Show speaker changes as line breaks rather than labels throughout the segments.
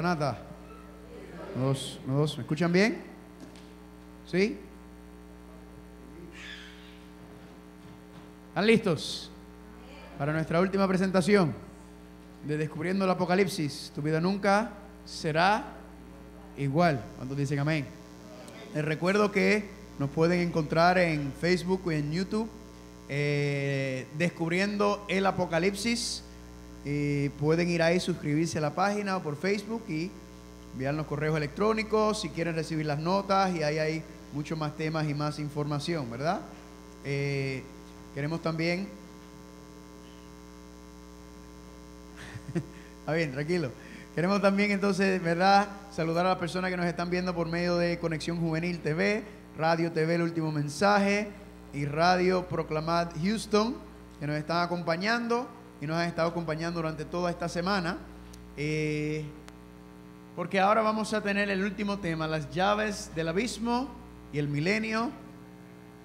Nada. ¿Me escuchan bien? ¿Sí? ¿Están listos? Para nuestra última presentación de Descubriendo el Apocalipsis. Tu vida nunca será igual. Cuando dicen amén? Les recuerdo que nos pueden encontrar en Facebook y en YouTube. Eh, descubriendo el Apocalipsis pueden ir ahí, suscribirse a la página o por Facebook y los correos electrónicos si quieren recibir las notas y ahí hay muchos más temas y más información, ¿verdad? Eh, queremos también... Está bien, tranquilo. Queremos también entonces, ¿verdad? Saludar a las personas que nos están viendo por medio de Conexión Juvenil TV, Radio TV El Último Mensaje y Radio Proclamad Houston, que nos están acompañando y nos han estado acompañando durante toda esta semana. Eh, porque ahora vamos a tener el último tema, las llaves del abismo y el milenio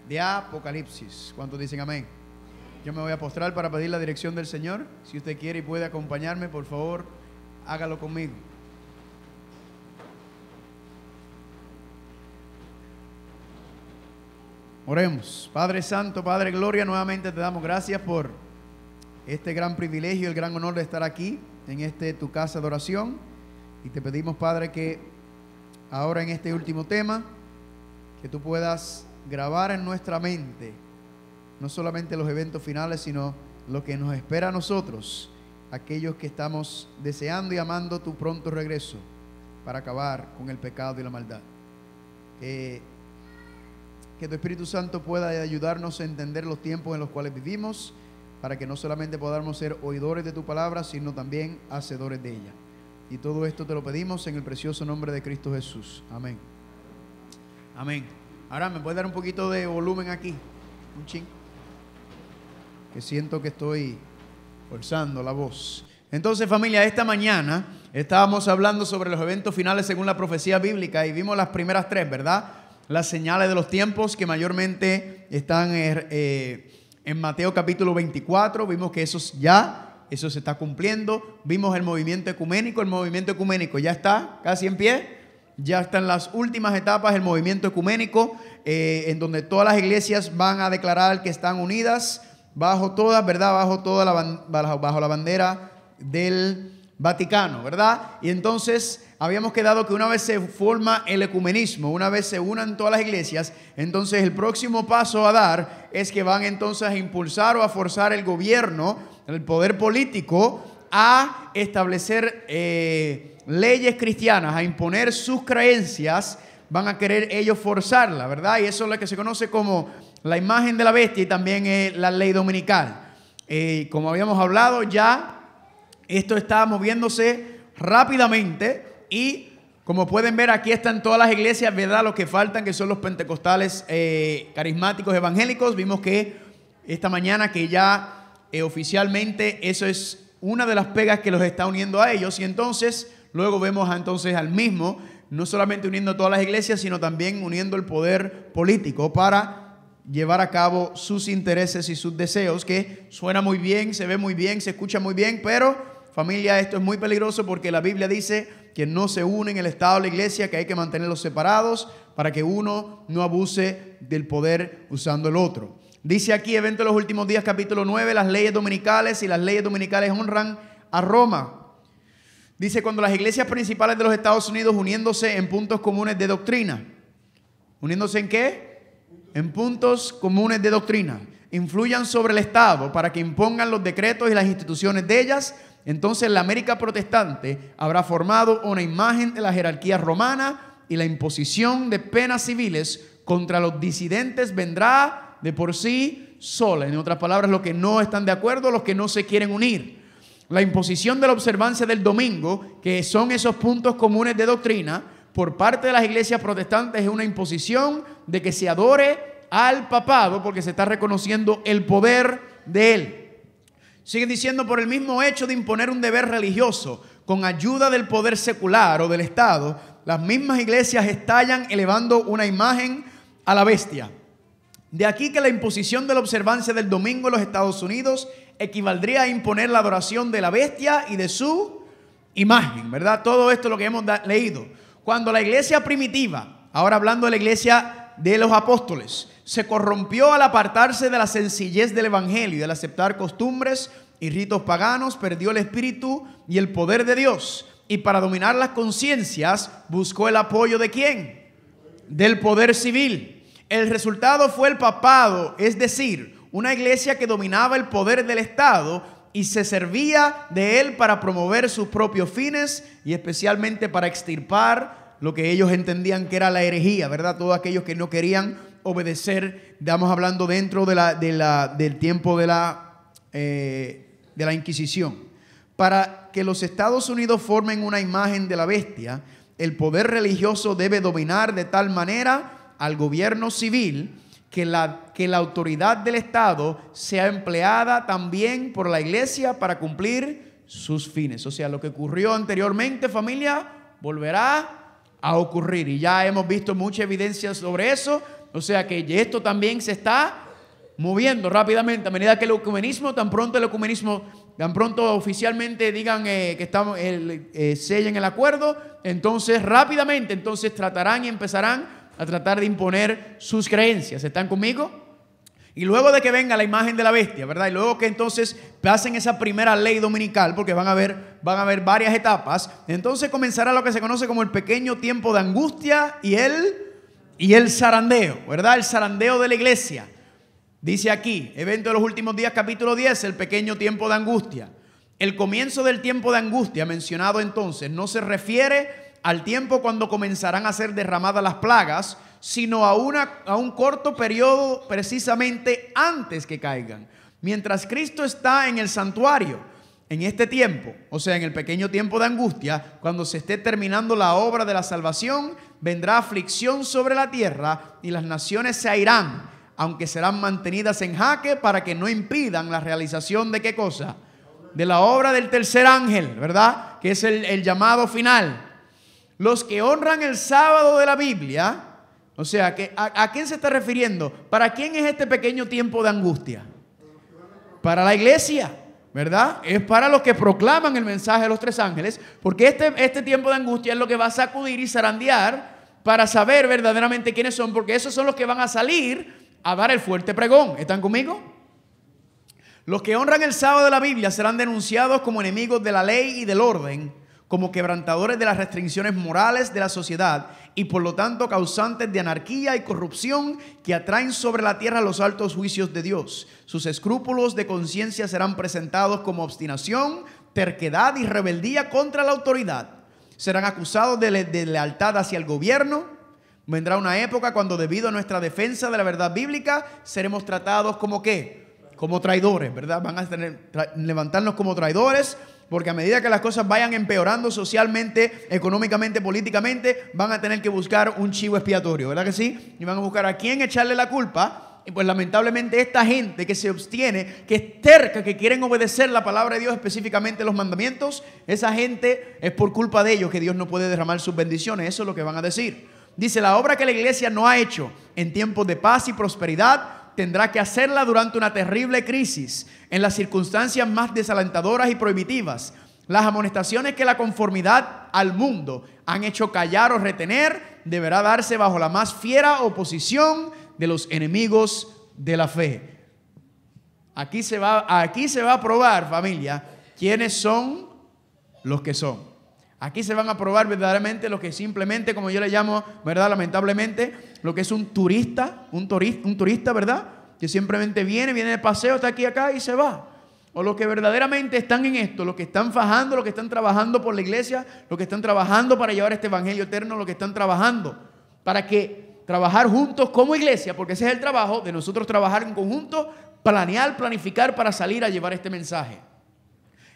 de Apocalipsis. ¿Cuántos dicen amén? Yo me voy a postrar para pedir la dirección del Señor. Si usted quiere y puede acompañarme, por favor, hágalo conmigo. Oremos. Padre Santo, Padre Gloria, nuevamente te damos gracias por este gran privilegio, el gran honor de estar aquí en este tu casa de oración. Y te pedimos, Padre, que ahora en este último tema, que tú puedas grabar en nuestra mente no solamente los eventos finales, sino lo que nos espera a nosotros, aquellos que estamos deseando y amando tu pronto regreso para acabar con el pecado y la maldad. que tu Espíritu Santo pueda ayudarnos a entender los tiempos en los cuales vivimos para que no solamente podamos ser oidores de tu palabra, sino también hacedores de ella. Y todo esto te lo pedimos en el precioso nombre de Cristo Jesús. Amén. Amén. Ahora me puedes dar un poquito de volumen aquí, un ching, que siento que estoy forzando la voz. Entonces familia, esta mañana estábamos hablando sobre los eventos finales según la profecía bíblica y vimos las primeras tres, ¿verdad? Las señales de los tiempos que mayormente están... Eh, eh, en Mateo capítulo 24 vimos que eso ya, eso se está cumpliendo. Vimos el movimiento ecuménico, el movimiento ecuménico ya está casi en pie. Ya están las últimas etapas el movimiento ecuménico, eh, en donde todas las iglesias van a declarar que están unidas bajo todas, ¿verdad? Bajo toda la, bajo la bandera del Vaticano, ¿verdad? Y entonces habíamos quedado que una vez se forma el ecumenismo, una vez se unan todas las iglesias, entonces el próximo paso a dar es que van entonces a impulsar o a forzar el gobierno, el poder político, a establecer eh, leyes cristianas, a imponer sus creencias, van a querer ellos forzarla, ¿verdad? Y eso es lo que se conoce como la imagen de la bestia y también la ley dominical. Eh, como habíamos hablado ya, esto está moviéndose rápidamente y como pueden ver, aquí están todas las iglesias, ¿verdad? Lo que faltan, que son los pentecostales eh, carismáticos evangélicos. Vimos que esta mañana que ya eh, oficialmente eso es una de las pegas que los está uniendo a ellos. Y entonces, luego vemos entonces al mismo, no solamente uniendo todas las iglesias, sino también uniendo el poder político para llevar a cabo sus intereses y sus deseos, que suena muy bien, se ve muy bien, se escucha muy bien, pero familia, esto es muy peligroso porque la Biblia dice que no se unen el estado a la iglesia, que hay que mantenerlos separados para que uno no abuse del poder usando el otro. Dice aquí, evento de los últimos días, capítulo 9, las leyes dominicales y las leyes dominicales honran a Roma. Dice, cuando las iglesias principales de los Estados Unidos uniéndose en puntos comunes de doctrina. ¿Uniéndose en qué? En puntos comunes de doctrina influyan sobre el Estado para que impongan los decretos y las instituciones de ellas, entonces la América protestante habrá formado una imagen de la jerarquía romana y la imposición de penas civiles contra los disidentes vendrá de por sí sola. En otras palabras, los que no están de acuerdo, los que no se quieren unir. La imposición de la observancia del domingo, que son esos puntos comunes de doctrina, por parte de las iglesias protestantes es una imposición de que se adore al papado porque se está reconociendo el poder de él. Siguen diciendo, por el mismo hecho de imponer un deber religioso con ayuda del poder secular o del Estado, las mismas iglesias estallan elevando una imagen a la bestia. De aquí que la imposición de la observancia del domingo en los Estados Unidos equivaldría a imponer la adoración de la bestia y de su imagen, ¿verdad? Todo esto es lo que hemos leído. Cuando la iglesia primitiva, ahora hablando de la iglesia de los apóstoles, se corrompió al apartarse de la sencillez del Evangelio y al aceptar costumbres y ritos paganos, perdió el espíritu y el poder de Dios. Y para dominar las conciencias buscó el apoyo de quién? Del poder civil. El resultado fue el papado, es decir, una iglesia que dominaba el poder del Estado y se servía de él para promover sus propios fines y especialmente para extirpar lo que ellos entendían que era la herejía, ¿verdad? Todos aquellos que no querían obedecer. Estamos hablando dentro de la, del tiempo de la, eh, de la Inquisición. Para que los Estados Unidos formen una imagen de la bestia, el poder religioso debe dominar de tal manera al gobierno civil que la, que la autoridad del Estado sea empleada también por la iglesia para cumplir sus fines. O sea, lo que ocurrió anteriormente, familia, volverá a ocurrir. Y ya hemos visto mucha evidencia sobre eso. O sea que esto también se está moviendo rápidamente a medida que el ecumenismo, tan pronto el ecumenismo, tan pronto oficialmente digan eh, que estamos, el, eh, sellen el acuerdo, entonces rápidamente, entonces tratarán y empezarán a tratar de imponer sus creencias. ¿Están conmigo? Y luego de que venga la imagen de la bestia, ¿verdad? Y luego que entonces pasen esa primera ley dominical, porque van a ver van a haber varias etapas, entonces comenzará lo que se conoce como el pequeño tiempo de angustia y el y el zarandeo, ¿verdad? El zarandeo de la iglesia. Dice aquí, evento de los últimos días, capítulo 10, el pequeño tiempo de angustia. El comienzo del tiempo de angustia mencionado entonces no se refiere al tiempo cuando comenzarán a ser derramadas las plagas, sino a, una, a un corto periodo precisamente antes que caigan. Mientras Cristo está en el santuario, en este tiempo, o sea, en el pequeño tiempo de angustia, cuando se esté terminando la obra de la salvación, vendrá aflicción sobre la tierra y las naciones se airán, aunque serán mantenidas en jaque para que no impidan la realización de qué cosa? De la obra del tercer ángel, ¿verdad? Que es el, llamado final. Los que honran el sábado de la Biblia, o sea, ¿a quién se está refiriendo? ¿Para quién es este pequeño tiempo de angustia? Para la iglesia. ¿verdad? Es para los que proclaman el mensaje de los tres ángeles, porque este, este tiempo de angustia es lo que va a sacudir y zarandear para saber verdaderamente quiénes son, porque esos son los que van a salir a dar el fuerte pregón. ¿Están conmigo? Los que honran el sábado de la Biblia serán denunciados como enemigos de la ley y del orden como quebrantadores de las restricciones morales de la sociedad y por lo tanto causantes de anarquía y corrupción que atraen sobre la tierra los altos juicios de Dios. Sus escrúpulos de conciencia serán presentados como obstinación, terquedad y rebeldía contra la autoridad. Serán acusados de, lealtad hacia el gobierno, Vendrá una época cuando debido a nuestra defensa de la verdad bíblica seremos tratados como qué? Como traidores, ¿verdad? Van a levantarnos como traidores porque a medida que las cosas vayan empeorando socialmente, económicamente, políticamente, van a tener que buscar un chivo expiatorio, ¿verdad que sí? Y van a buscar a quién echarle la culpa. Y pues lamentablemente esta gente que se obstiene, que es terca, que quieren obedecer la palabra de Dios, específicamente los mandamientos, esa gente es por culpa de ellos que Dios no puede derramar sus bendiciones. Eso es lo que van a decir. Dice, la obra que la iglesia no ha hecho en tiempos de paz y prosperidad tendrá que hacerla durante una terrible crisis, en las circunstancias más desalentadoras y prohibitivas. Las amonestaciones que la conformidad al mundo han hecho callar o retener deberá darse bajo la más fiera oposición de los enemigos de la fe. Aquí se va, aquí se va a probar, familia, quiénes son los que son. Aquí se van a probar verdaderamente lo que simplemente, como yo le llamo, ¿verdad? Lamentablemente, lo que es un turista, un turista, un turista, ¿verdad? Que simplemente viene, viene de paseo, está aquí acá y se va. O los que verdaderamente están en esto, los que están fajando, los que están trabajando por la iglesia, los que están trabajando para llevar este evangelio eterno, los que están trabajando para que trabajar juntos como iglesia, porque ese es el trabajo de nosotros trabajar en conjunto, planear, planificar para salir a llevar este mensaje.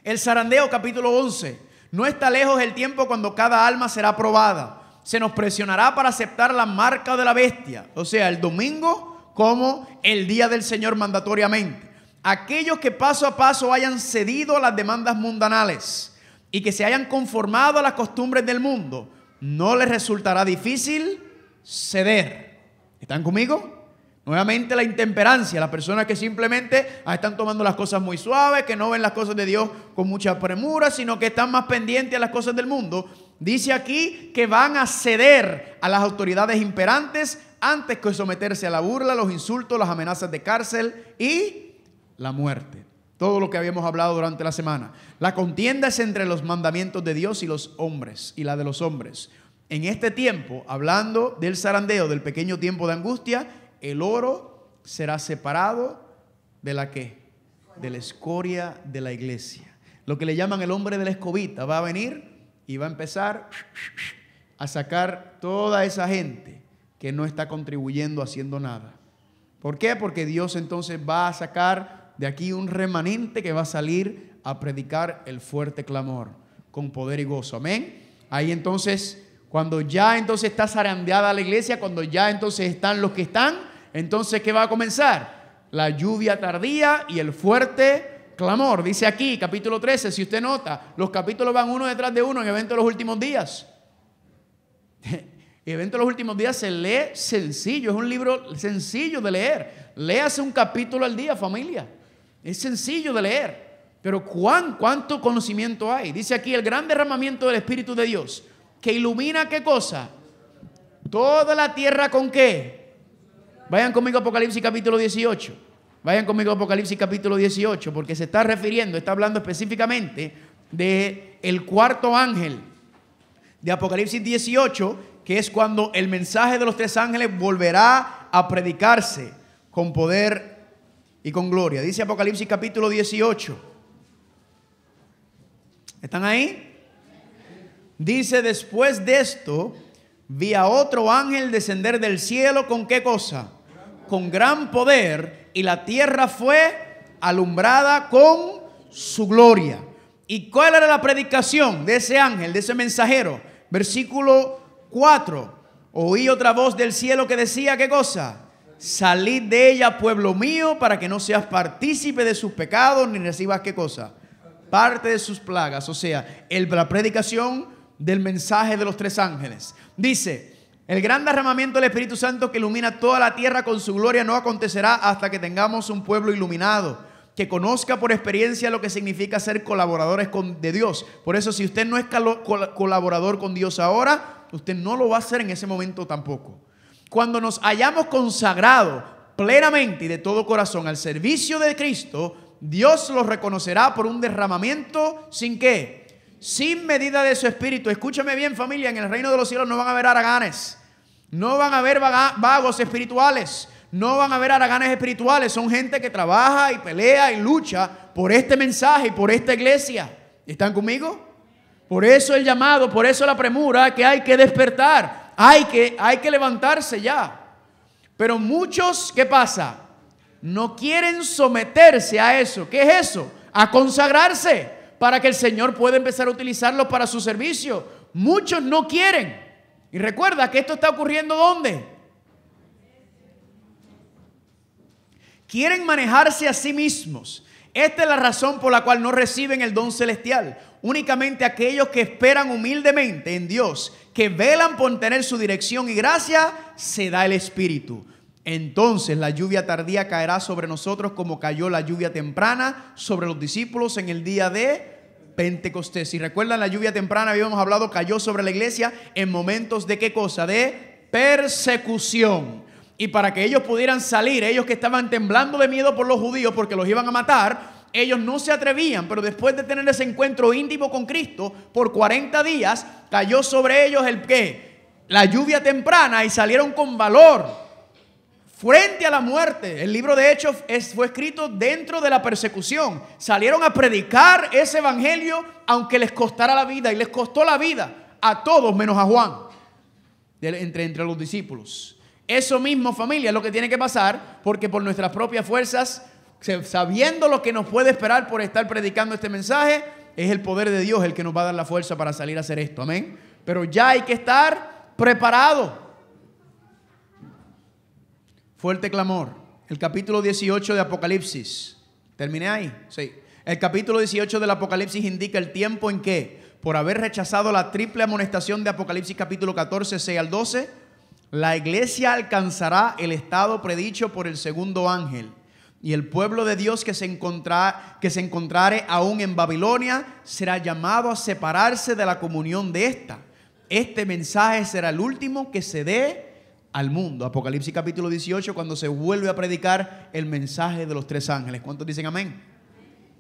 El zarandeo capítulo 11 no está lejos el tiempo cuando cada alma será probada. Se nos presionará para aceptar la marca de la bestia, o sea, el domingo como el día del Señor mandatoriamente. Aquellos que paso a paso hayan cedido a las demandas mundanales y que se hayan conformado a las costumbres del mundo, no les resultará difícil ceder. ¿Están conmigo? Nuevamente la intemperancia, las personas que simplemente ah, están tomando las cosas muy suaves, que no ven las cosas de Dios con mucha premura, sino que están más pendientes a las cosas del mundo. Dice aquí que van a ceder a las autoridades imperantes antes que someterse a la burla, los insultos, las amenazas de cárcel y la muerte. Todo lo que habíamos hablado durante la semana. La contienda es entre los mandamientos de Dios y los hombres, y la de los hombres. En este tiempo, hablando del zarandeo, del pequeño tiempo de angustia, el oro será separado de la que De la escoria de la iglesia. Lo que le llaman el hombre de la escobita va a venir y va a empezar a sacar toda esa gente que no está contribuyendo haciendo nada. ¿Por qué? Porque Dios entonces va a sacar de aquí un remanente que va a salir a predicar el fuerte clamor con poder y gozo. Amén. Ahí entonces, cuando ya entonces está zarandeada la iglesia, cuando ya entonces están los que están, entonces, ¿qué va a comenzar? La lluvia tardía y el fuerte clamor. Dice aquí, capítulo 13, si usted nota, los capítulos van uno detrás de uno en evento de los últimos días. evento de los últimos días se lee sencillo, es un libro sencillo de leer. Léase un capítulo al día, familia. Es sencillo de leer. Pero ¿cuán, ¿cuánto conocimiento hay? Dice aquí el gran derramamiento del Espíritu de Dios, que ilumina qué cosa? Toda la tierra con qué? Vayan conmigo a Apocalipsis capítulo 18. Vayan conmigo a Apocalipsis capítulo 18, porque se está refiriendo, está hablando específicamente de el cuarto ángel de Apocalipsis 18, que es cuando el mensaje de los tres ángeles volverá a predicarse con poder y con gloria. Dice Apocalipsis capítulo 18. ¿Están ahí? Dice, después de esto, vi a otro ángel descender del cielo con qué cosa? con gran poder y la tierra fue alumbrada con su gloria. ¿Y cuál era la predicación de ese ángel, de ese mensajero? Versículo 4. Oí otra voz del cielo que decía, ¿qué cosa? Salid de ella, pueblo mío, para que no seas partícipe de sus pecados ni recibas qué cosa? Parte de sus plagas. O sea, el, la predicación del mensaje de los tres ángeles. Dice, el gran derramamiento del Espíritu Santo que ilumina toda la tierra con su gloria no acontecerá hasta que tengamos un pueblo iluminado que conozca por experiencia lo que significa ser colaboradores con, de Dios. Por eso si usted no es colaborador con Dios ahora, usted no lo va a ser en ese momento tampoco. Cuando nos hayamos consagrado plenamente y de todo corazón al servicio de Cristo, Dios lo reconocerá por un derramamiento sin qué, sin medida de su espíritu. Escúchame bien familia, en el reino de los cielos no van a haber haraganes. No van a haber vagos espirituales. No van a haber haraganes espirituales. Son gente que trabaja y pelea y lucha por este mensaje y por esta iglesia. ¿Están conmigo? Por eso el llamado, por eso la premura que hay que despertar. Hay que, hay que levantarse ya. Pero muchos, ¿qué pasa? No quieren someterse a eso. ¿Qué es eso? A consagrarse para que el Señor pueda empezar a utilizarlo para su servicio. Muchos no quieren. Y recuerda que esto está ocurriendo ¿dónde? Quieren manejarse a sí mismos. Esta es la razón por la cual no reciben el don celestial. Únicamente aquellos que esperan humildemente en Dios, que velan por tener su dirección y gracia, se da el Espíritu. Entonces la lluvia tardía caerá sobre nosotros como cayó la lluvia temprana sobre los discípulos en el día de Pentecostés. Si recuerdan la lluvia temprana, habíamos hablado, cayó sobre la iglesia en momentos de qué cosa? De persecución. Y para que ellos pudieran salir, ellos que estaban temblando de miedo por los judíos porque los iban a matar, ellos no se atrevían, pero después de tener ese encuentro íntimo con Cristo por 40 días, cayó sobre ellos el qué? La lluvia temprana y salieron con valor frente a la muerte. El libro de Hechos fue escrito dentro de la persecución. Salieron a predicar ese evangelio aunque les costara la vida. Y les costó la vida a todos menos a Juan, entre, entre los discípulos. Eso mismo familia es lo que tiene que pasar porque por nuestras propias fuerzas, sabiendo lo que nos puede esperar por estar predicando este mensaje, es el poder de Dios el que nos va a dar la fuerza para salir a hacer esto. Amén. Pero ya hay que estar preparado fuerte clamor. El capítulo 18 de Apocalipsis. ¿Terminé ahí? Sí. El capítulo 18 del Apocalipsis indica el tiempo en que, por haber rechazado la triple amonestación de Apocalipsis capítulo 14, 6 al 12, la iglesia alcanzará el estado predicho por el segundo ángel. Y el pueblo de Dios que se, que se encontrare aún en Babilonia será llamado a separarse de la comunión de esta. Este mensaje será el último que se dé al mundo. Apocalipsis capítulo 18, cuando se vuelve a predicar el mensaje de los tres ángeles. ¿Cuántos dicen amén?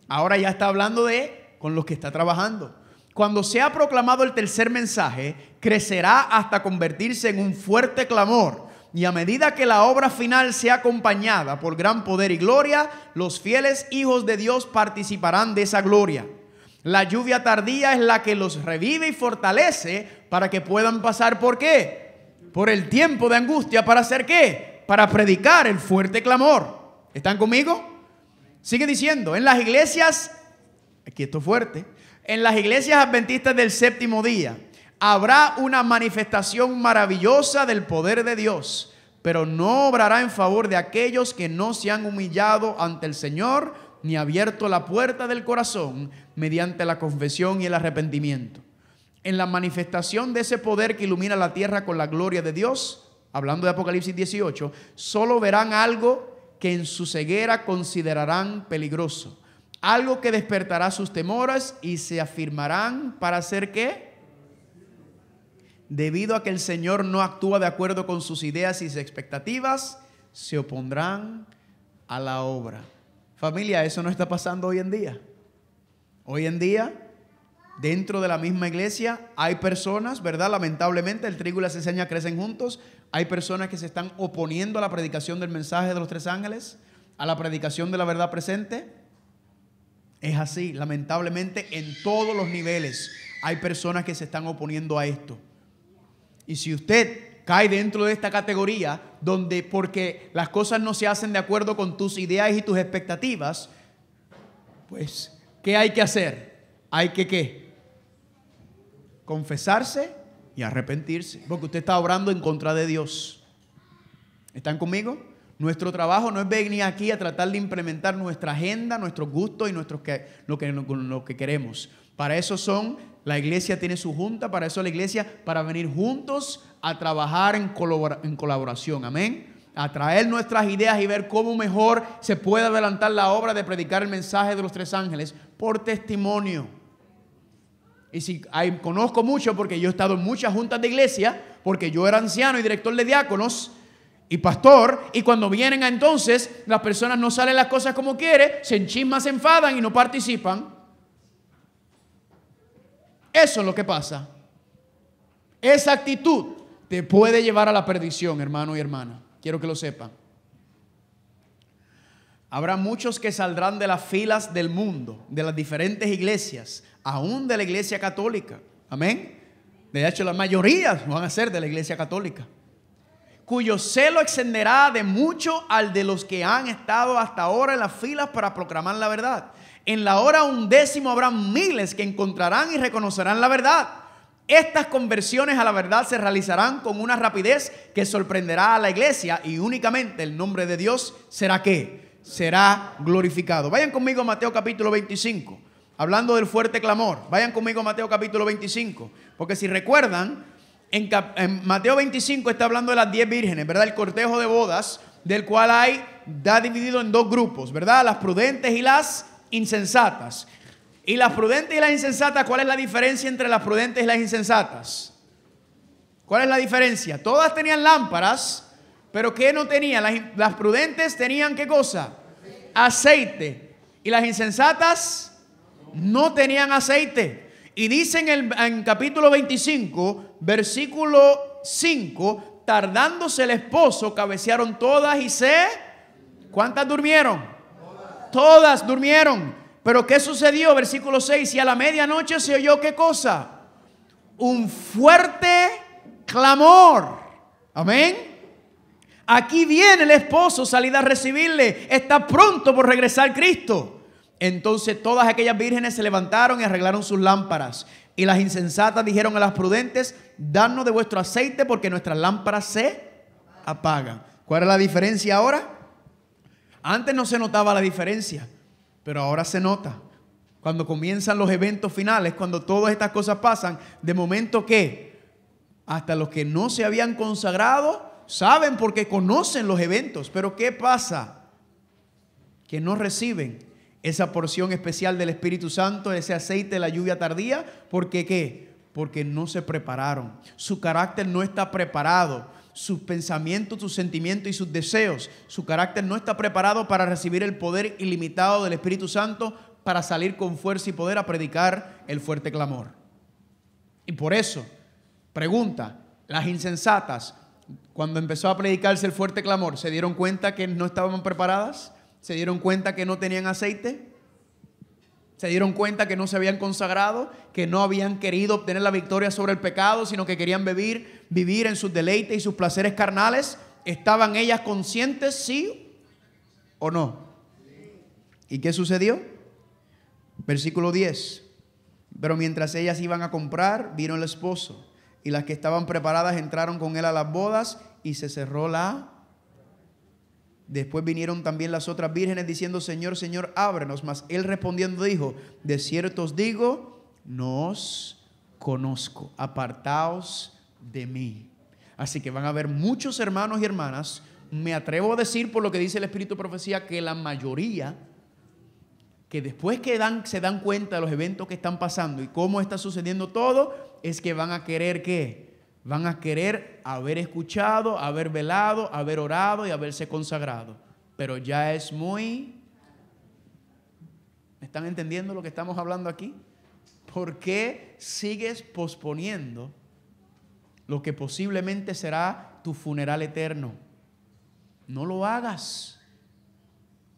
Ahora ya está hablando de con los que está trabajando. Cuando sea proclamado el tercer mensaje, crecerá hasta convertirse en un fuerte clamor. Y a medida que la obra final sea acompañada por gran poder y gloria, los fieles hijos de Dios participarán de esa gloria. La lluvia tardía es la que los revive y fortalece para que puedan pasar por qué? por el tiempo de angustia para hacer qué? Para predicar el fuerte clamor. ¿Están conmigo? Sigue diciendo, en las iglesias, aquí esto fuerte, en las iglesias adventistas del séptimo día habrá una manifestación maravillosa del poder de Dios, pero no obrará en favor de aquellos que no se han humillado ante el Señor ni abierto la puerta del corazón mediante la confesión y el arrepentimiento en la manifestación de ese poder que ilumina la tierra con la gloria de Dios, hablando de Apocalipsis 18, solo verán algo que en su ceguera considerarán peligroso, algo que despertará sus temores y se afirmarán para hacer qué? Debido a que el Señor no actúa de acuerdo con sus ideas y sus expectativas, se opondrán a la obra. Familia, eso no está pasando hoy en día. Hoy en día dentro de la misma iglesia hay personas, ¿verdad? Lamentablemente el trigo y la enseñas crecen juntos. Hay personas que se están oponiendo a la predicación del mensaje de los tres ángeles, a la predicación de la verdad presente. Es así, lamentablemente en todos los niveles hay personas que se están oponiendo a esto. Y si usted cae dentro de esta categoría, donde porque las cosas no se hacen de acuerdo con tus ideas y tus expectativas, pues, ¿qué hay que hacer? Hay que qué? confesarse y arrepentirse, porque usted está obrando en contra de Dios. ¿Están conmigo? Nuestro trabajo no es venir aquí a tratar de implementar nuestra agenda, nuestros gustos y nuestros lo, que, lo que queremos. Para eso son, la iglesia tiene su junta, para eso la iglesia, para venir juntos a trabajar en, en colaboración. Amén a traer nuestras ideas y ver cómo mejor se puede adelantar la obra de predicar el mensaje de los tres ángeles por testimonio. Y si conozco mucho porque yo he estado en muchas juntas de iglesia, porque yo era anciano y director de diáconos y pastor, y cuando vienen a entonces, las personas no salen las cosas como quiere, se enchisman, se enfadan y no participan. Eso es lo que pasa. Esa actitud te puede llevar a la perdición, hermano y hermana. Quiero que lo sepan. Habrá muchos que saldrán de las filas del mundo, de las diferentes iglesias, aún de la Iglesia Católica. Amén. De hecho, la mayoría van a ser de la Iglesia Católica, cuyo celo extenderá de mucho al de los que han estado hasta ahora en las filas para proclamar la verdad. En la hora undécimo habrá miles que encontrarán y reconocerán la verdad. Estas conversiones a la verdad se realizarán con una rapidez que sorprenderá a la iglesia y únicamente el nombre de Dios será que será glorificado. Vayan conmigo a Mateo capítulo 25 hablando del fuerte clamor. Vayan conmigo a Mateo capítulo 25, porque si recuerdan, en, Mateo 25 está hablando de las diez vírgenes, ¿verdad? El cortejo de bodas, del cual hay, da dividido en dos grupos, ¿verdad? Las prudentes y las insensatas. Y las prudentes y las insensatas, ¿cuál es la diferencia entre las prudentes y las insensatas? ¿Cuál es la diferencia? Todas tenían lámparas, pero ¿qué no tenían? Las, las prudentes tenían qué cosa? Aceite. Y las insensatas, no tenían aceite. Y dice en, capítulo 25, versículo 5, tardándose el esposo, cabecearon todas y sé ¿Cuántas durmieron? Todas. todas durmieron. Pero ¿qué sucedió? Versículo 6, y a la medianoche se oyó qué cosa? Un fuerte clamor. Amén. Aquí viene el esposo, salida a recibirle. Está pronto por regresar Cristo. Entonces todas aquellas vírgenes se levantaron y arreglaron sus lámparas. Y las insensatas dijeron a las prudentes, danos de vuestro aceite porque nuestras lámparas se apagan. ¿Cuál es la diferencia ahora? Antes no se notaba la diferencia, pero ahora se nota. Cuando comienzan los eventos finales, cuando todas estas cosas pasan, de momento que hasta los que no se habían consagrado saben porque conocen los eventos, pero ¿qué pasa? Que no reciben esa porción especial del Espíritu Santo, ese aceite de la lluvia tardía, porque qué? Porque no se prepararon. Su carácter no está preparado. Sus pensamientos, sus sentimientos y sus deseos, su carácter no está preparado para recibir el poder ilimitado del Espíritu Santo para salir con fuerza y poder a predicar el fuerte clamor. Y por eso, pregunta, las insensatas, cuando empezó a predicarse el fuerte clamor, ¿se dieron cuenta que no estaban preparadas? se dieron cuenta que no tenían aceite, se dieron cuenta que no se habían consagrado, que no habían querido obtener la victoria sobre el pecado, sino que querían vivir, vivir en sus deleites y sus placeres carnales. ¿Estaban ellas conscientes, sí o no? ¿Y qué sucedió? Versículo 10. Pero mientras ellas iban a comprar, vino el esposo, y las que estaban preparadas entraron con él a las bodas y se cerró la Después vinieron también las otras vírgenes diciendo, Señor, Señor, ábrenos. Mas él respondiendo dijo, de cierto os digo, nos conozco, apartaos de mí. Así que van a haber muchos hermanos y hermanas, me atrevo a decir por lo que dice el Espíritu Profecía, que la mayoría que después que se dan cuenta de los eventos que están pasando y cómo está sucediendo todo, es que van a querer que van a querer haber escuchado, haber velado, haber orado y haberse consagrado. Pero ya es muy... ¿Me están entendiendo lo que estamos hablando aquí? ¿Por qué sigues posponiendo lo que posiblemente será tu funeral eterno? No lo hagas.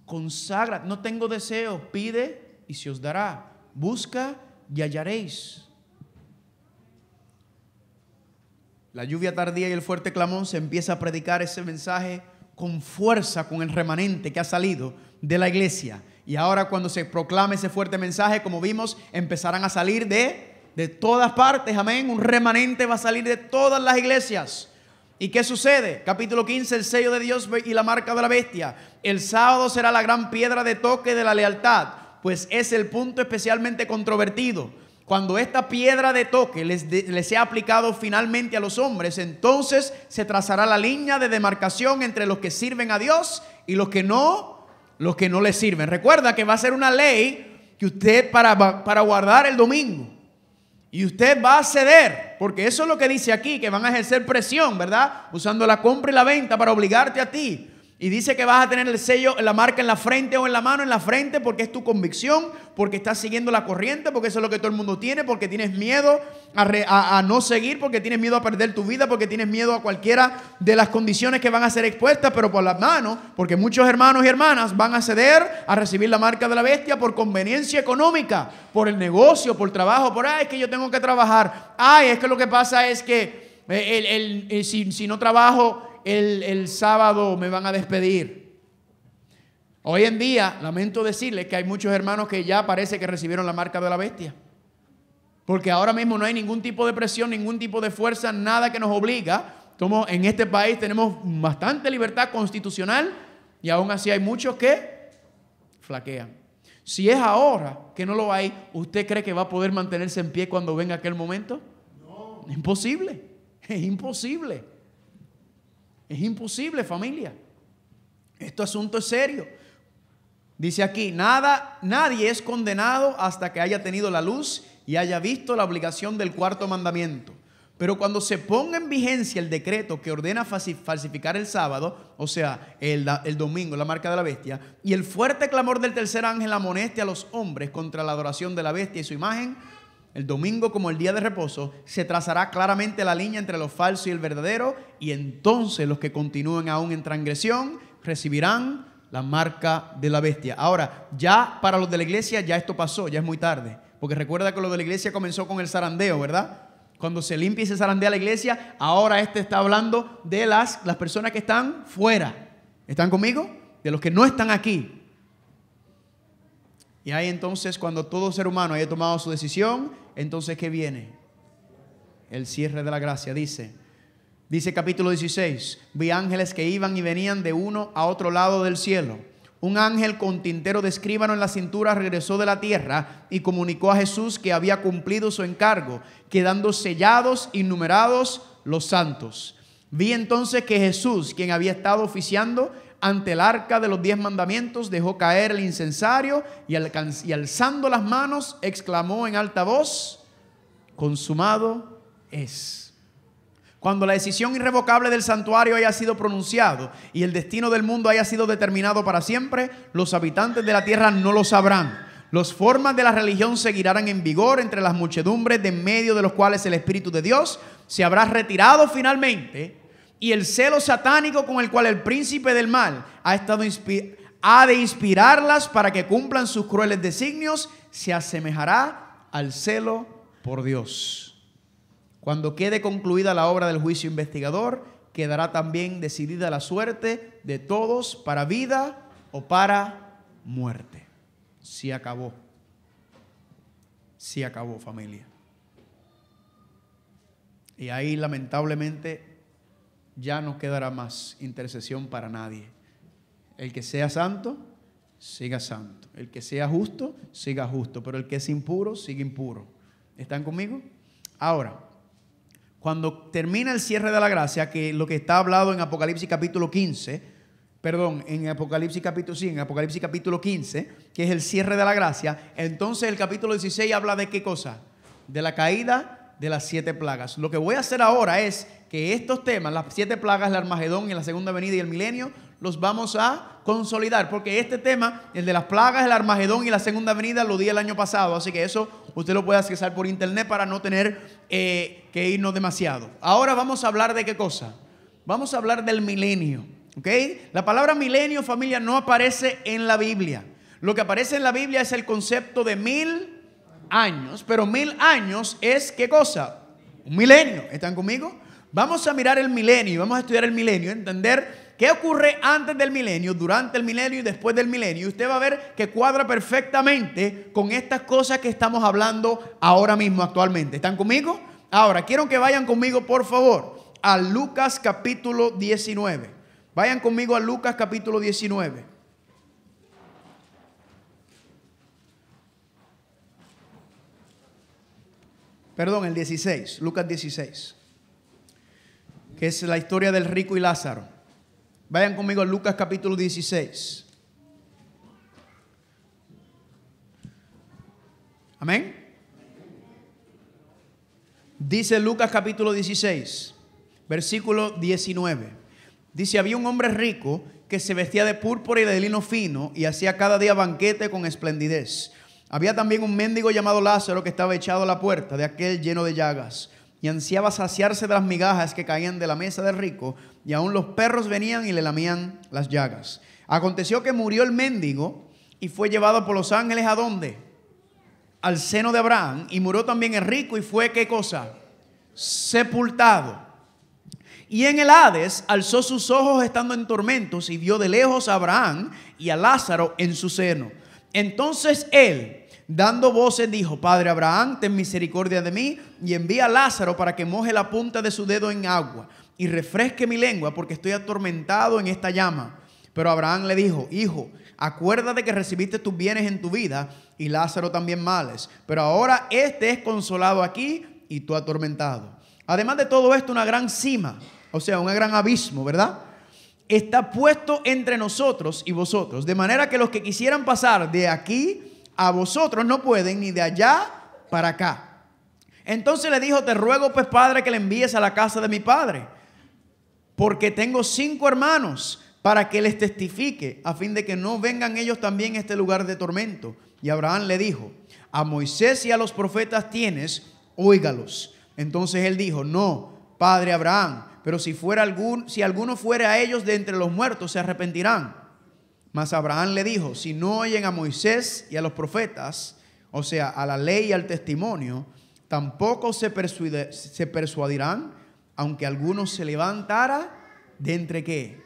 Consagra. No tengo deseo. Pide y se os dará. Busca y hallaréis. la lluvia tardía y el fuerte clamón, se empieza a predicar ese mensaje con fuerza, con el remanente que ha salido de la iglesia. Y ahora cuando se proclame ese fuerte mensaje, como vimos, empezarán a salir de, de todas partes, amén. Un remanente va a salir de todas las iglesias. ¿Y qué sucede? Capítulo 15, el sello de Dios y la marca de la bestia. El sábado será la gran piedra de toque de la lealtad, pues es el punto especialmente controvertido cuando esta piedra de toque les, sea aplicado finalmente a los hombres, entonces se trazará la línea de demarcación entre los que sirven a Dios y los que no, los que no le sirven. Recuerda que va a ser una ley que usted para, para guardar el domingo. Y usted va a ceder, porque eso es lo que dice aquí, que van a ejercer presión, ¿verdad? Usando la compra y la venta para obligarte a ti. Y dice que vas a tener el sello, la marca en la frente o en la mano, en la frente, porque es tu convicción, porque estás siguiendo la corriente, porque eso es lo que todo el mundo tiene, porque tienes miedo a, no seguir, porque tienes miedo a perder tu vida, porque tienes miedo a cualquiera de las condiciones que van a ser expuestas, pero por las manos, porque muchos hermanos y hermanas van a ceder a recibir la marca de la bestia por conveniencia económica, por el negocio, por trabajo, por, ay, ah, es que yo tengo que trabajar, ay, es que lo que pasa es que eh, eh, si no trabajo el, sábado me van a despedir. Hoy en día, lamento decirles que hay muchos hermanos que ya parece que recibieron la marca de la bestia. Porque ahora mismo no hay ningún tipo de presión, ningún tipo de fuerza, nada que nos obliga. Como en este país tenemos bastante libertad constitucional y aún así hay muchos que flaquean. Si es ahora que no lo hay, ¿usted cree que va a poder mantenerse en pie cuando venga aquel momento? No. Imposible, es imposible. Es imposible, familia. Este asunto es serio. Dice aquí, nada, nadie es condenado hasta que haya tenido la luz y haya visto la obligación del cuarto mandamiento. Pero cuando se ponga en vigencia el decreto que ordena falsificar el sábado, o sea, el, el, domingo, la marca de la bestia, y el fuerte clamor del tercer ángel amoneste a los hombres contra la adoración de la bestia y su imagen, el domingo como el día de reposo se trazará claramente la línea entre lo falso y el verdadero y entonces los que continúen aún en transgresión recibirán la marca de la bestia. Ahora, ya para los de la iglesia ya esto pasó, ya es muy tarde, porque recuerda que lo de la iglesia comenzó con el zarandeo, ¿verdad? Cuando se limpia y se zarandea la iglesia, ahora este está hablando de las, las personas que están fuera. ¿Están conmigo? De los que no están aquí. Y ahí entonces cuando todo ser humano haya tomado su decisión, entonces ¿qué viene? El cierre de la gracia, dice. Dice capítulo 16, vi ángeles que iban y venían de uno a otro lado del cielo. Un ángel con tintero de escribano en la cintura regresó de la tierra y comunicó a Jesús que había cumplido su encargo, quedando sellados y numerados los santos. Vi entonces que Jesús, quien había estado oficiando, ante el arca de los diez mandamientos, dejó caer el incensario y, alzando las manos exclamó en alta voz, consumado es. Cuando la decisión irrevocable del santuario haya sido pronunciado y el destino del mundo haya sido determinado para siempre, los habitantes de la tierra no lo sabrán. Los formas de la religión seguirán en vigor entre las muchedumbres de en medio de los cuales el Espíritu de Dios se habrá retirado finalmente y el celo satánico con el cual el príncipe del mal ha, estado ha de inspirarlas para que cumplan sus crueles designios, se asemejará al celo por Dios. Cuando quede concluida la obra del juicio investigador, quedará también decidida la suerte de todos para vida o para muerte. Se acabó. Se acabó familia. Y ahí lamentablemente ya no quedará más intercesión para nadie. El que sea santo, siga santo. El que sea justo, siga justo. Pero el que es impuro, siga impuro. ¿Están conmigo? Ahora, cuando termina el cierre de la gracia, que lo que está hablado en Apocalipsis capítulo 15, perdón, en Apocalipsis capítulo en Apocalipsis capítulo 15, que es el cierre de la gracia, entonces el capítulo 16 habla de qué cosa? De la caída de las siete plagas. Lo que voy a hacer ahora es que estos temas, las siete plagas, el Armagedón y la segunda venida y el milenio, los vamos a consolidar, porque este tema, el de las plagas, el Armagedón y la segunda venida, lo di el año pasado, así que eso usted lo puede accesar por internet para no tener eh, que irnos demasiado. Ahora vamos a hablar de qué cosa? Vamos a hablar del milenio, okay La palabra milenio, familia, no aparece en la Biblia. Lo que aparece en la Biblia es el concepto de mil años, pero mil años es qué cosa? Un milenio. ¿Están conmigo? Vamos a mirar el milenio, vamos a estudiar el milenio, entender qué ocurre antes del milenio, durante el milenio y después del milenio. Y usted va a ver que cuadra perfectamente con estas cosas que estamos hablando ahora mismo, actualmente. ¿Están conmigo? Ahora, quiero que vayan conmigo, por favor, a Lucas capítulo 19. Vayan conmigo a Lucas capítulo 19. Perdón, el 16, Lucas 16 que es la historia del rico y Lázaro. Vayan conmigo a Lucas capítulo 16. Amén. Dice Lucas capítulo 16, versículo 19. Dice, había un hombre rico que se vestía de púrpura y de lino fino y hacía cada día banquete con esplendidez. Había también un mendigo llamado Lázaro que estaba echado a la puerta de aquel lleno de llagas y ansiaba saciarse de las migajas que caían de la mesa del rico, y aún los perros venían y le lamían las llagas. Aconteció que murió el mendigo y fue llevado por los ángeles a dónde? Al seno de Abraham, y murió también el rico y fue qué cosa? Sepultado. Y en el Hades alzó sus ojos estando en tormentos y vio de lejos a Abraham y a Lázaro en su seno. Entonces él, Dando voces dijo, Padre Abraham, ten misericordia de mí y envía a Lázaro para que moje la punta de su dedo en agua y refresque mi lengua porque estoy atormentado en esta llama. Pero Abraham le dijo, Hijo, acuérdate que recibiste tus bienes en tu vida y Lázaro también males, pero ahora este es consolado aquí y tú atormentado. Además de todo esto, una gran cima, o sea, un gran abismo, ¿verdad? Está puesto entre nosotros y vosotros, de manera que los que quisieran pasar de aquí, a vosotros no pueden ni de allá para acá. Entonces le dijo, te ruego pues padre que le envíes a la casa de mi padre, porque tengo cinco hermanos para que les testifique, a fin de que no vengan ellos también a este lugar de tormento. Y Abraham le dijo, a Moisés y a los profetas tienes, óigalos. Entonces él dijo, no, padre Abraham, pero si, fuera algún, si alguno fuera a ellos de entre los muertos, se arrepentirán. Mas Abraham le dijo, si no oyen a Moisés y a los profetas, o sea, a la ley y al testimonio, tampoco se, persuadirán, aunque alguno se levantara de entre qué?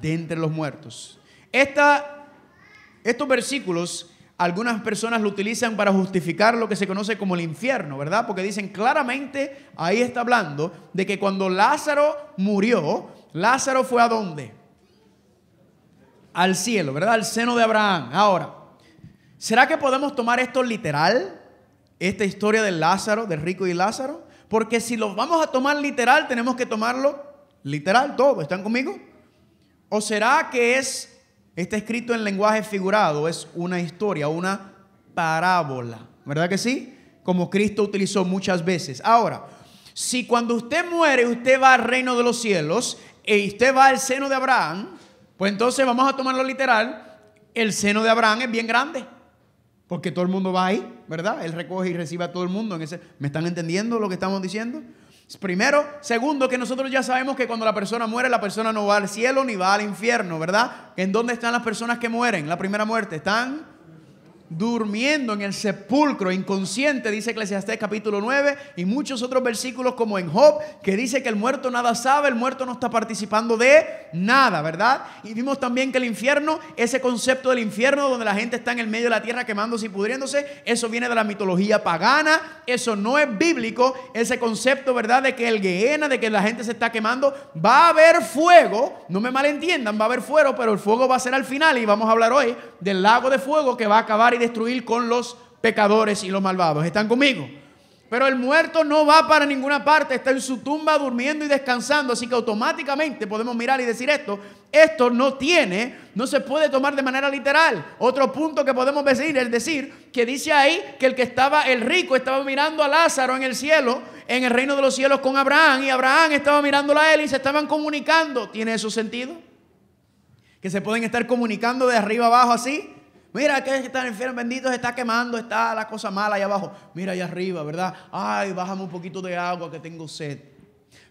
De entre los muertos. estos versículos algunas personas lo utilizan para justificar lo que se conoce como el infierno, ¿verdad? Porque dicen claramente, ahí está hablando, de que cuando Lázaro murió, Lázaro fue a dónde? al cielo, ¿verdad? Al seno de Abraham. Ahora, ¿será que podemos tomar esto literal? Esta historia de Lázaro, del rico y Lázaro. Porque si lo vamos a tomar literal, tenemos que tomarlo literal, todo. ¿Están conmigo? ¿O será que es, está escrito en lenguaje figurado, es una historia, una parábola? ¿Verdad que sí? Como Cristo utilizó muchas veces. Ahora, si cuando usted muere, usted va al reino de los cielos y e usted va al seno de Abraham, pues entonces vamos a tomarlo literal. El seno de Abraham es bien grande. Porque todo el mundo va ahí, ¿verdad? Él recoge y recibe a todo el mundo. En ¿Me están entendiendo lo que estamos diciendo? Primero, segundo, que nosotros ya sabemos que cuando la persona muere, la persona no va al cielo ni va al infierno, ¿verdad? ¿En dónde están las personas que mueren? La primera muerte, están durmiendo en el sepulcro, inconsciente, dice Eclesiastés capítulo 9, y muchos otros versículos como en Job, que dice que el muerto nada sabe, el muerto no está participando de nada, ¿verdad? Y vimos también que el infierno, ese concepto del infierno donde la gente está en el medio de la tierra quemándose y pudriéndose, eso viene de la mitología pagana, eso no es bíblico, ese concepto, ¿verdad? De que el Gehenna, de que la gente se está quemando, va a haber fuego, no me malentiendan, va a haber fuego, pero el fuego va a ser al final y vamos a hablar hoy del lago de fuego que va a acabar destruir con los pecadores y los malvados. ¿Están conmigo? Pero el muerto no va para ninguna parte, está en su tumba durmiendo y descansando, así que automáticamente podemos mirar y decir esto, esto no tiene, no se puede tomar de manera literal. Otro punto que podemos decir es decir que dice ahí que el que estaba, el rico estaba mirando a Lázaro en el cielo, en el reino de los cielos con Abraham, y Abraham estaba mirando a él y se estaban comunicando. ¿Tiene eso sentido? Que se pueden estar comunicando de arriba abajo así. Mira, aquel que está fiel, bendito, se está quemando, está la cosa mala allá abajo. Mira allá arriba, ¿verdad? Ay, bájame un poquito de agua que tengo sed.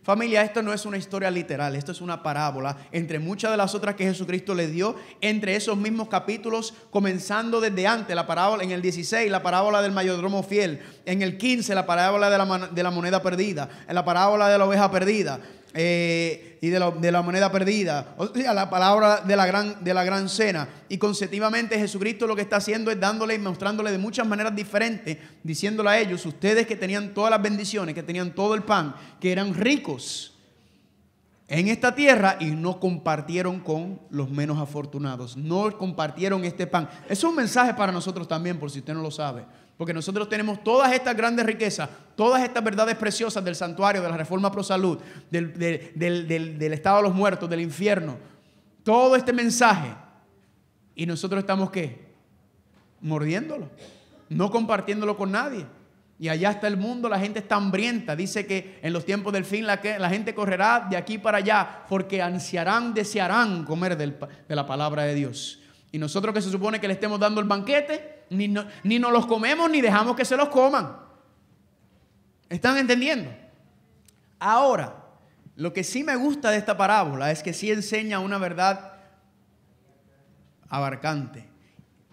Familia, esto no es una historia literal, esto es una parábola entre muchas de las otras que Jesucristo le dio, entre esos mismos capítulos, comenzando desde antes, la parábola en el 16, la parábola del mayordomo fiel, en el 15, la parábola de la, de la moneda perdida, en la parábola de la oveja perdida, eh, y de la, moneda perdida, a la palabra de la, gran, de la gran cena. Y conceptivamente Jesucristo lo que está haciendo es dándole y mostrándole de muchas maneras diferentes, diciéndole a ellos, ustedes que tenían todas las bendiciones, que tenían todo el pan, que eran ricos en esta tierra y no compartieron con los menos afortunados, no compartieron este pan. Es un mensaje para nosotros también, por si usted no lo sabe. Porque nosotros tenemos todas estas grandes riquezas, todas estas verdades preciosas del santuario, de la reforma pro salud, del, estado de los muertos, del infierno. Todo este mensaje. Y nosotros estamos qué? Mordiéndolo. No compartiéndolo con nadie. Y allá está el mundo, la gente está hambrienta. Dice que en los tiempos del fin la, la gente correrá de aquí para allá porque ansiarán, desearán comer de la palabra de Dios. Y nosotros que se supone que le estemos dando el banquete, ni, nos los comemos ni dejamos que se los coman. ¿Están entendiendo? Ahora, lo que sí me gusta de esta parábola es que sí enseña una verdad abarcante.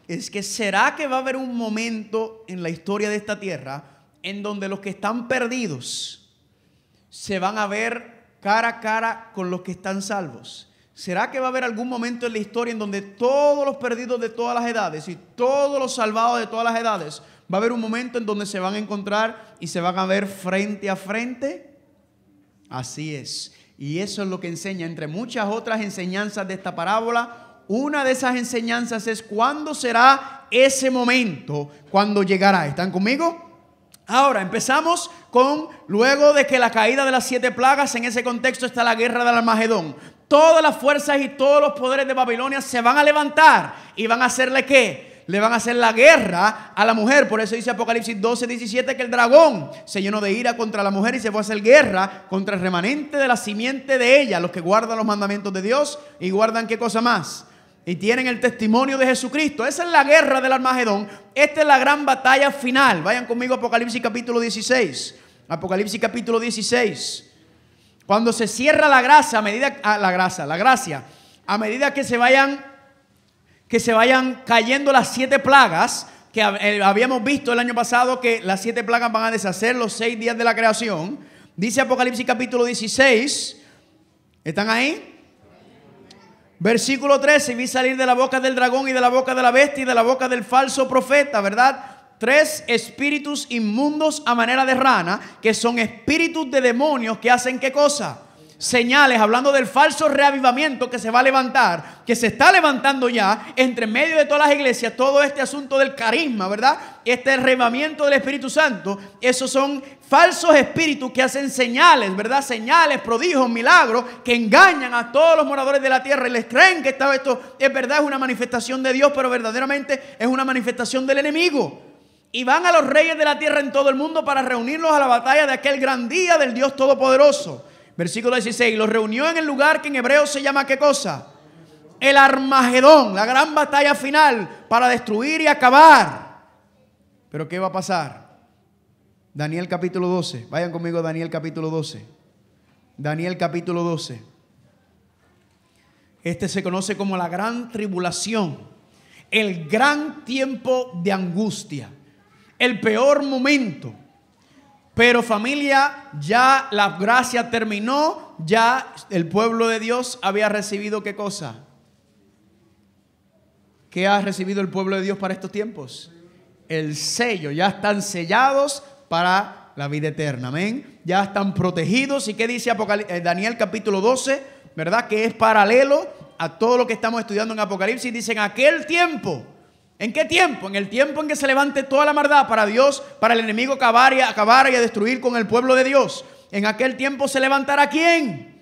Es que será que va a haber un momento en la historia de esta tierra en donde los que están perdidos se van a ver cara a cara con los que están salvos. ¿Será que va a haber algún momento en la historia en donde todos los perdidos de todas las edades y todos los salvados de todas las edades, va a haber un momento en donde se van a encontrar y se van a ver frente a frente? Así es. Y eso es lo que enseña, entre muchas otras enseñanzas de esta parábola, una de esas enseñanzas es cuándo será ese momento, cuándo llegará. ¿Están conmigo? Ahora empezamos con, luego de que la caída de las siete plagas, en ese contexto está la guerra del Almagedón todas las fuerzas y todos los poderes de Babilonia se van a levantar y van a hacerle qué? Le van a hacer la guerra a la mujer. Por eso dice Apocalipsis 12, 17 que el dragón se llenó de ira contra la mujer y se fue a hacer guerra contra el remanente de la simiente de ella, los que guardan los mandamientos de Dios y guardan qué cosa más. Y tienen el testimonio de Jesucristo. Esa es la guerra del Armagedón. Esta es la gran batalla final. Vayan conmigo Apocalipsis capítulo 16. Apocalipsis capítulo 16. Cuando se cierra la grasa, a medida ah, la grasa, la gracia, a medida que se vayan que se vayan cayendo las siete plagas que eh, habíamos visto el año pasado que las siete plagas van a deshacer los seis días de la creación. Dice Apocalipsis capítulo 16. ¿Están ahí? Versículo 13, vi salir de la boca del dragón y de la boca de la bestia y de la boca del falso profeta, ¿verdad? tres espíritus inmundos a manera de rana, que son espíritus de demonios que hacen qué cosa? Señales, hablando del falso reavivamiento que se va a levantar, que se está levantando ya entre medio de todas las iglesias, todo este asunto del carisma, ¿verdad? Este reavivamiento del Espíritu Santo, esos son falsos espíritus que hacen señales, ¿verdad? Señales, prodigios, milagros, que engañan a todos los moradores de la tierra y les creen que esto es verdad, es una manifestación de Dios, pero verdaderamente es una manifestación del enemigo y van a los reyes de la tierra en todo el mundo para reunirlos a la batalla de aquel gran día del Dios Todopoderoso. Versículo 16, los reunió en el lugar que en hebreo se llama qué cosa? El Armagedón, la gran batalla final para destruir y acabar. Pero ¿qué va a pasar? Daniel capítulo 12, vayan conmigo Daniel capítulo 12. Daniel capítulo 12. Este se conoce como la gran tribulación, el gran tiempo de angustia el peor momento. Pero familia, ya la gracia terminó, ya el pueblo de Dios había recibido qué cosa? ¿Qué ha recibido el pueblo de Dios para estos tiempos? El sello, ya están sellados para la vida eterna, amén. Ya están protegidos y qué dice eh, Daniel capítulo 12, ¿verdad? Que es paralelo a todo lo que estamos estudiando en Apocalipsis, dicen aquel tiempo ¿En qué tiempo? En el tiempo en que se levante toda la maldad para Dios, para el enemigo acabar y, y a destruir con el pueblo de Dios. En aquel tiempo se levantará quién?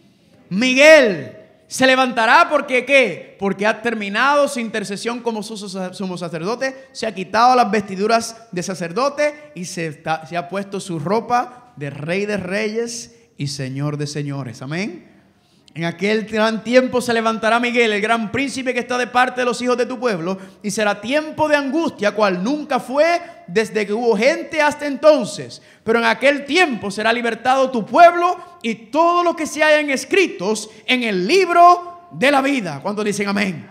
Miguel. Se levantará porque qué? Porque ha terminado su intercesión como sumo sacerdote, se ha quitado las vestiduras de sacerdote y se ha puesto su ropa de rey de reyes y señor de señores. Amén. En aquel gran tiempo se levantará Miguel, el gran príncipe que está de parte de los hijos de tu pueblo, y será tiempo de angustia, cual nunca fue desde que hubo gente hasta entonces. Pero en aquel tiempo será libertado tu pueblo y todo lo que se hayan escritos en el libro de la vida. Cuando dicen amén?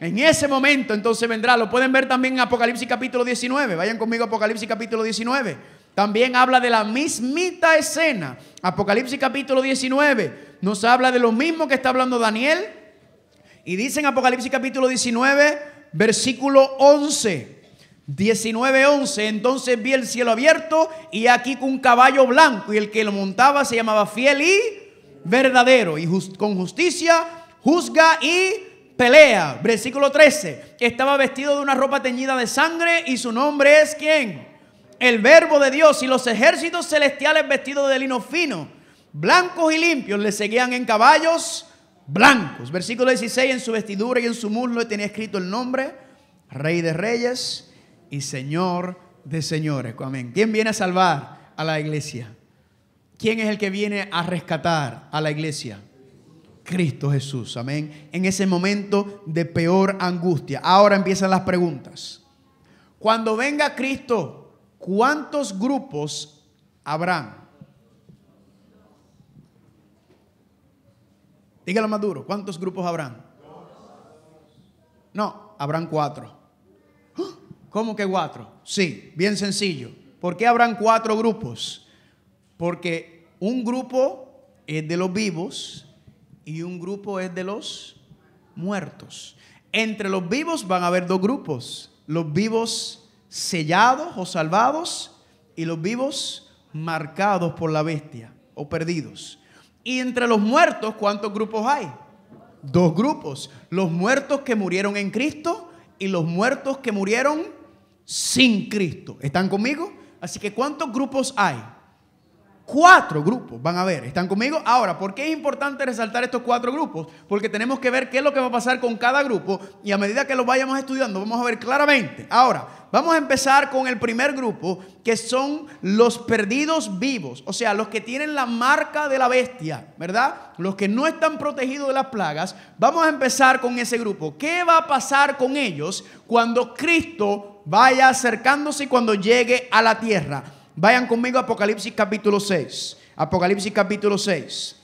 En ese momento entonces vendrá. Lo pueden ver también en Apocalipsis capítulo 19. Vayan conmigo a Apocalipsis capítulo 19. También habla de la mismita escena. Apocalipsis capítulo 19 nos habla de lo mismo que está hablando Daniel. Y dice en Apocalipsis capítulo 19, versículo 11. 19-11 Entonces vi el cielo abierto y aquí con un caballo blanco y el que lo montaba se llamaba fiel y verdadero y con justicia juzga y pelea. Versículo 13. Estaba vestido de una ropa teñida de sangre y su nombre es quién? El verbo de Dios y los ejércitos celestiales vestidos de lino fino blancos y limpios, le seguían en caballos blancos. Versículo 16, en su vestidura y en su muslo tenía escrito el nombre, Rey de Reyes y Señor de Señores. Amén. ¿Quién viene a salvar a la iglesia? ¿Quién es el que viene a rescatar a la iglesia? Cristo Jesús, amén. En ese momento de peor angustia. Ahora empiezan las preguntas. Cuando venga Cristo, ¿cuántos grupos habrán? Dígale más Maduro ¿Cuántos grupos habrán? No, habrán cuatro. ¡Oh! ¿Cómo que cuatro? Sí, bien sencillo. ¿Por qué habrán cuatro grupos? Porque un grupo es de los vivos y un grupo es de los muertos. Entre los vivos van a haber dos grupos. Los vivos sellados o salvados y los vivos marcados por la bestia o perdidos. Y entre los muertos, ¿cuántos grupos hay? Dos grupos. Los muertos que murieron en Cristo y los muertos que murieron sin Cristo. ¿Están conmigo? Así que ¿cuántos grupos hay? Cuatro grupos van a ver, ¿están conmigo? Ahora, ¿por qué es importante resaltar estos cuatro grupos? Porque tenemos que ver qué es lo que va a pasar con cada grupo y a medida que los vayamos estudiando vamos a ver claramente. Ahora, vamos a empezar con el primer grupo que son los perdidos vivos, o sea, los que tienen la marca de la bestia, ¿verdad? Los que no están protegidos de las plagas. Vamos a empezar con ese grupo. ¿Qué va a pasar con ellos cuando Cristo vaya acercándose y cuando llegue a la tierra? Vayan conmigo a Apocalipsis capítulo 6. Apocalipsis capítulo 6.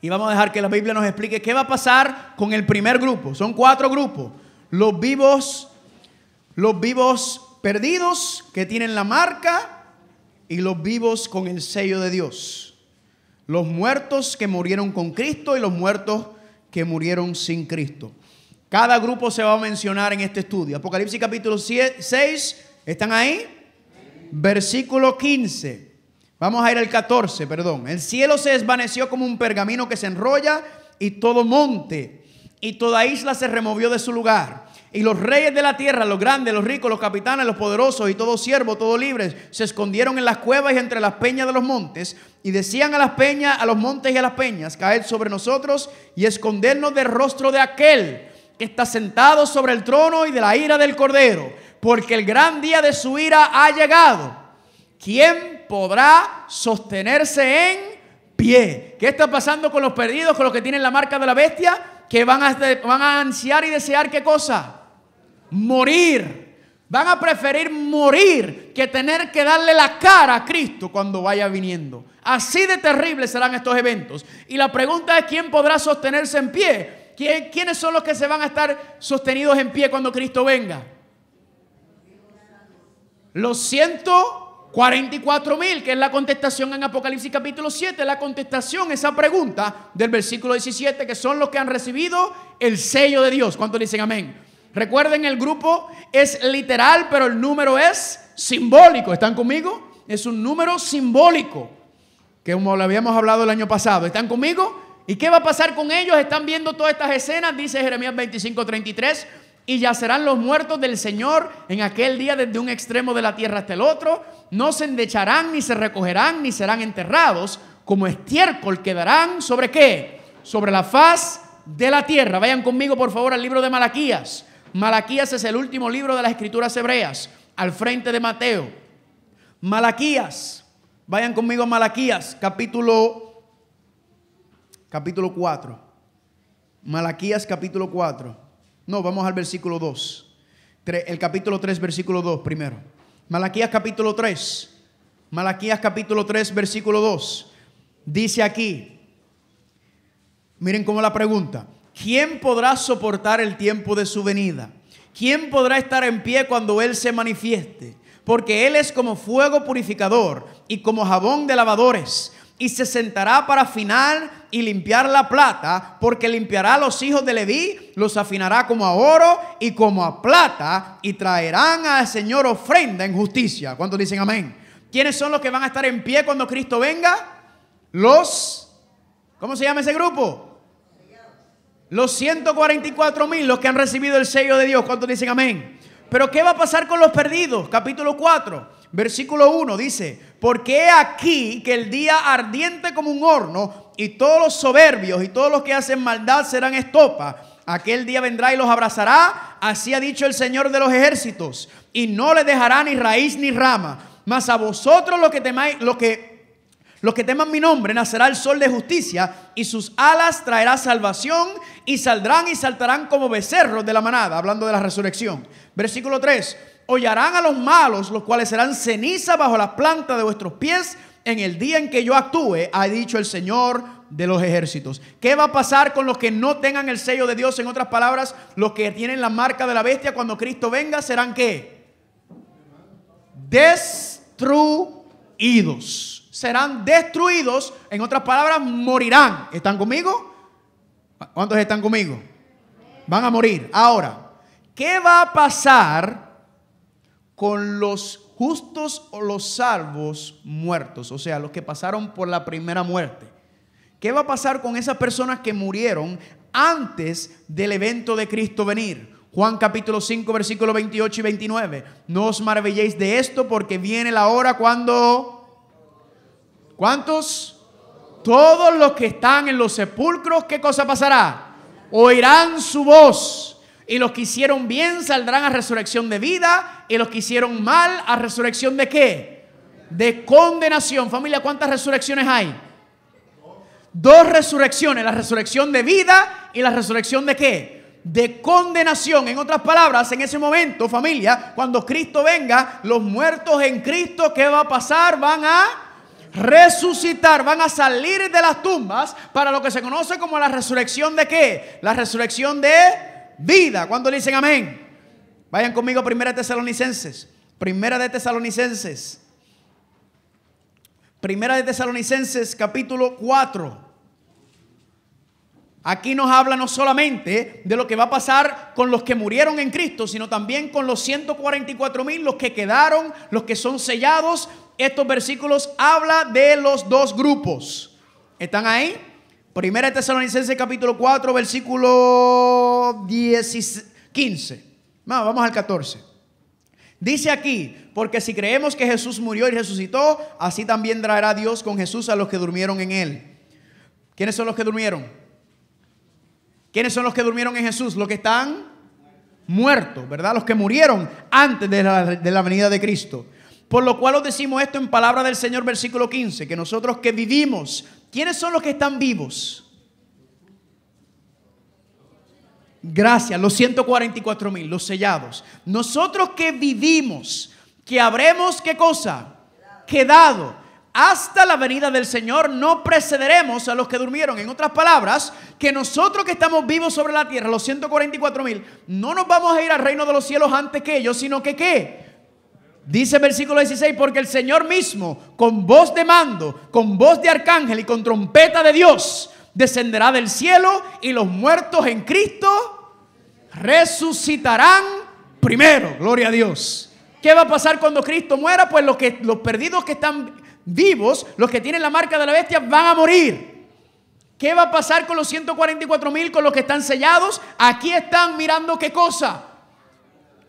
Y vamos a dejar que la Biblia nos explique qué va a pasar con el primer grupo. Son cuatro grupos. Los vivos, los vivos perdidos que tienen la marca y los vivos con el sello de Dios. Los muertos que murieron con Cristo y los muertos que murieron sin Cristo. Cada grupo se va a mencionar en este estudio. Apocalipsis capítulo 6, ¿están ahí? versículo 15. Vamos a ir al 14, perdón. El cielo se desvaneció como un pergamino que se enrolla y todo monte y toda isla se removió de su lugar. Y los reyes de la tierra, los grandes, los ricos, los capitanes, los poderosos y todo siervo, todo libre se escondieron en las cuevas y entre las peñas de los montes. Y decían a las peñas, a los montes y a las peñas, caed sobre nosotros y escondernos del rostro de aquel que está sentado sobre el trono y de la ira del cordero porque el gran día de su ira ha llegado. ¿Quién podrá sostenerse en pie? ¿Qué está pasando con los perdidos, con los que tienen la marca de la bestia? Que van a, van a ansiar y desear qué cosa? Morir. Van a preferir morir que tener que darle la cara a Cristo cuando vaya viniendo. Así de terribles serán estos eventos. Y la pregunta es quién podrá sostenerse en pie. ¿Quiénes son los que se van a estar sostenidos en pie cuando Cristo venga? Los 144 mil, que es la contestación en Apocalipsis capítulo 7, la contestación esa pregunta del versículo 17, que son los que han recibido el sello de Dios. ¿Cuántos dicen amén? Recuerden, el grupo es literal, pero el número es simbólico. ¿Están conmigo? Es un número simbólico, que como lo habíamos hablado el año pasado. ¿Están conmigo? ¿Y qué va a pasar con ellos? Están viendo todas estas escenas, dice Jeremías 25, 33 y serán los muertos del Señor en aquel día desde un extremo de la tierra hasta el otro. No se endecharán, ni se recogerán, ni serán enterrados. Como estiércol quedarán sobre qué? Sobre la faz de la tierra. Vayan conmigo por favor al libro de Malaquías. Malaquías es el último libro de las escrituras hebreas, al frente de Mateo. Malaquías, vayan conmigo a Malaquías, capítulo, capítulo 4. Malaquías capítulo 4. No, vamos al versículo 2. El capítulo 3, versículo 2 primero. Malaquías capítulo 3. Malaquías capítulo 3, versículo 2. Dice aquí, miren cómo la pregunta, ¿quién podrá soportar el tiempo de su venida? ¿Quién podrá estar en pie cuando Él se manifieste? Porque Él es como fuego purificador y como jabón de lavadores, y se sentará para final y limpiar la plata, porque limpiará a los hijos de Leví, los afinará como a oro y como a plata, y traerán al Señor ofrenda en justicia. ¿Cuántos dicen amén? ¿Quiénes son los que van a estar en pie cuando Cristo venga? Los, ¿cómo se llama ese grupo? Los 144 mil, los que han recibido el sello de Dios. ¿Cuántos dicen amén? Pero ¿qué va a pasar con los perdidos? Capítulo 4, versículo 1 dice, porque aquí que el día ardiente como un horno y todos los soberbios y todos los que hacen maldad serán estopa. Aquel día vendrá y los abrazará, así ha dicho el Señor de los ejércitos, y no le dejará ni raíz ni rama. Mas a vosotros los que temáis, los que teman mi nombre nacerá el sol de justicia y sus alas traerá salvación y saldrán y saltarán como becerros de la manada, hablando de la resurrección. Versículo 3. Hollarán a los malos, los cuales serán ceniza bajo la planta de vuestros pies en el día en que yo actúe, ha dicho el Señor de los ejércitos. ¿Qué va a pasar con los que no tengan el sello de Dios? En otras palabras, los que tienen la marca de la bestia cuando Cristo venga serán qué? Destruidos. Serán destruidos. En otras palabras, morirán. ¿Están conmigo? ¿Cuántos están conmigo? Van a morir. Ahora, ¿qué va a pasar con los justos o los salvos muertos, o sea, los que pasaron por la primera muerte. ¿Qué va a pasar con esas personas que murieron antes del evento de Cristo venir? Juan capítulo 5, versículo 28 y 29. No os maravilléis de esto porque viene la hora cuando... ¿Cuántos? Todos los que están en los sepulcros, ¿qué cosa pasará? Oirán su voz y los que hicieron bien saldrán a resurrección de vida. Y los que hicieron mal a resurrección de qué? De condenación. Familia, ¿cuántas resurrecciones hay? Dos resurrecciones. La resurrección de vida y la resurrección de qué? De condenación. En otras palabras, en ese momento, familia, cuando Cristo venga, los muertos en Cristo, ¿qué va a pasar? Van a resucitar, van a salir de las tumbas para lo que se conoce como la resurrección de qué? La resurrección de vida. cuando dicen amén? Vayan conmigo, primera de Tesalonicenses. Primera de Tesalonicenses. Primera de Tesalonicenses, capítulo 4. Aquí nos habla no solamente de lo que va a pasar con los que murieron en Cristo, sino también con los 144 mil, los que quedaron, los que son sellados. Estos versículos habla de los dos grupos. ¿Están ahí? Primera Tesalonicenses capítulo 4, versículo 15. No, vamos al 14. Dice aquí, porque si creemos que Jesús murió y resucitó, así también traerá Dios con Jesús a los que durmieron en él. ¿Quiénes son los que durmieron? ¿Quiénes son los que durmieron en Jesús? Los que están muertos, ¿verdad? Los que murieron antes de la venida de Cristo. Por lo cual os decimos esto en palabra del Señor, versículo 15, que nosotros que vivimos, ¿quiénes son los que están vivos? Gracias, los 144 mil, los sellados. Nosotros que vivimos, que habremos qué cosa? Quedado. Hasta la venida del Señor no precederemos a los que durmieron. En otras palabras, que nosotros que estamos vivos sobre la tierra, los 144 mil, no nos vamos a ir al reino de los cielos antes que ellos, sino que qué? Dice el versículo 16, porque el Señor mismo, con voz de mando, con voz de arcángel y con trompeta de Dios, descenderá del cielo y los muertos en Cristo resucitarán primero. Gloria a Dios. ¿Qué va a pasar cuando Cristo muera? Pues los, que, los perdidos que están vivos, los que tienen la marca de la bestia, van a morir. ¿Qué va a pasar con los 144 mil, con los que están sellados? Aquí están mirando qué cosa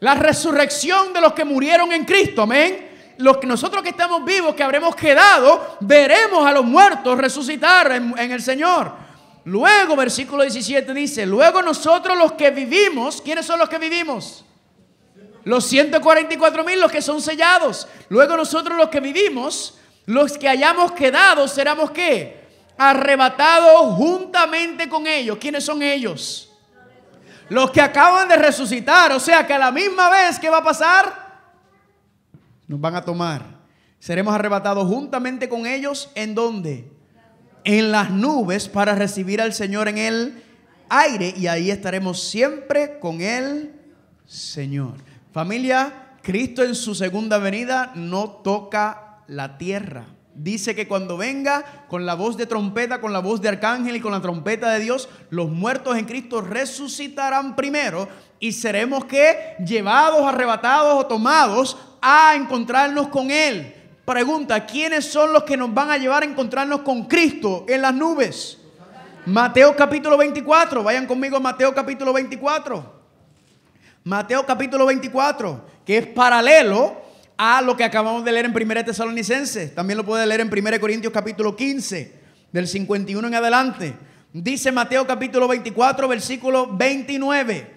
la resurrección de los que murieron en Cristo, amén. Los que nosotros que estamos vivos, que habremos quedado, veremos a los muertos resucitar en, el Señor. Luego, versículo 17 dice, luego nosotros los que vivimos, ¿quiénes son los que vivimos? Los 144 mil, los que son sellados. Luego nosotros los que vivimos, los que hayamos quedado, seremos qué? Arrebatados juntamente con ellos. ¿Quiénes son ellos? Los que acaban de resucitar. O sea que a la misma vez, ¿qué va a pasar? Nos van a tomar. Seremos arrebatados juntamente con ellos. ¿En dónde? En las nubes para recibir al Señor en el aire. Y ahí estaremos siempre con el Señor. Familia, Cristo en su segunda venida no toca la tierra. Dice que cuando venga con la voz de trompeta, con la voz de arcángel y con la trompeta de Dios, los muertos en Cristo resucitarán primero y seremos que llevados, arrebatados o tomados a encontrarnos con Él. Pregunta, ¿quiénes son los que nos van a llevar a encontrarnos con Cristo en las nubes? Mateo capítulo 24, vayan conmigo a Mateo capítulo 24. Mateo capítulo 24, que es paralelo a lo que acabamos de leer en 1 Tesalonicenses. También lo puede leer en 1 Corintios capítulo 15, del 51 en adelante. Dice Mateo capítulo 24, versículo 29.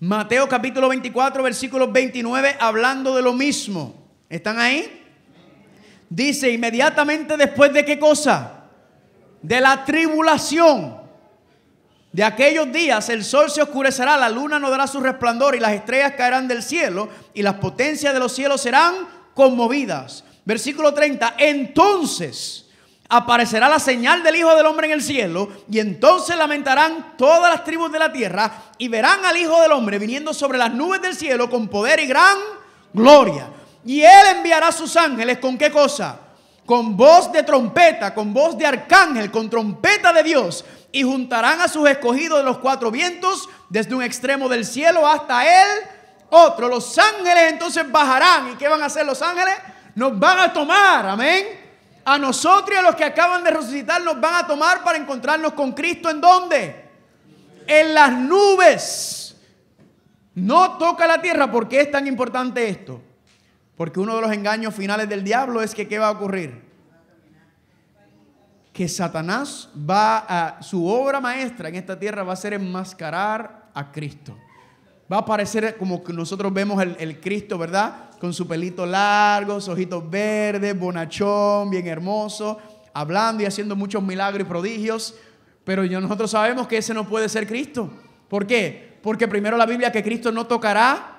Mateo capítulo 24, versículo 29, hablando de lo mismo. ¿Están ahí? Dice, inmediatamente después de qué cosa? De la tribulación de aquellos días el sol se oscurecerá, la luna no dará su resplandor y las estrellas caerán del cielo y las potencias de los cielos serán conmovidas. Versículo 30, entonces aparecerá la señal del Hijo del Hombre en el cielo y entonces lamentarán todas las tribus de la tierra y verán al Hijo del Hombre viniendo sobre las nubes del cielo con poder y gran gloria. Y él enviará sus ángeles con qué cosa? Con voz de trompeta, con voz de arcángel, con trompeta de Dios y juntarán a sus escogidos de los cuatro vientos, desde un extremo del cielo hasta el otro. Los ángeles entonces bajarán. ¿Y qué van a hacer los ángeles? Nos van a tomar, amén. A nosotros y a los que acaban de resucitar nos van a tomar para encontrarnos con Cristo. ¿En dónde? En las nubes. No toca la tierra. ¿Por qué es tan importante esto? Porque uno de los engaños finales del diablo es que ¿qué va a ocurrir? que Satanás va a, su obra maestra en esta tierra va a ser enmascarar a Cristo. Va a parecer como que nosotros vemos el, Cristo, ¿verdad? Con su pelito largo, sus ojitos verdes, bonachón, bien hermoso, hablando y haciendo muchos milagros y prodigios. Pero nosotros sabemos que ese no puede ser Cristo. ¿Por qué? Porque primero la Biblia que Cristo no tocará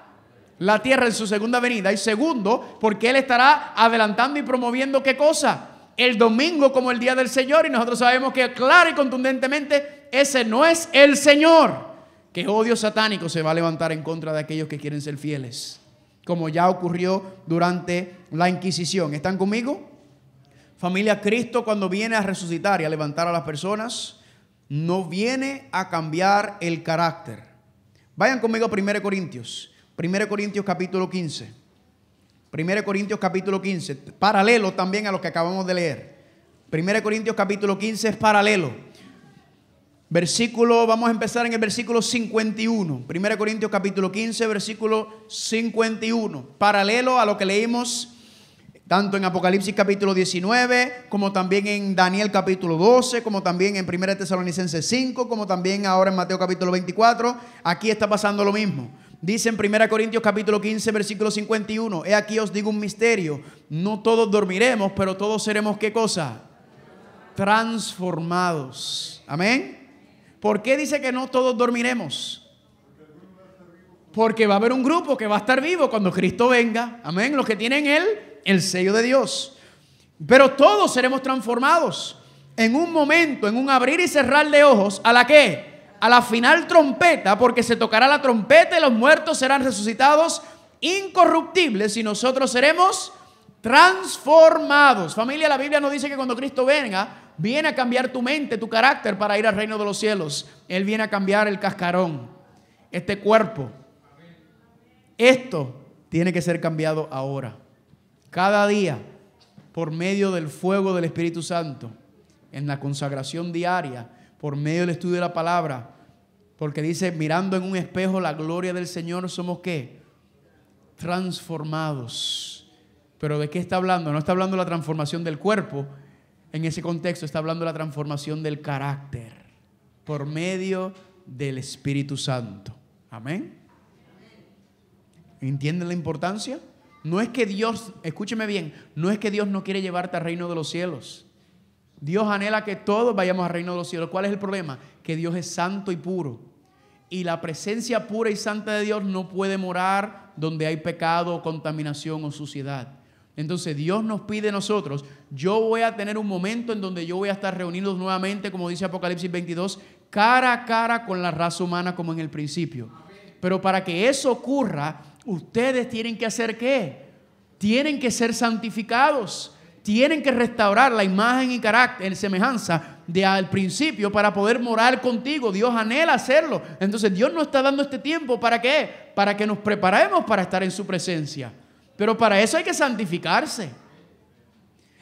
la tierra en su segunda venida. Y segundo, porque Él estará adelantando y promoviendo qué cosa? el domingo como el día del Señor y nosotros sabemos que claro y contundentemente ese no es el Señor. Que odio satánico se va a levantar en contra de aquellos que quieren ser fieles, como ya ocurrió durante la Inquisición. ¿Están conmigo? Familia, Cristo cuando viene a resucitar y a levantar a las personas, no viene a cambiar el carácter. Vayan conmigo a 1 Corintios, 1 Corintios capítulo 15. 1 Corintios capítulo 15, paralelo también a lo que acabamos de leer. 1 Corintios capítulo 15 es paralelo. Versículo, vamos a empezar en el versículo 51. 1 Corintios capítulo 15, versículo 51. Paralelo a lo que leímos tanto en Apocalipsis capítulo 19, como también en Daniel capítulo 12, como también en 1 Tesalonicenses 5, como también ahora en Mateo capítulo 24. Aquí está pasando lo mismo. Dice en 1 Corintios capítulo 15, versículo 51, he aquí os digo un misterio, no todos dormiremos, pero todos seremos qué cosa? Transformados. Amén. ¿Por qué dice que no todos dormiremos? Porque va a haber un grupo que va a estar vivo cuando Cristo venga. Amén. Los que tienen Él, el sello de Dios. Pero todos seremos transformados en un momento, en un abrir y cerrar de ojos. ¿A la qué? a la final trompeta, porque se tocará la trompeta y los muertos serán resucitados incorruptibles y nosotros seremos transformados. Familia, la Biblia nos dice que cuando Cristo venga, viene a cambiar tu mente, tu carácter para ir al reino de los cielos. Él viene a cambiar el cascarón, este cuerpo. Esto tiene que ser cambiado ahora. Cada día, por medio del fuego del Espíritu Santo, en la consagración diaria, por medio del estudio de la palabra, porque dice, mirando en un espejo la gloria del Señor, somos qué? Transformados. Pero ¿de qué está hablando? No está hablando la transformación del cuerpo. En ese contexto está hablando la transformación del carácter por medio del Espíritu Santo. Amén. ¿Entienden la importancia? No es que Dios, escúcheme bien, no es que Dios no quiere llevarte al reino de los cielos. Dios anhela que todos vayamos al reino de los cielos. ¿Cuál es el problema? Que Dios es santo y puro y la presencia pura y santa de Dios no puede morar donde hay pecado, contaminación o suciedad. Entonces Dios nos pide a nosotros, yo voy a tener un momento en donde yo voy a estar reunidos nuevamente, como dice Apocalipsis 22, cara a cara con la raza humana como en el principio. Pero para que eso ocurra, ustedes tienen que hacer qué? Tienen que ser santificados, tienen que restaurar la imagen y carácter, en semejanza de al principio para poder morar contigo. Dios anhela hacerlo. Entonces Dios nos está dando este tiempo para qué? Para que nos preparemos para estar en su presencia. Pero para eso hay que santificarse.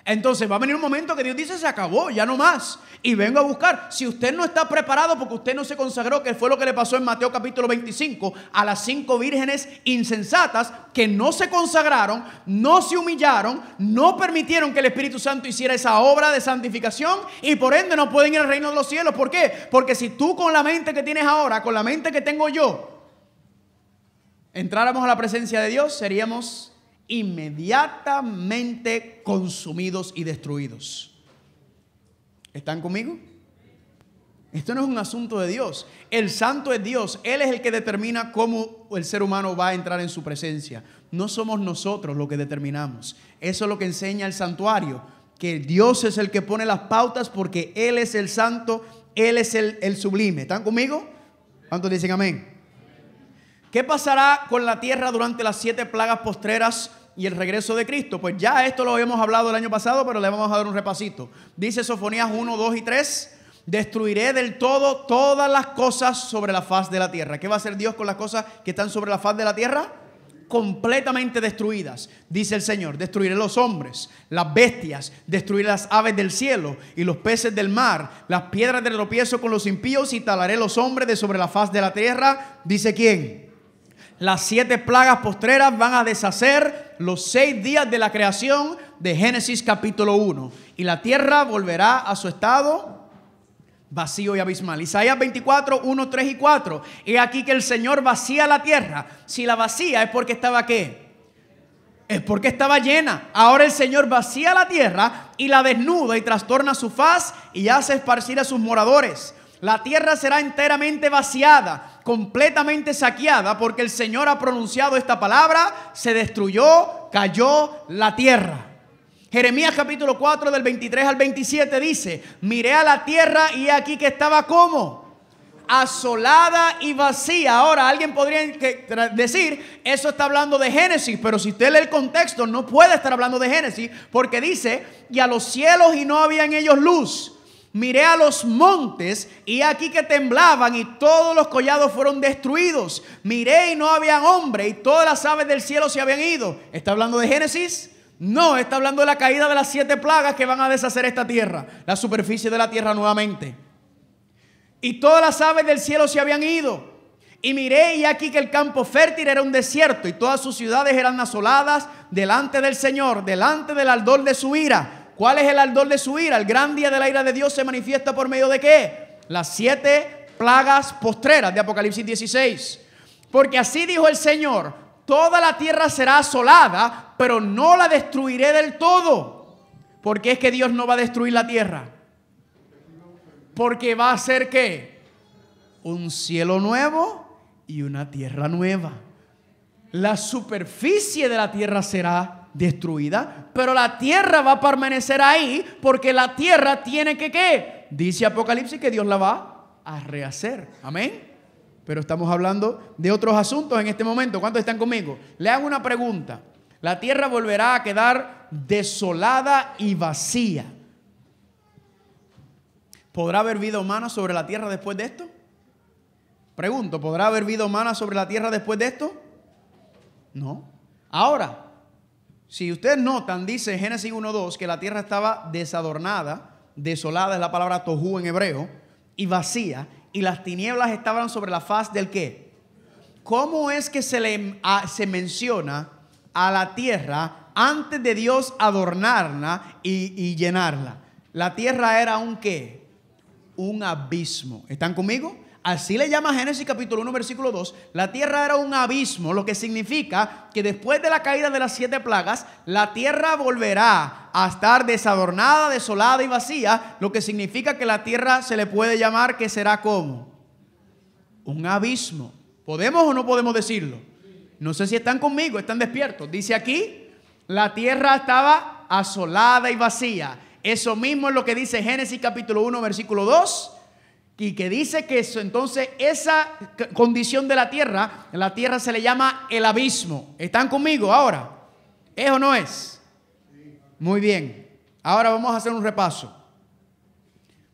Entonces va a venir un momento que Dios dice, se acabó, ya no más. Y vengo a buscar. Si usted no está preparado porque usted no se consagró, que fue lo que le pasó en Mateo capítulo 25, a las cinco vírgenes insensatas que no se consagraron, no se humillaron, no permitieron que el Espíritu Santo hiciera esa obra de santificación y por ende no pueden ir al reino de los cielos. ¿Por qué? Porque si tú con la mente que tienes ahora, con la mente que tengo yo, entráramos a la presencia de Dios, seríamos inmediatamente consumidos y destruidos. ¿Están conmigo? Esto no es un asunto de Dios. El santo es Dios. Él es el que determina cómo el ser humano va a entrar en su presencia. No somos nosotros los que determinamos. Eso es lo que enseña el santuario, que Dios es el que pone las pautas porque Él es el santo, Él es el, sublime. ¿Están conmigo? ¿Cuántos dicen amén? ¿Qué pasará con la tierra durante las siete plagas postreras? y el regreso de Cristo. Pues ya esto lo habíamos hablado el año pasado, pero le vamos a dar un repasito. Dice Sofonías 1, 2 y 3, destruiré del todo todas las cosas sobre la faz de la tierra. ¿Qué va a hacer Dios con las cosas que están sobre la faz de la tierra? completamente destruidas, dice el Señor. Destruiré los hombres, las bestias, destruiré las aves del cielo y los peces del mar, las piedras del tropiezo con los impíos y talaré los hombres de sobre la faz de la tierra, dice quién. Las siete plagas postreras van a deshacer los seis días de la creación de Génesis capítulo 1. Y la tierra volverá a su estado vacío y abismal. Isaías 24, 1, 3 y 4. He aquí que el Señor vacía la tierra. Si la vacía es porque estaba qué? Es porque estaba llena. Ahora el Señor vacía la tierra y la desnuda y trastorna su faz y hace esparcir a sus moradores. La tierra será enteramente vaciada, completamente saqueada, porque el Señor ha pronunciado esta palabra, se destruyó, cayó la tierra. Jeremías capítulo 4 del 23 al 27 dice, miré a la tierra y aquí que estaba como asolada y vacía. Ahora, alguien podría decir, eso está hablando de Génesis, pero si usted lee el contexto, no puede estar hablando de Génesis, porque dice, y a los cielos y no había en ellos luz Miré a los montes y aquí que temblaban y todos los collados fueron destruidos. Miré y no había hombre y todas las aves del cielo se habían ido. ¿Está hablando de Génesis? No, está hablando de la caída de las siete plagas que van a deshacer esta tierra, la superficie de la tierra nuevamente. Y todas las aves del cielo se habían ido. Y miré y aquí que el campo fértil era un desierto y todas sus ciudades eran asoladas delante del Señor, delante del ardor de su ira ¿Cuál es el ardor de su ira? El gran día de la ira de Dios se manifiesta por medio de qué? Las siete plagas postreras de Apocalipsis 16. Porque así dijo el Señor, toda la tierra será asolada, pero no la destruiré del todo. Porque es que Dios no va a destruir la tierra. Porque va a ser qué? Un cielo nuevo y una tierra nueva. La superficie de la tierra será destruida, pero la tierra va a permanecer ahí porque la tierra tiene que qué? Dice Apocalipsis que Dios la va a rehacer. Amén. Pero estamos hablando de otros asuntos en este momento. ¿Cuántos están conmigo? Le hago una pregunta. La tierra volverá a quedar desolada y vacía. ¿Podrá haber vida humana sobre la tierra después de esto? Pregunto, ¿podrá haber vida humana sobre la tierra después de esto? No. Ahora, si ustedes notan, dice Génesis 1.2 que la tierra estaba desadornada, desolada es la palabra tohu en hebreo, y vacía, y las tinieblas estaban sobre la faz del qué. ¿Cómo es que se, le, ah, se menciona a la tierra antes de Dios adornarla y, y llenarla? La tierra era un qué? Un abismo. ¿Están conmigo? Así le llama Génesis capítulo 1, versículo 2. La tierra era un abismo, lo que significa que después de la caída de las siete plagas, la tierra volverá a estar desadornada, desolada y vacía, lo que significa que la tierra se le puede llamar que será como un abismo. ¿Podemos o no podemos decirlo? No sé si están conmigo, están despiertos. Dice aquí, la tierra estaba asolada y vacía. Eso mismo es lo que dice Génesis capítulo 1, versículo 2 y que dice que eso, entonces esa condición de la tierra, la tierra se le llama el abismo. ¿Están conmigo ahora? ¿Es o no es? Muy bien. Ahora vamos a hacer un repaso.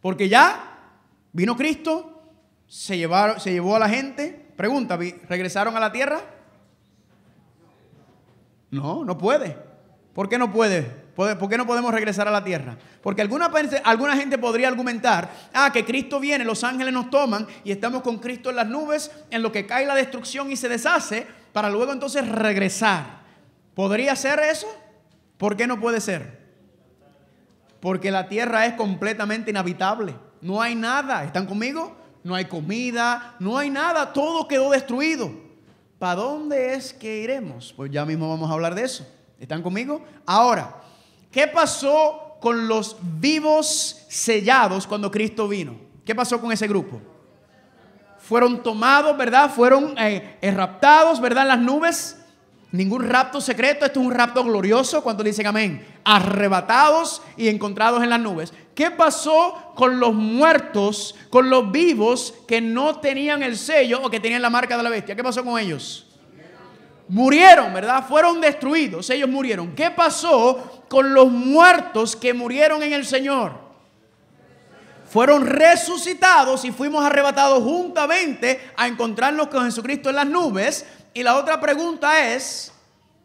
Porque ya vino Cristo, se, se llevó a la gente. Pregunta, ¿regresaron a la tierra? No, no puede. ¿Por qué no puede? ¿Por qué no podemos regresar a la tierra? Porque alguna, gente podría argumentar, ah, que Cristo viene, los ángeles nos toman y estamos con Cristo en las nubes, en lo que cae la destrucción y se deshace, para luego entonces regresar. ¿Podría ser eso? ¿Por qué no puede ser? Porque la tierra es completamente inhabitable. No hay nada. ¿Están conmigo? No hay comida, no hay nada. Todo quedó destruido. ¿Para dónde es que iremos? Pues ya mismo vamos a hablar de eso. ¿Están conmigo? Ahora, ¿Qué pasó con los vivos sellados cuando Cristo vino? ¿Qué pasó con ese grupo? Fueron tomados, ¿verdad? Fueron eh, raptados, ¿verdad? En las nubes. Ningún rapto secreto, esto es un rapto glorioso, cuando dicen amén, arrebatados y encontrados en las nubes. ¿Qué pasó con los muertos, con los vivos que no tenían el sello o que tenían la marca de la bestia? ¿Qué pasó con ellos? murieron, ¿verdad? Fueron destruidos, ellos murieron. ¿Qué pasó con los muertos que murieron en el Señor? Fueron resucitados y fuimos arrebatados juntamente a encontrarnos con Jesucristo en las nubes. Y la otra pregunta es,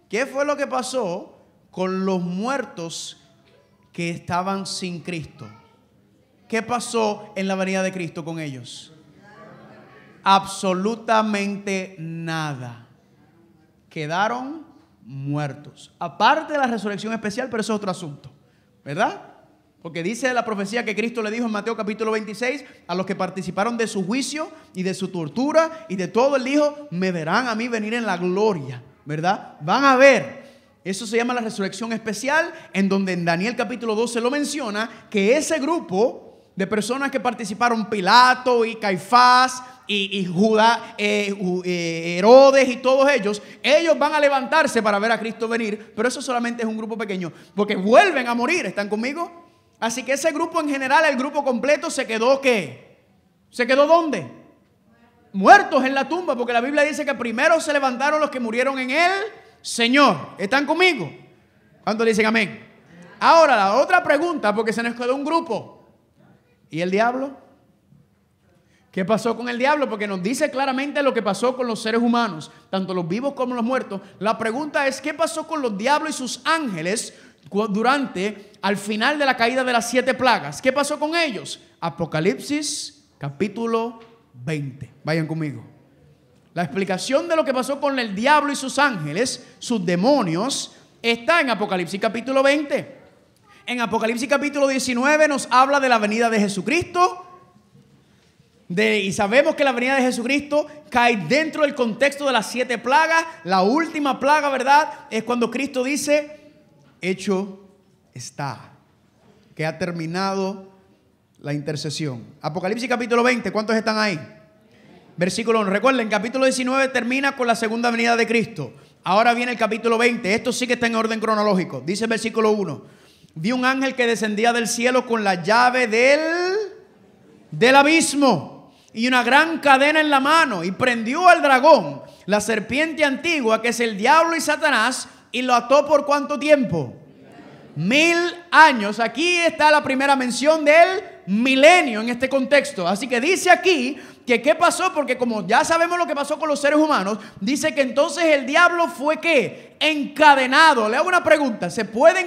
¿qué fue lo que pasó con los muertos que estaban sin Cristo? ¿Qué pasó en la venida de Cristo con ellos? Absolutamente nada quedaron muertos. Aparte de la resurrección especial, pero eso es otro asunto, ¿verdad? Porque dice la profecía que Cristo le dijo en Mateo capítulo 26, a los que participaron de su juicio y de su tortura y de todo, el hijo, me verán a mí venir en la gloria, ¿verdad? Van a ver. Eso se llama la resurrección especial, en donde en Daniel capítulo 12 lo menciona, que ese grupo de personas que participaron, Pilato y Caifás y, Judá, eh, eh, Herodes y todos ellos, ellos van a levantarse para ver a Cristo venir, pero eso solamente es un grupo pequeño, porque vuelven a morir, ¿están conmigo? Así que ese grupo en general, el grupo completo, se quedó qué? ¿Se quedó dónde? Muertos en la tumba, porque la Biblia dice que primero se levantaron los que murieron en el Señor. ¿Están conmigo? ¿Cuánto dicen amén? Ahora la otra pregunta, porque se nos quedó un grupo. ¿Y el diablo? ¿Qué pasó con el diablo? Porque nos dice claramente lo que pasó con los seres humanos, tanto los vivos como los muertos. La pregunta es, ¿qué pasó con los diablos y sus ángeles durante, al final de la caída de las siete plagas? ¿Qué pasó con ellos? Apocalipsis capítulo 20. Vayan conmigo. La explicación de lo que pasó con el diablo y sus ángeles, sus demonios, está en Apocalipsis capítulo 20. En Apocalipsis capítulo 19 nos habla de la venida de Jesucristo y sabemos que la venida de Jesucristo cae dentro del contexto de las siete plagas. La última plaga, ¿verdad? Es cuando Cristo dice, hecho está, que ha terminado la intercesión. Apocalipsis capítulo 20, ¿cuántos están ahí? Versículo 1. Recuerden, capítulo 19 termina con la segunda venida de Cristo. Ahora viene el capítulo 20. Esto sí que está en orden cronológico. Dice el versículo 1. Vi un ángel que descendía del cielo con la llave del abismo y una gran cadena en la mano y prendió al dragón, la serpiente antigua que es el diablo y Satanás, y lo ató por cuánto tiempo? Mil años. Aquí está la primera mención del milenio en este contexto. Así que dice aquí que qué pasó, porque como ya sabemos lo que pasó con los seres humanos, dice que entonces el diablo fue que Encadenado. Le hago una pregunta, ¿se puede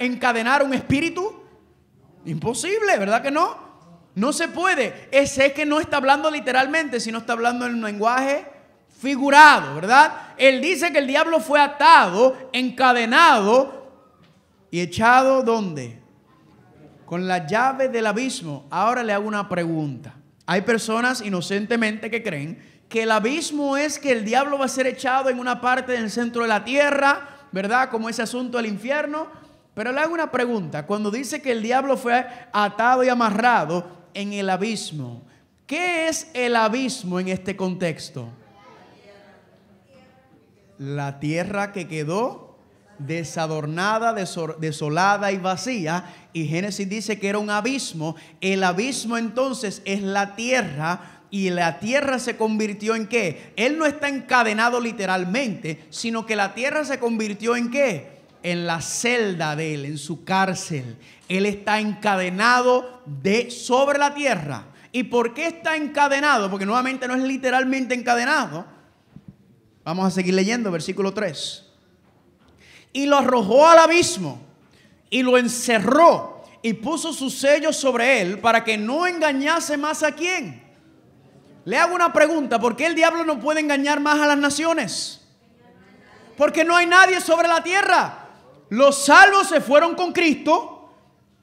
encadenar un espíritu? Imposible, ¿verdad que no? No se puede. Ese es que no está hablando literalmente, sino está hablando en un lenguaje figurado, ¿verdad? Él dice que el diablo fue atado, encadenado y echado ¿dónde? Con la llave del abismo. Ahora le hago una pregunta. Hay personas inocentemente que creen que el abismo es que el diablo va a ser echado en una parte del centro de la tierra, ¿verdad? Como ese asunto del infierno. Pero le hago una pregunta. Cuando dice que el diablo fue atado y amarrado, en el abismo. ¿Qué es el abismo en este contexto? La tierra que quedó desadornada, desolada y vacía. Y Génesis dice que era un abismo. El abismo entonces es la tierra y la tierra se convirtió en qué? Él no está encadenado literalmente, sino que la tierra se convirtió en qué? en la celda de él, en su cárcel. Él está encadenado de sobre la tierra. ¿Y por qué está encadenado? Porque nuevamente no es literalmente encadenado. Vamos a seguir leyendo, versículo 3. Y lo arrojó al abismo y lo encerró y puso su sello sobre él para que no engañase más a quién. Le hago una pregunta, ¿por qué el diablo no puede engañar más a las naciones? Porque no hay nadie sobre la tierra. Los salvos se fueron con Cristo.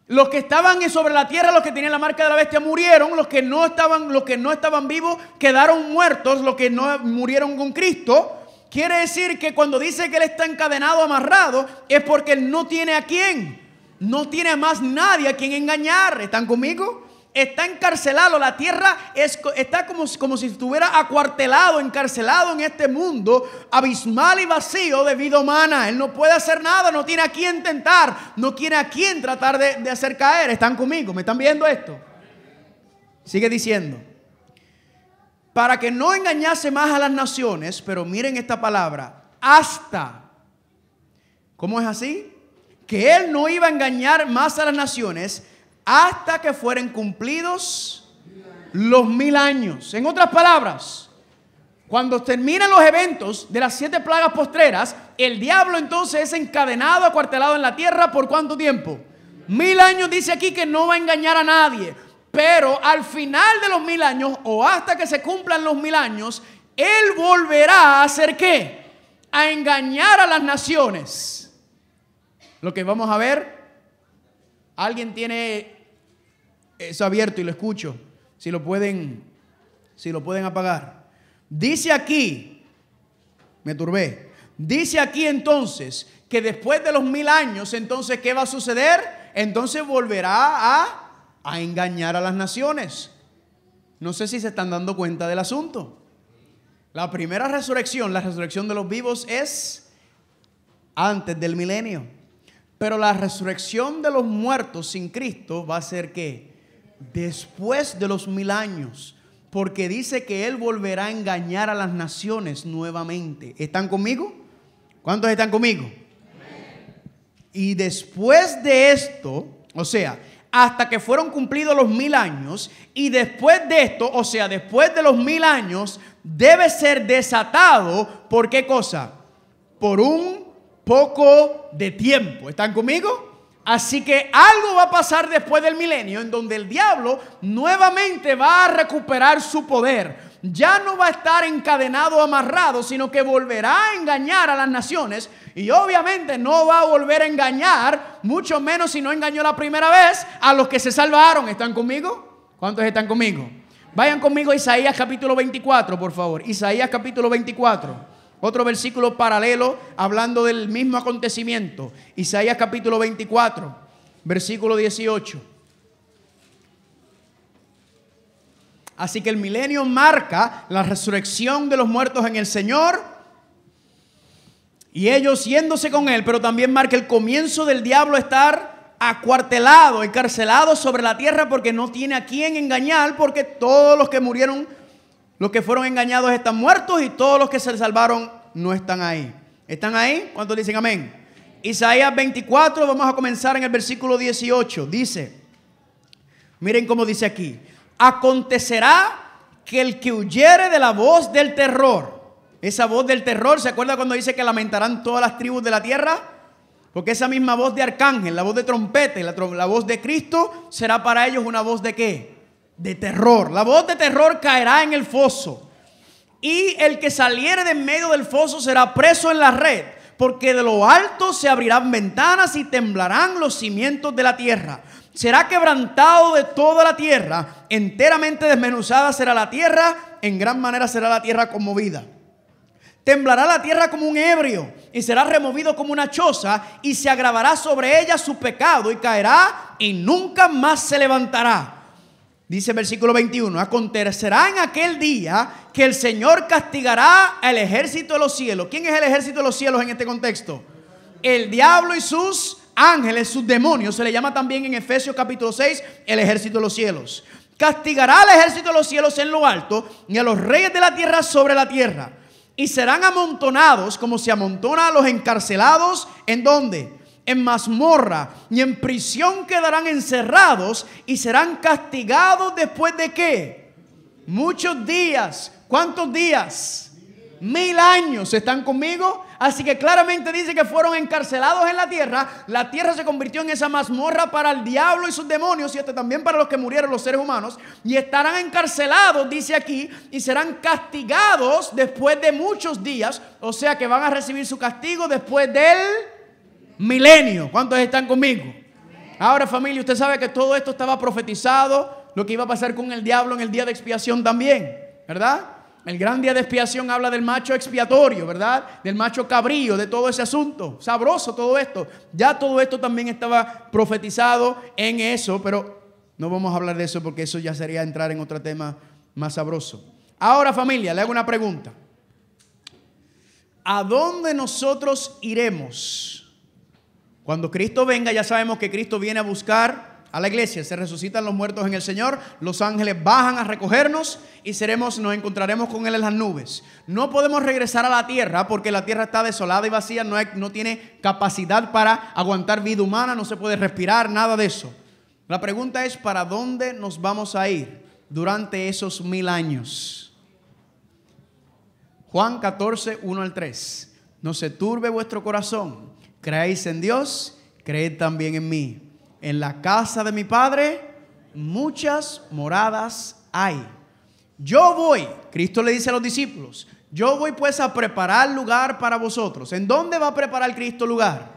Los que estaban sobre la tierra, los que tenían la marca de la bestia, murieron. Los que no estaban, los que no estaban vivos quedaron muertos. Los que no murieron con Cristo. Quiere decir que cuando dice que él está encadenado, amarrado, es porque él no tiene a quién. No tiene más nadie a quien engañar. ¿Están conmigo? está encarcelado, la tierra está como, como si estuviera acuartelado, encarcelado en este mundo abismal y vacío de vida humana. Él no puede hacer nada, no tiene a quién tentar, no tiene a quién tratar de, de hacer caer. ¿Están conmigo? ¿Me están viendo esto? Sigue diciendo. Para que no engañase más a las naciones, pero miren esta palabra, hasta. ¿Cómo es así? Que él no iba a engañar más a las naciones hasta que fueren cumplidos los mil años. En otras palabras, cuando terminan los eventos de las siete plagas postreras, el diablo entonces es encadenado, acuartelado en la tierra por cuánto tiempo? Mil años dice aquí que no va a engañar a nadie. Pero al final de los mil años o hasta que se cumplan los mil años, él volverá a hacer qué? A engañar a las naciones. Lo que vamos a ver, ¿alguien tiene es abierto y lo escucho. Si lo pueden, si lo pueden apagar. Dice aquí, me turbé. Dice aquí entonces que después de los mil años, entonces, ¿qué va a suceder? Entonces volverá a, a engañar a las naciones. No sé si se están dando cuenta del asunto. La primera resurrección, la resurrección de los vivos es antes del milenio. Pero la resurrección de los muertos sin Cristo va a ser que después de los mil años, porque dice que Él volverá a engañar a las naciones nuevamente. ¿Están conmigo? ¿Cuántos están conmigo? Y después de esto, o sea, hasta que fueron cumplidos los mil años, y después de esto, o sea, después de los mil años, debe ser desatado, ¿por qué cosa? Por un poco de tiempo. ¿Están conmigo? Así que algo va a pasar después del milenio en donde el diablo nuevamente va a recuperar su poder. Ya no va a estar encadenado amarrado, sino que volverá a engañar a las naciones. Y obviamente no va a volver a engañar, mucho menos si no engañó la primera vez, a los que se salvaron. ¿Están conmigo? ¿Cuántos están conmigo? Vayan conmigo a Isaías capítulo 24, por favor. Isaías capítulo 24. Otro versículo paralelo hablando del mismo acontecimiento. Isaías capítulo 24, versículo 18. Así que el milenio marca la resurrección de los muertos en el Señor y ellos yéndose con Él, pero también marca el comienzo del diablo estar acuartelado, encarcelado sobre la tierra porque no tiene a quien engañar, porque todos los que murieron los que fueron engañados están muertos y todos los que se salvaron no están ahí. ¿Están ahí? ¿Cuántos dicen amén? Isaías 24, vamos a comenzar en el versículo 18. Dice, miren cómo dice aquí, acontecerá que el que huyere de la voz del terror, esa voz del terror, ¿se acuerda cuando dice que lamentarán todas las tribus de la tierra? Porque esa misma voz de arcángel, la voz de trompeta, la, la voz de Cristo, será para ellos una voz de qué? de terror. La voz de terror caerá en el foso. Y el que saliere de en medio del foso será preso en la red, porque de lo alto se abrirán ventanas y temblarán los cimientos de la tierra. Será quebrantado de toda la tierra, enteramente desmenuzada será la tierra, en gran manera será la tierra conmovida. Temblará la tierra como un ebrio y será removido como una choza y se agravará sobre ella su pecado y caerá y nunca más se levantará Dice el versículo 21, acontecerá en aquel día que el Señor castigará al ejército de los cielos. ¿Quién es el ejército de los cielos en este contexto? El diablo y sus ángeles, sus demonios. Se le llama también en Efesios capítulo 6 el ejército de los cielos. Castigará al ejército de los cielos en lo alto y a los reyes de la tierra sobre la tierra. Y serán amontonados como se amontona a los encarcelados. ¿En donde? en mazmorra y en prisión quedarán encerrados y serán castigados después de qué? Muchos días. ¿Cuántos días? Mil años. ¿Están conmigo? Así que claramente dice que fueron encarcelados en la tierra. La tierra se convirtió en esa mazmorra para el diablo y sus demonios y hasta también para los que murieron los seres humanos. Y estarán encarcelados, dice aquí, y serán castigados después de muchos días. O sea que van a recibir su castigo después del milenio. ¿Cuántos están conmigo? Ahora familia, usted sabe que todo esto estaba profetizado, lo que iba a pasar con el diablo en el día de expiación también, ¿verdad? El gran día de expiación habla del macho expiatorio, ¿verdad? Del macho cabrío, de todo ese asunto. Sabroso todo esto. Ya todo esto también estaba profetizado en eso, pero no vamos a hablar de eso porque eso ya sería entrar en otro tema más sabroso. Ahora familia, le hago una pregunta. ¿A dónde nosotros iremos? Cuando Cristo venga, ya sabemos que Cristo viene a buscar a la iglesia, se resucitan los muertos en el Señor, los ángeles bajan a recogernos y seremos, nos encontraremos con Él en las nubes. No podemos regresar a la tierra porque la tierra está desolada y vacía, no, no tiene capacidad para aguantar vida humana, no se puede respirar, nada de eso. La pregunta es, ¿para dónde nos vamos a ir durante esos mil años? Juan 14, 1 al 3. No se turbe vuestro corazón creéis en Dios, creed también en mí. En la casa de mi Padre muchas moradas hay. Yo voy, Cristo le dice a los discípulos, yo voy pues a preparar lugar para vosotros. ¿En dónde va a preparar Cristo lugar?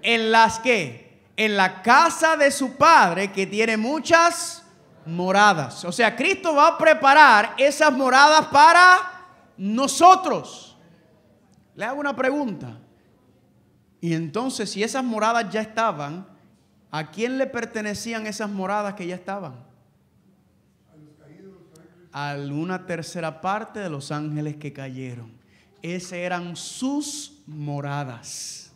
En las que, en la casa de su Padre que tiene muchas moradas. O sea, Cristo va a preparar esas moradas para nosotros. Le hago una pregunta. Y entonces, si esas moradas ya estaban, ¿a quién le pertenecían esas moradas que ya estaban? A una tercera parte de los ángeles que cayeron. Esas eran sus moradas.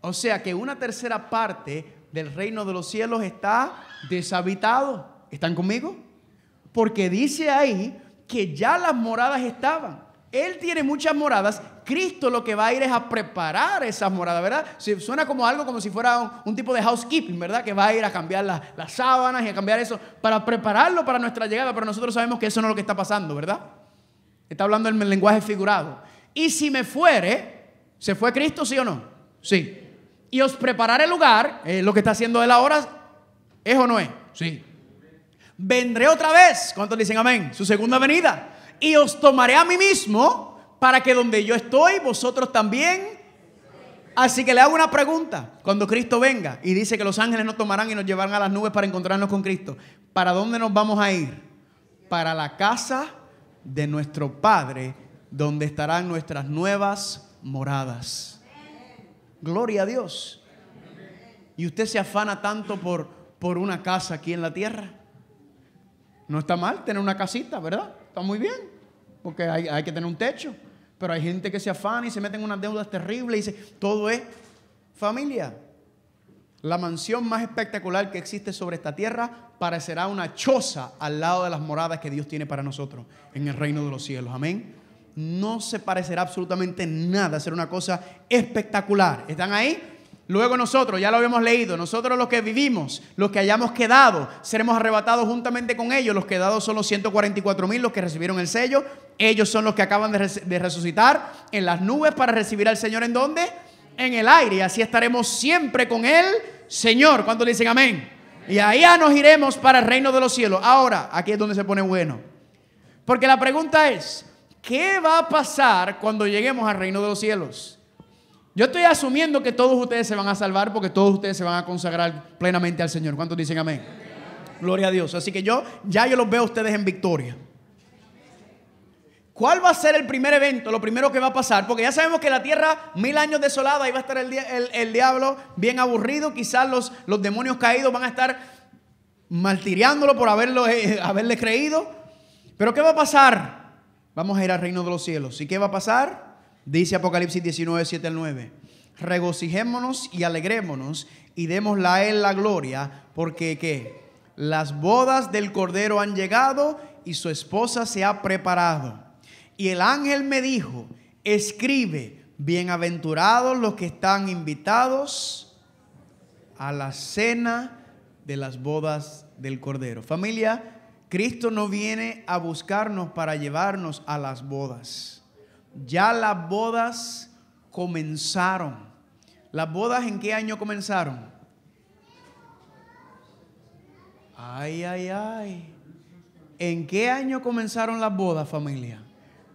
O sea que una tercera parte del reino de los cielos está deshabitado. ¿Están conmigo? Porque dice ahí que ya las moradas estaban. Él tiene muchas moradas Cristo lo que va a ir es a preparar esas moradas, ¿verdad? suena como algo como si fuera un, tipo de housekeeping, ¿verdad? Que va a ir a cambiar las, sábanas y a cambiar eso para prepararlo para nuestra llegada, pero nosotros sabemos que eso no es lo que está pasando, ¿verdad? Está hablando en el lenguaje figurado. Y si me fuere, ¿se fue Cristo, sí o no? Sí. Y os prepararé el lugar, eh, lo que está haciendo él ahora, ¿es o no es? Sí. Vendré otra vez, ¿cuántos dicen amén? Su segunda venida. Y os tomaré a mí mismo para que donde yo estoy, vosotros también. Así que le hago una pregunta. Cuando Cristo venga y dice que los ángeles nos tomarán y nos llevarán a las nubes para encontrarnos con Cristo, ¿para dónde nos vamos a ir? Para la casa de nuestro Padre, donde estarán nuestras nuevas moradas. Gloria a Dios. Y usted se afana tanto por, por una casa aquí en la tierra. No está mal tener una casita, ¿verdad? Está muy bien, porque hay que tener un techo. Pero hay gente que se afana y se mete en unas deudas terribles y dice, todo es familia. La mansión más espectacular que existe sobre esta tierra parecerá una choza al lado de las moradas que Dios tiene para nosotros en el reino de los cielos. Amén. No se parecerá absolutamente nada, será una cosa espectacular. ¿Están ahí? Luego nosotros, ya lo habíamos leído, nosotros los que vivimos, los que hayamos quedado, seremos arrebatados juntamente con ellos. Los quedados son los 144 mil, los que recibieron el sello. Ellos son los que acaban de, resucitar en las nubes para recibir al Señor en dónde? En el aire. Y así estaremos siempre con él, Señor. cuando le dicen amén? Y allá nos iremos para el reino de los cielos. Ahora, aquí es donde se pone bueno. Porque la pregunta es, ¿qué va a pasar cuando lleguemos al reino de los cielos? Yo estoy asumiendo que todos ustedes se van a salvar porque todos ustedes se van a consagrar plenamente al Señor. ¿Cuántos dicen amén? Gloria a Dios. Así que yo ya yo los veo a ustedes en victoria. ¿Cuál va a ser el primer evento, lo primero que va a pasar? Porque ya sabemos que la tierra, mil años desolada, ahí va a estar el, diablo bien aburrido. Quizás los, los, demonios caídos van a estar martiriándolo por haberlo, eh, haberle creído. Pero ¿qué va a pasar? Vamos a ir al reino de los cielos. ¿Y qué va a pasar? Dice Apocalipsis 19, 7 al 9. Regocijémonos y alegrémonos y démosla a él la gloria, porque que Las bodas del Cordero han llegado y su esposa se ha preparado. Y el ángel me dijo, escribe, bienaventurados los que están invitados a la cena de las bodas del Cordero. Familia, Cristo no viene a buscarnos para llevarnos a las bodas ya las bodas comenzaron. ¿Las bodas en qué año comenzaron? Ay, ay, ay. ¿En qué año comenzaron las bodas, familia?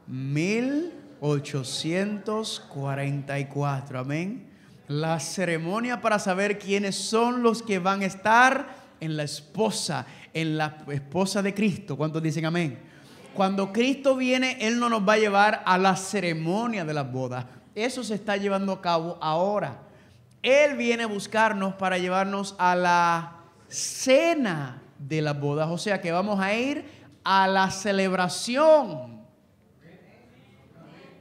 1844, amén. La ceremonia para saber quiénes son los que van a estar en la esposa, en la esposa de Cristo. ¿Cuántos dicen amén? Cuando Cristo viene, Él no nos va a llevar a la ceremonia de las bodas. Eso se está llevando a cabo ahora. Él viene a buscarnos para llevarnos a la cena de las bodas. O sea que vamos a ir a la celebración.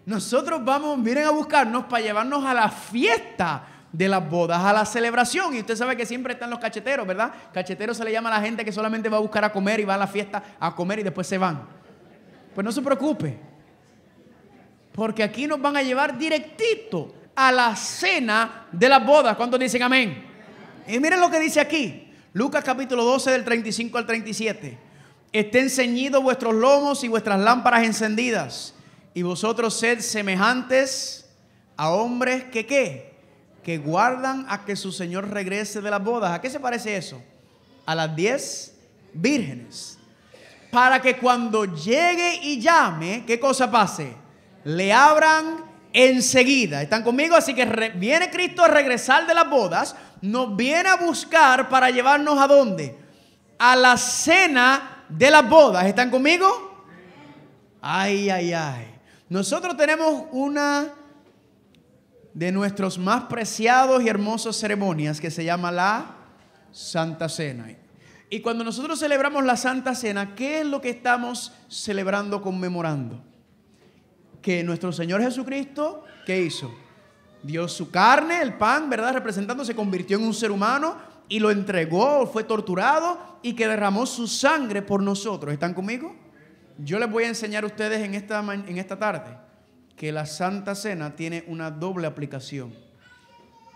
Nosotros vamos, vienen a buscarnos para llevarnos a la fiesta de las bodas, a la celebración. Y usted sabe que siempre están los cacheteros, ¿verdad? Cacheteros se le llama a la gente que solamente va a buscar a comer y va a la fiesta a comer y después se van. Pues no se preocupe, porque aquí nos van a llevar directito a la cena de las bodas. cuando dicen amén? Y miren lo que dice aquí, Lucas capítulo 12 del 35 al 37. Estén ceñidos vuestros lomos y vuestras lámparas encendidas, y vosotros sed semejantes a hombres que qué? Que guardan a que su Señor regrese de las bodas. ¿A qué se parece eso? A las diez vírgenes para que cuando llegue y llame, ¿qué cosa pase? Le abran enseguida. ¿Están conmigo? Así que viene Cristo a regresar de las bodas, nos viene a buscar para llevarnos a dónde? A la cena de las bodas. ¿Están conmigo? Ay, ay, ay. Nosotros tenemos una de nuestros más preciados y hermosos ceremonias que se llama la Santa Cena. Y cuando nosotros celebramos la Santa Cena, ¿qué es lo que estamos celebrando, conmemorando? Que nuestro Señor Jesucristo, ¿qué hizo? Dio su carne, el pan, ¿verdad? Representando, se convirtió en un ser humano y lo entregó, fue torturado y que derramó su sangre por nosotros. ¿Están conmigo? Yo les voy a enseñar a ustedes en esta, en esta tarde que la Santa Cena tiene una doble aplicación.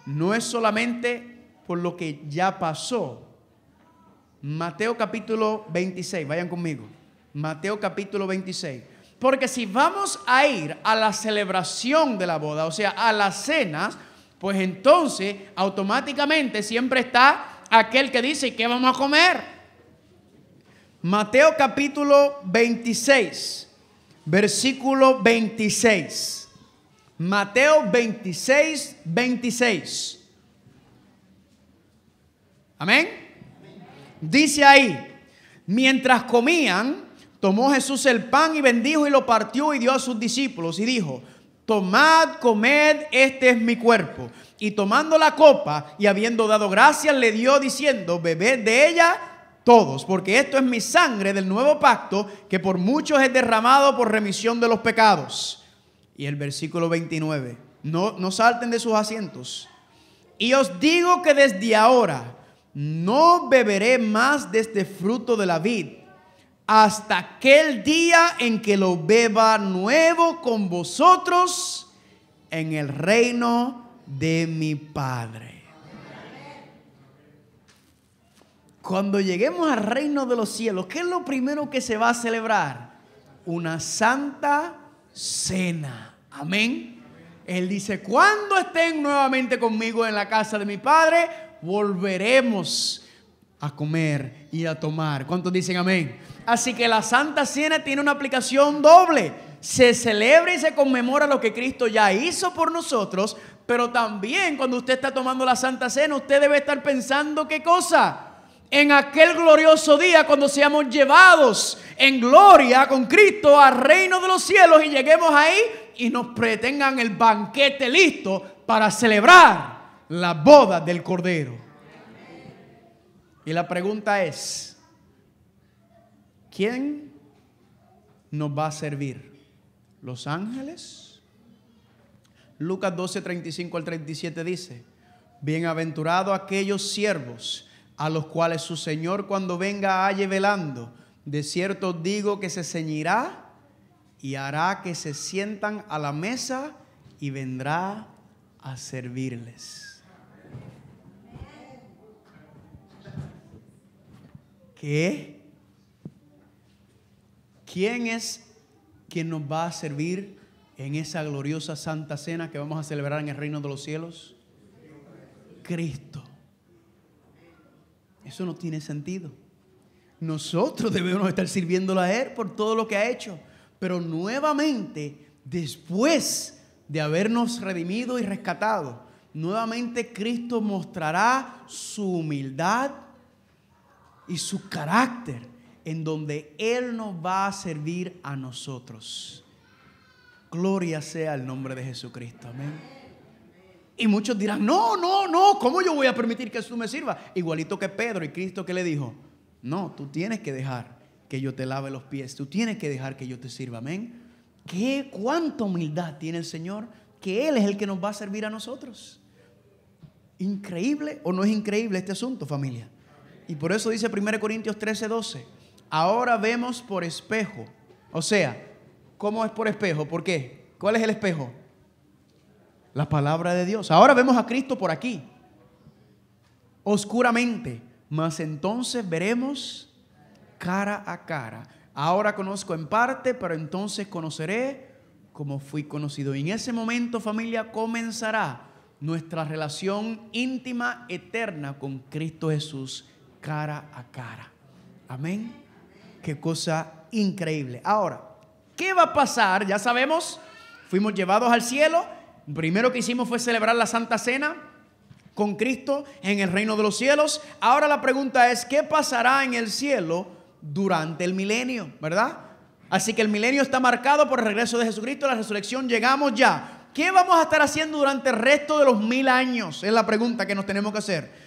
No es solamente por lo que ya pasó, Mateo capítulo 26, vayan conmigo. Mateo capítulo 26. Porque si vamos a ir a la celebración de la boda, o sea, a las cenas, pues entonces automáticamente siempre está aquel que dice, ¿qué vamos a comer? Mateo capítulo 26, versículo 26. Mateo 26, 26. Amén. Dice ahí, mientras comían, tomó Jesús el pan y bendijo y lo partió y dio a sus discípulos y dijo, tomad, comed, este es mi cuerpo. Y tomando la copa y habiendo dado gracias, le dio diciendo, bebed de ella todos, porque esto es mi sangre del nuevo pacto, que por muchos es derramado por remisión de los pecados. Y el versículo 29, no, no salten de sus asientos. Y os digo que desde ahora, no beberé más de este fruto de la vid hasta aquel día en que lo beba nuevo con vosotros en el reino de mi Padre. Cuando lleguemos al reino de los cielos, ¿qué es lo primero que se va a celebrar? Una santa cena. Amén. Él dice, cuando estén nuevamente conmigo en la casa de mi Padre, volveremos a comer y a tomar. ¿Cuántos dicen amén? Así que la Santa Cena tiene una aplicación doble. Se celebra y se conmemora lo que Cristo ya hizo por nosotros, pero también cuando usted está tomando la Santa Cena, usted debe estar pensando qué cosa. En aquel glorioso día cuando seamos llevados en gloria con Cristo al reino de los cielos y lleguemos ahí y nos pretengan el banquete listo para celebrar la boda del Cordero. Y la pregunta es, ¿quién nos va a servir? ¿Los ángeles? Lucas 12, 35 al 37 dice, bienaventurado aquellos siervos a los cuales su Señor cuando venga halle velando, de cierto digo que se ceñirá y hará que se sientan a la mesa y vendrá a servirles. ¿Quién es quien nos va a servir en esa gloriosa santa cena que vamos a celebrar en el reino de los cielos? Cristo. Eso no tiene sentido. Nosotros debemos estar sirviéndolo a Él por todo lo que ha hecho. Pero nuevamente, después de habernos redimido y rescatado, nuevamente Cristo mostrará su humildad y su carácter en donde Él nos va a servir a nosotros. Gloria sea el nombre de Jesucristo. Amén. Y muchos dirán, no, no, no, ¿cómo yo voy a permitir que tú me sirva? Igualito que Pedro y Cristo que le dijo, no, tú tienes que dejar que yo te lave los pies, tú tienes que dejar que yo te sirva. Amén. ¿Qué, cuánta humildad tiene el Señor? Que Él es el que nos va a servir a nosotros. Increíble o no es increíble este asunto, familia. Y por eso dice 1 Corintios 13, 12. Ahora vemos por espejo. O sea, ¿cómo es por espejo? ¿Por qué? ¿Cuál es el espejo? La palabra de Dios. Ahora vemos a Cristo por aquí. Oscuramente. Mas entonces veremos cara a cara. Ahora conozco en parte, pero entonces conoceré como fui conocido. Y en ese momento, familia, comenzará nuestra relación íntima, eterna con Cristo Jesús cara a cara. Amén. Qué cosa increíble. Ahora, ¿qué va a pasar? Ya sabemos, fuimos llevados al cielo. Primero que hicimos fue celebrar la Santa Cena con Cristo en el reino de los cielos. Ahora la pregunta es, ¿qué pasará en el cielo durante el milenio? ¿Verdad? Así que el milenio está marcado por el regreso de Jesucristo, la resurrección, llegamos ya. ¿Qué vamos a estar haciendo durante el resto de los mil años? Es la pregunta que nos tenemos que hacer.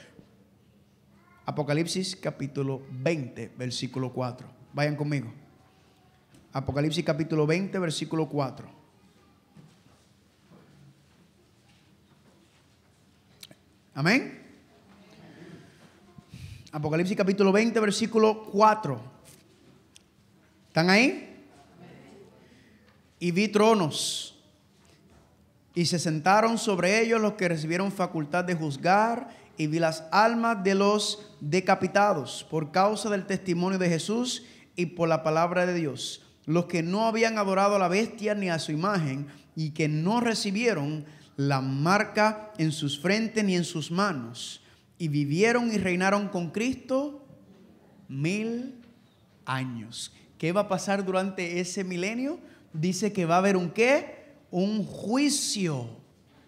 Apocalipsis capítulo 20, versículo 4. Vayan conmigo. Apocalipsis capítulo 20, versículo 4. Amén. Apocalipsis capítulo 20, versículo 4. ¿Están ahí? Y vi tronos. Y se sentaron sobre ellos los que recibieron facultad de juzgar y vi las almas de los decapitados por causa del testimonio de Jesús y por la palabra de Dios, los que no habían adorado a la bestia ni a su imagen y que no recibieron la marca en sus frentes ni en sus manos, y vivieron y reinaron con Cristo mil años. ¿Qué va a pasar durante ese milenio? Dice que va a haber un qué? Un juicio.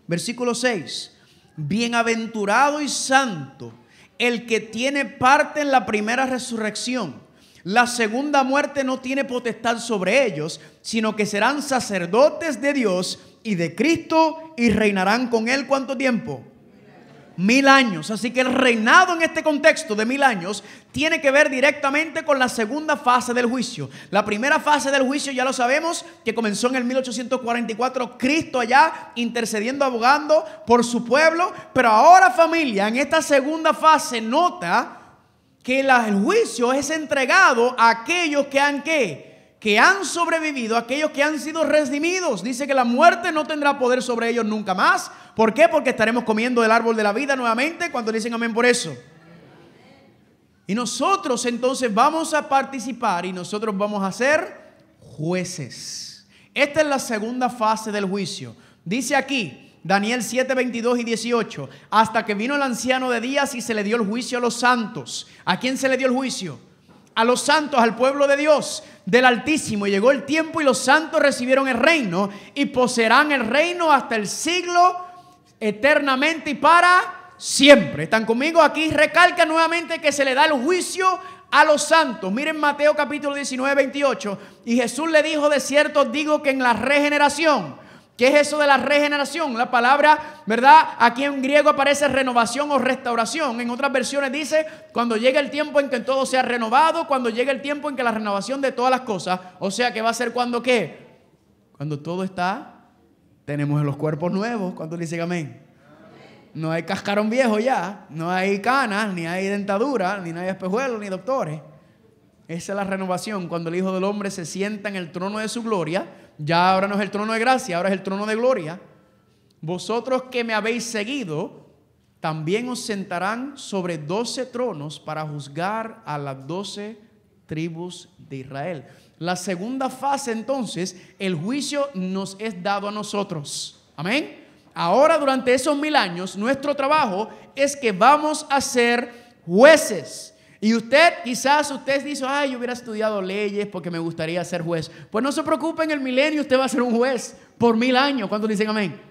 Versículo 6. Bienaventurado y santo el que tiene parte en la primera resurrección. La segunda muerte no tiene potestad sobre ellos, sino que serán sacerdotes de Dios y de Cristo y reinarán con él cuánto tiempo? mil años. Así que el reinado en este contexto de mil años tiene que ver directamente con la segunda fase del juicio. La primera fase del juicio ya lo sabemos que comenzó en el 1844, Cristo allá intercediendo, abogando por su pueblo, pero ahora familia, en esta segunda fase nota que el juicio es entregado a aquellos que han que que han sobrevivido, aquellos que han sido redimidos. Dice que la muerte no tendrá poder sobre ellos nunca más. ¿Por qué? Porque estaremos comiendo el árbol de la vida nuevamente cuando dicen amén por eso. Y nosotros entonces vamos a participar y nosotros vamos a ser jueces. Esta es la segunda fase del juicio. Dice aquí, Daniel 7, 22 y 18, hasta que vino el anciano de días y se le dio el juicio a los santos. ¿A quién se le dio el juicio? a los santos, al pueblo de Dios del Altísimo. llegó el tiempo y los santos recibieron el reino y poseerán el reino hasta el siglo eternamente y para siempre. Están conmigo aquí, recalca nuevamente que se le da el juicio a los santos. Miren Mateo capítulo 19, 28. Y Jesús le dijo, de cierto digo que en la regeneración ¿Qué es eso de la regeneración? La palabra, ¿verdad? Aquí en griego aparece renovación o restauración. En otras versiones dice, cuando llega el tiempo en que todo sea renovado, cuando llega el tiempo en que la renovación de todas las cosas, o sea que va a ser cuando qué? Cuando todo está, tenemos los cuerpos nuevos. le dice amén? No hay cascarón viejo ya, no hay canas, ni hay dentadura, ni hay espejuelos, ni doctores. Esa es la renovación, cuando el Hijo del Hombre se sienta en el trono de su gloria ya ahora no es el trono de gracia, ahora es el trono de gloria. Vosotros que me habéis seguido, también os sentarán sobre doce tronos para juzgar a las doce tribus de Israel. La segunda fase entonces, el juicio nos es dado a nosotros. Amén. Ahora durante esos mil años, nuestro trabajo es que vamos a ser jueces y usted, quizás usted dice, ay, yo hubiera estudiado leyes porque me gustaría ser juez. Pues no se preocupe, en el milenio usted va a ser un juez por mil años. ¿Cuántos dicen amén?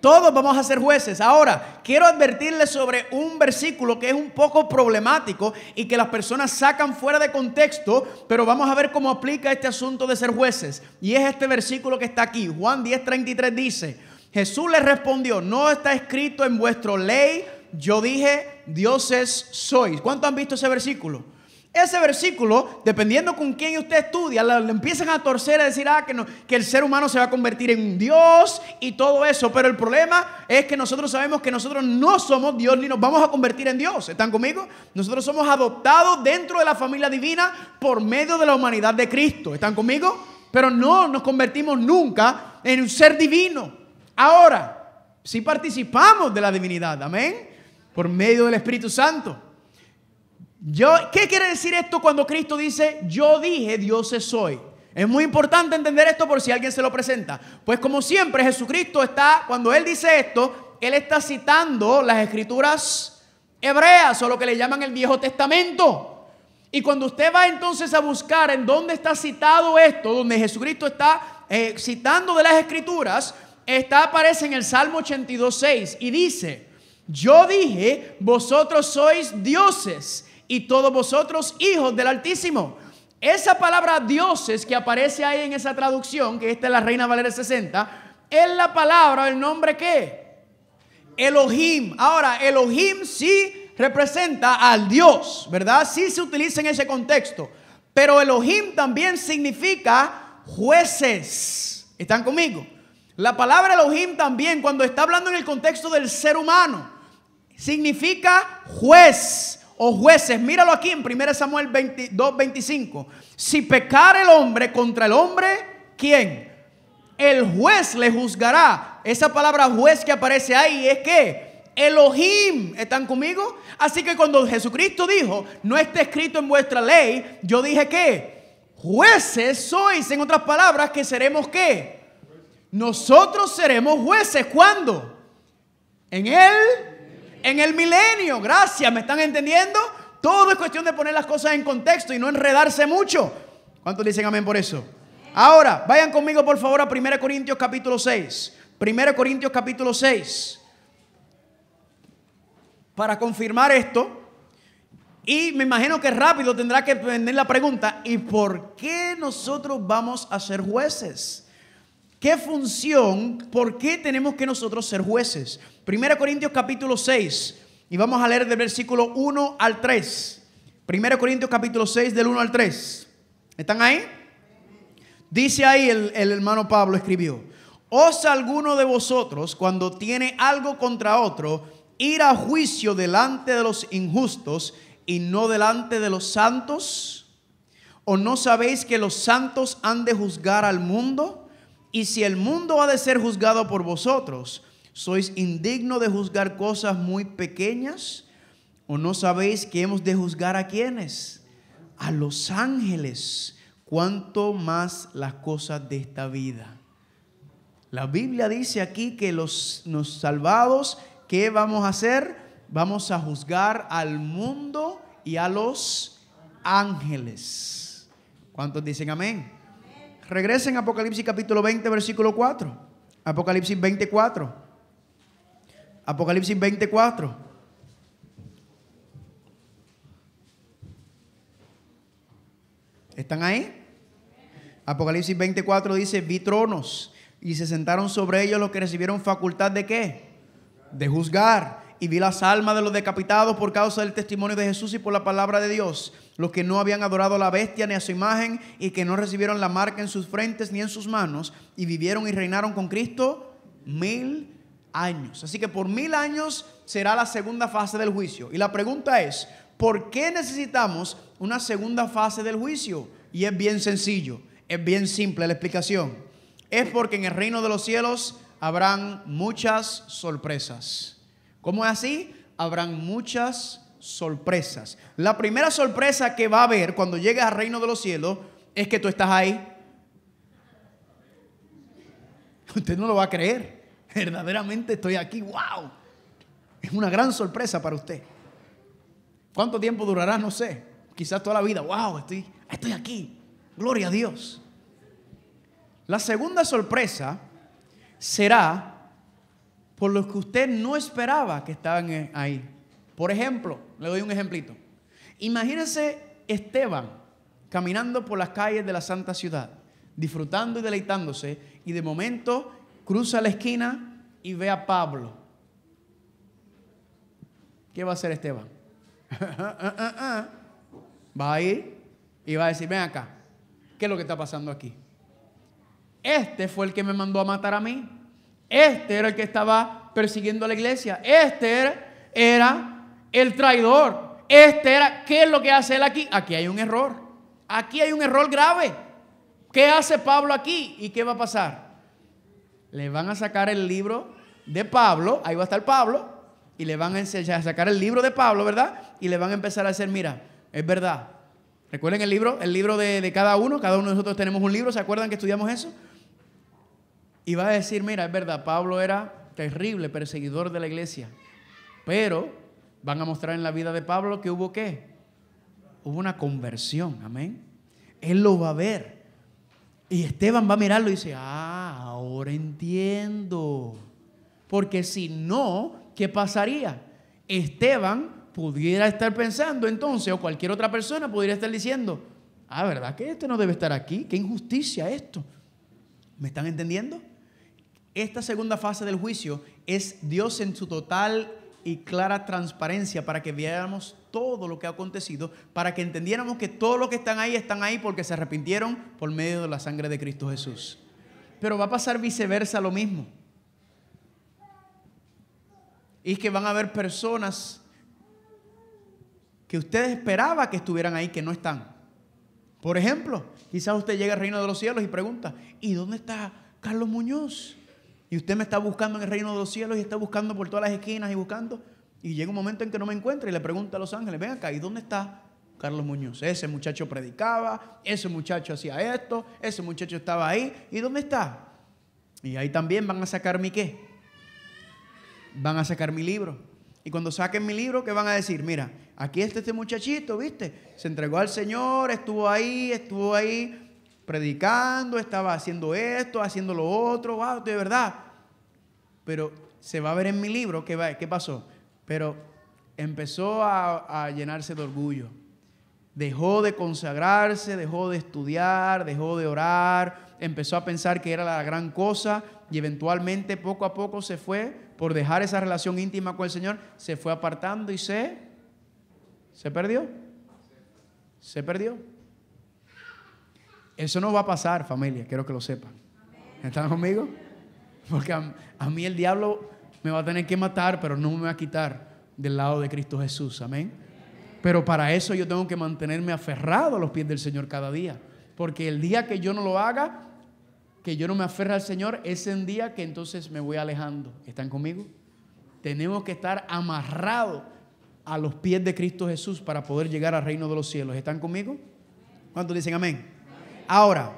Todos vamos a ser jueces. Ahora, quiero advertirles sobre un versículo que es un poco problemático y que las personas sacan fuera de contexto, pero vamos a ver cómo aplica este asunto de ser jueces. Y es este versículo que está aquí. Juan 10:33 dice, Jesús le respondió, no está escrito en vuestra ley yo dije, dioses sois. ¿Cuánto han visto ese versículo? Ese versículo, dependiendo con quién usted estudia, le empiezan a torcer a decir ah, que, el ser humano se va a convertir en un Dios y todo eso. Pero el problema es que nosotros sabemos que nosotros no somos Dios ni nos vamos a convertir en Dios. ¿Están conmigo? Nosotros somos adoptados dentro de la familia divina por medio de la humanidad de Cristo. ¿Están conmigo? Pero no nos convertimos nunca en un ser divino. Ahora, si participamos de la divinidad, amén por medio del Espíritu Santo. Yo, ¿Qué quiere decir esto cuando Cristo dice, yo dije, Dios es hoy? Es muy importante entender esto por si alguien se lo presenta. Pues como siempre, Jesucristo está, cuando Él dice esto, Él está citando las escrituras hebreas o lo que le llaman el Viejo Testamento. Y cuando usted va entonces a buscar en dónde está citado esto, donde Jesucristo está eh, citando de las escrituras, está aparece en el Salmo 82.6 y dice, yo dije, vosotros sois dioses y todos vosotros hijos del Altísimo. Esa palabra dioses que aparece ahí en esa traducción, que esta es la Reina Valeria 60, es la palabra, el nombre que Elohim. Ahora, Elohim sí representa al Dios, ¿verdad? Sí se utiliza en ese contexto. Pero Elohim también significa jueces. ¿Están conmigo? La palabra Elohim también, cuando está hablando en el contexto del ser humano, significa juez o jueces. Míralo aquí en 1 Samuel 22, 25. Si pecar el hombre contra el hombre, ¿quién? El juez le juzgará. Esa palabra juez que aparece ahí es que Elohim, ¿están conmigo? Así que cuando Jesucristo dijo, no está escrito en vuestra ley, yo dije que jueces sois, en otras palabras, que seremos qué? Nosotros seremos jueces. ¿Cuándo? En él en el milenio, gracias, ¿me están entendiendo? Todo es cuestión de poner las cosas en contexto y no enredarse mucho. ¿Cuántos dicen amén por eso? Ahora, vayan conmigo por favor a 1 Corintios capítulo 6. 1 Corintios capítulo 6. Para confirmar esto, y me imagino que rápido tendrá que prender la pregunta, ¿y por qué nosotros vamos a ser jueces? ¿Qué función? ¿Por qué tenemos que nosotros ser jueces? 1 Corintios capítulo 6, y vamos a leer del versículo 1 al 3. Primero Corintios capítulo 6 del 1 al 3. ¿Están ahí? Dice ahí el, el hermano Pablo escribió, ¿os alguno de vosotros cuando tiene algo contra otro ir a juicio delante de los injustos y no delante de los santos? ¿O no sabéis que los santos han de juzgar al mundo? Y si el mundo ha de ser juzgado por vosotros, ¿sois indigno de juzgar cosas muy pequeñas? ¿O no sabéis que hemos de juzgar a quiénes? A los ángeles, cuanto más las cosas de esta vida. La Biblia dice aquí que los, los salvados, ¿qué vamos a hacer? Vamos a juzgar al mundo y a los ángeles. ¿Cuántos dicen amén? Regresen a Apocalipsis capítulo 20, versículo 4. Apocalipsis 24. Apocalipsis 24. ¿Están ahí? Apocalipsis 24 dice, vi tronos y se sentaron sobre ellos los que recibieron facultad de qué? De juzgar y vi las almas de los decapitados por causa del testimonio de Jesús y por la palabra de Dios, los que no habían adorado a la bestia ni a su imagen y que no recibieron la marca en sus frentes ni en sus manos, y vivieron y reinaron con Cristo mil años. Así que por mil años será la segunda fase del juicio. Y la pregunta es, ¿por qué necesitamos una segunda fase del juicio? Y es bien sencillo, es bien simple la explicación. Es porque en el reino de los cielos habrán muchas sorpresas. ¿Cómo es así? Habrán muchas sorpresas. La primera sorpresa que va a haber cuando llegue al reino de los cielos es que tú estás ahí. Usted no lo va a creer. Verdaderamente estoy aquí. ¡Wow! Es una gran sorpresa para usted. ¿Cuánto tiempo durará? No sé. Quizás toda la vida. ¡Wow! Estoy, estoy aquí. Gloria a Dios. La segunda sorpresa será por los que usted no esperaba que estaban ahí. Por ejemplo, le doy un ejemplito. Imagínese Esteban caminando por las calles de la Santa Ciudad, disfrutando y deleitándose, y de momento cruza la esquina y ve a Pablo. ¿Qué va a hacer Esteban? va a ir y va a decir, ven acá, ¿qué es lo que está pasando aquí? Este fue el que me mandó a matar a mí. Este era el que estaba persiguiendo a la iglesia. Este era, el traidor. Este era, ¿qué es lo que hace él aquí? Aquí hay un error. Aquí hay un error grave. ¿Qué hace Pablo aquí? ¿Y qué va a pasar? Le van a sacar el libro de Pablo, ahí va a estar Pablo, y le van a, enseñar, a sacar el libro de Pablo, ¿verdad? Y le van a empezar a hacer, mira, es verdad. Recuerden el libro, el libro de, de cada uno, cada uno de nosotros tenemos un libro, ¿se acuerdan que estudiamos eso? Y va a decir, mira, es verdad, Pablo era terrible perseguidor de la iglesia. Pero van a mostrar en la vida de Pablo que hubo qué? Hubo una conversión, amén. Él lo va a ver. Y Esteban va a mirarlo y dice, ah, ahora entiendo. Porque si no, ¿qué pasaría? Esteban pudiera estar pensando entonces, o cualquier otra persona pudiera estar diciendo, ah, ¿verdad que este no debe estar aquí? ¿Qué injusticia esto? ¿Me están entendiendo? Esta segunda fase del juicio es Dios en su total y clara transparencia para que viéramos todo lo que ha acontecido, para que entendiéramos que todo lo que están ahí están ahí porque se arrepintieron por medio de la sangre de Cristo Jesús. Pero va a pasar viceversa lo mismo. Y es que van a haber personas que usted esperaba que estuvieran ahí, que no están. Por ejemplo, quizás usted llega al reino de los cielos y pregunta, ¿y dónde está Carlos Muñoz? Y usted me está buscando en el reino de los cielos y está buscando por todas las esquinas y buscando. Y llega un momento en que no me encuentra y le pregunta a los ángeles, ven acá, ¿y dónde está Carlos Muñoz? Ese muchacho predicaba, ese muchacho hacía esto, ese muchacho estaba ahí. ¿Y dónde está? Y ahí también van a sacar mi qué. Van a sacar mi libro. Y cuando saquen mi libro, ¿qué van a decir? Mira, aquí está este muchachito, ¿viste? Se entregó al Señor, estuvo ahí, estuvo ahí, predicando, estaba haciendo esto, haciendo lo otro, de verdad. Pero se va a ver en mi libro qué, pasó. Pero empezó a, a llenarse de orgullo. Dejó de consagrarse, dejó de estudiar, dejó de orar, empezó a pensar que era la gran cosa y eventualmente poco a poco se fue, por dejar esa relación íntima con el Señor, se fue apartando y se, se perdió. Se perdió. Eso no va a pasar, familia, quiero que lo sepan. ¿Están conmigo? Porque a, mí el diablo me va a tener que matar, pero no me va a quitar del lado de Cristo Jesús. Amén. Pero para eso yo tengo que mantenerme aferrado a los pies del Señor cada día. Porque el día que yo no lo haga, que yo no me aferre al Señor, es el día que entonces me voy alejando. ¿Están conmigo? Tenemos que estar amarrados a los pies de Cristo Jesús para poder llegar al reino de los cielos. ¿Están conmigo? ¿Cuántos dicen amén? Ahora,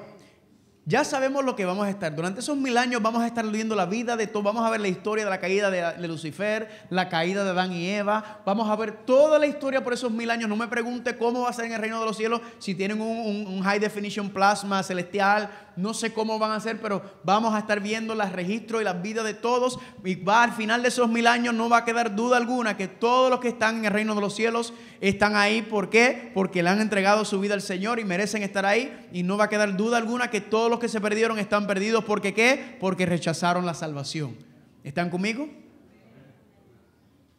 ya sabemos lo que vamos a estar. Durante esos mil años vamos a estar viendo la vida de todos, Vamos a ver la historia de la caída de, Lucifer, la caída de Adán y Eva. Vamos a ver toda la historia por esos mil años. No me pregunte cómo va a ser en el reino de los cielos si tienen un, high definition plasma celestial. No sé cómo van a ser, pero vamos a estar viendo los registros y las vidas de todos. Y va al final de esos mil años no va a quedar duda alguna que todos los que están en el reino de los cielos están ahí. ¿Por qué? Porque le han entregado su vida al Señor y merecen estar ahí. Y no va a quedar duda alguna que todos los que se perdieron están perdidos. ¿Porque qué? Porque rechazaron la salvación. ¿Están conmigo?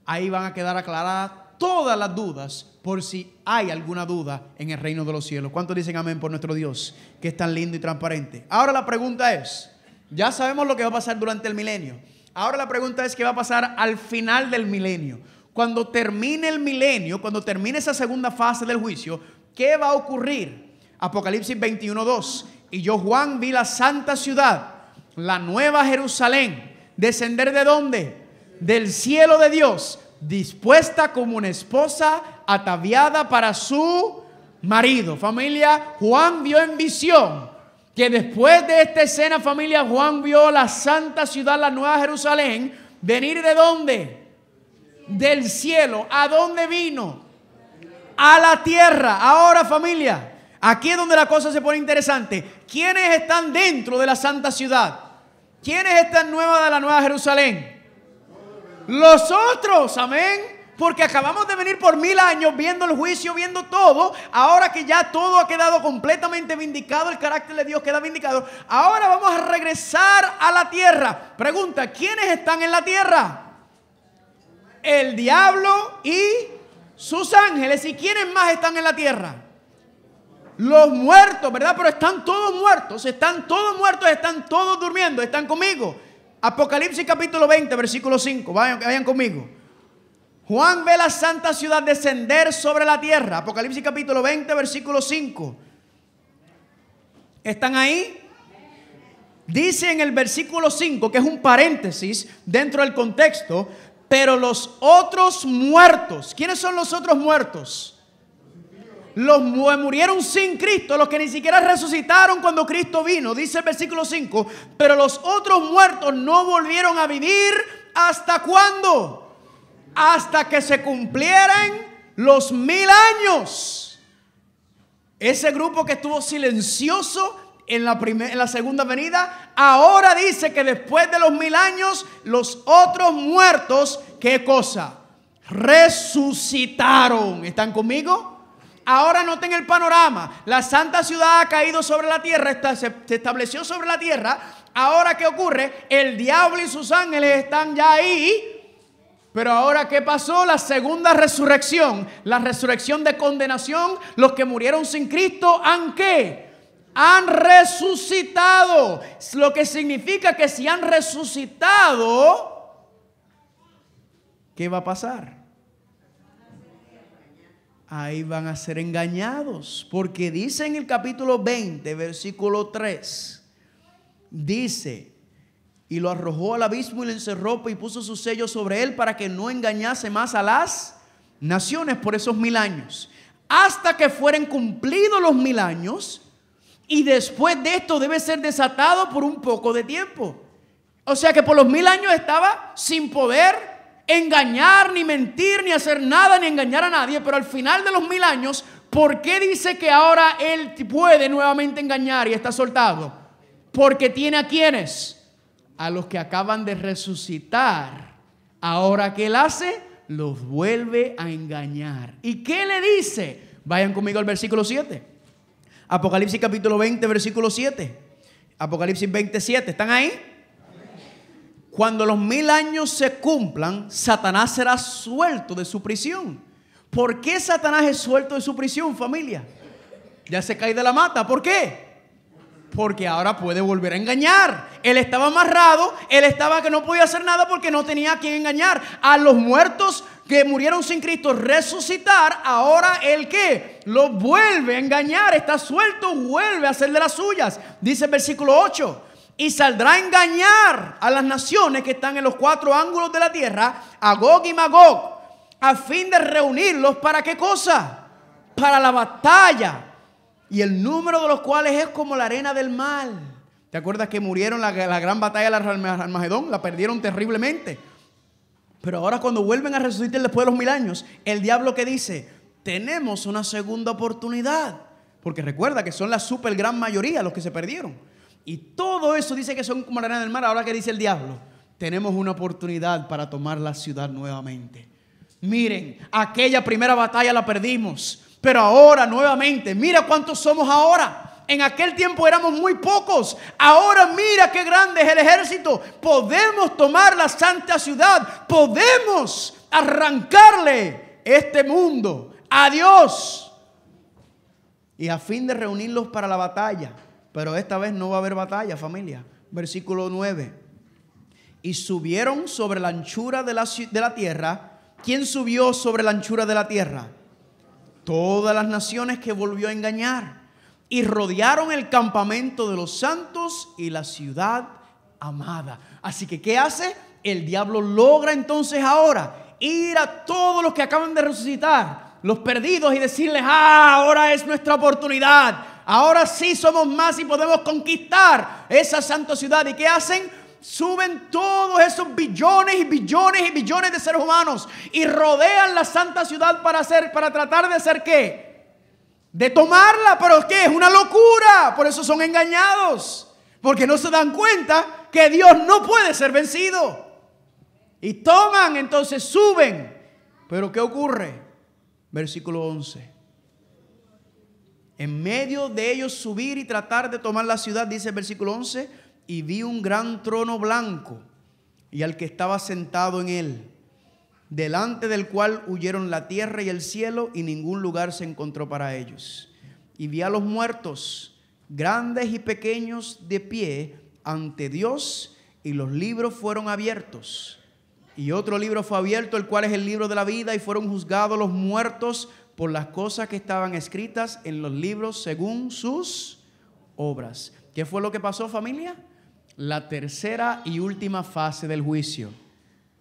Ahí van a quedar aclaradas todas las dudas por si hay alguna duda en el reino de los cielos. ¿Cuántos dicen amén por nuestro Dios, que es tan lindo y transparente? Ahora la pregunta es, ya sabemos lo que va a pasar durante el milenio. Ahora la pregunta es qué va a pasar al final del milenio. Cuando termine el milenio, cuando termine esa segunda fase del juicio, ¿qué va a ocurrir? Apocalipsis 21.2. Y yo, Juan, vi la santa ciudad, la nueva Jerusalén, descender de dónde? Del cielo de Dios, dispuesta como una esposa ataviada para su marido. Familia, Juan vio en visión que después de esta escena, familia, Juan vio la santa ciudad, la nueva Jerusalén, venir de dónde? Del cielo. ¿A dónde vino? A la tierra. Ahora, familia. Aquí es donde la cosa se pone interesante. ¿Quiénes están dentro de la santa ciudad? ¿Quiénes están nuevas de la nueva Jerusalén? Los otros, amén. Porque acabamos de venir por mil años viendo el juicio, viendo todo. Ahora que ya todo ha quedado completamente vindicado, el carácter de Dios queda vindicado. Ahora vamos a regresar a la tierra. Pregunta, ¿quiénes están en la tierra? El diablo y sus ángeles. ¿Y quiénes más están en la tierra? Los muertos, ¿verdad? Pero están todos muertos, están todos muertos, están todos durmiendo, están conmigo. Apocalipsis capítulo 20, versículo 5, vayan, conmigo. Juan ve la santa ciudad descender sobre la tierra. Apocalipsis capítulo 20, versículo 5. ¿Están ahí? Dice en el versículo 5, que es un paréntesis dentro del contexto, pero los otros muertos, ¿quiénes son los otros muertos? los murieron sin Cristo, los que ni siquiera resucitaron cuando Cristo vino, dice el versículo 5, pero los otros muertos no volvieron a vivir hasta cuándo? Hasta que se cumplieran los mil años. Ese grupo que estuvo silencioso en la, en la segunda venida, ahora dice que después de los mil años, los otros muertos, ¿qué cosa? Resucitaron. ¿Están conmigo? Ahora noten el panorama. La santa ciudad ha caído sobre la tierra, está, se, estableció sobre la tierra. Ahora, ¿qué ocurre? El diablo y sus ángeles están ya ahí. Pero ahora, ¿qué pasó? La segunda resurrección, la resurrección de condenación. Los que murieron sin Cristo han qué? Han resucitado. Lo que significa que si han resucitado, ¿qué va a pasar? ahí van a ser engañados. Porque dice en el capítulo 20, versículo 3, dice, y lo arrojó al abismo y le encerró y puso su sello sobre él para que no engañase más a las naciones por esos mil años. Hasta que fueren cumplidos los mil años y después de esto debe ser desatado por un poco de tiempo. O sea que por los mil años estaba sin poder engañar, ni mentir, ni hacer nada, ni engañar a nadie, pero al final de los mil años, ¿por qué dice que ahora él puede nuevamente engañar y está soltado? Porque tiene a quienes? A los que acaban de resucitar. Ahora que él hace, los vuelve a engañar. ¿Y qué le dice? Vayan conmigo al versículo 7. Apocalipsis capítulo 20, versículo 7. Apocalipsis 27, ¿están ahí? Cuando los mil años se cumplan, Satanás será suelto de su prisión. ¿Por qué Satanás es suelto de su prisión, familia? Ya se cae de la mata. ¿Por qué? Porque ahora puede volver a engañar. Él estaba amarrado, él estaba que no podía hacer nada porque no tenía a quien engañar. A los muertos que murieron sin Cristo resucitar, ahora el que lo vuelve a engañar, está suelto, vuelve a hacer de las suyas. Dice el versículo 8 y saldrá a engañar a las naciones que están en los cuatro ángulos de la tierra, a Gog y Magog, a fin de reunirlos para qué cosa? Para la batalla. Y el número de los cuales es como la arena del mar. ¿Te acuerdas que murieron la, la gran batalla de Armagedón? La perdieron terriblemente. Pero ahora cuando vuelven a resucitar después de los mil años, el diablo que dice, tenemos una segunda oportunidad. Porque recuerda que son la super gran mayoría los que se perdieron. Y todo eso dice que son como la arena del mar. Ahora que dice el diablo, tenemos una oportunidad para tomar la ciudad nuevamente. Miren, aquella primera batalla la perdimos, pero ahora nuevamente, mira cuántos somos ahora. En aquel tiempo éramos muy pocos. Ahora mira qué grande es el ejército. Podemos tomar la santa ciudad. Podemos arrancarle este mundo a Dios. Y a fin de reunirlos para la batalla pero esta vez no va a haber batalla, familia. Versículo 9. Y subieron sobre la anchura de la, de la tierra. ¿Quién subió sobre la anchura de la tierra? Todas las naciones que volvió a engañar. Y rodearon el campamento de los santos y la ciudad amada. Así que, ¿qué hace? El diablo logra entonces ahora ir a todos los que acaban de resucitar, los perdidos, y decirles, ah, ahora es nuestra oportunidad Ahora sí somos más y podemos conquistar esa santa ciudad. ¿Y qué hacen? Suben todos esos billones y billones y billones de seres humanos y rodean la santa ciudad para hacer, para tratar de hacer qué? De tomarla, pero es que es una locura. Por eso son engañados. Porque no se dan cuenta que Dios no puede ser vencido. Y toman, entonces suben. Pero ¿qué ocurre? Versículo 11 en medio de ellos subir y tratar de tomar la ciudad, dice el versículo 11, y vi un gran trono blanco y al que estaba sentado en él, delante del cual huyeron la tierra y el cielo y ningún lugar se encontró para ellos. Y vi a los muertos, grandes y pequeños, de pie ante Dios y los libros fueron abiertos. Y otro libro fue abierto, el cual es el libro de la vida, y fueron juzgados los muertos por las cosas que estaban escritas en los libros según sus obras. ¿Qué fue lo que pasó familia? La tercera y última fase del juicio.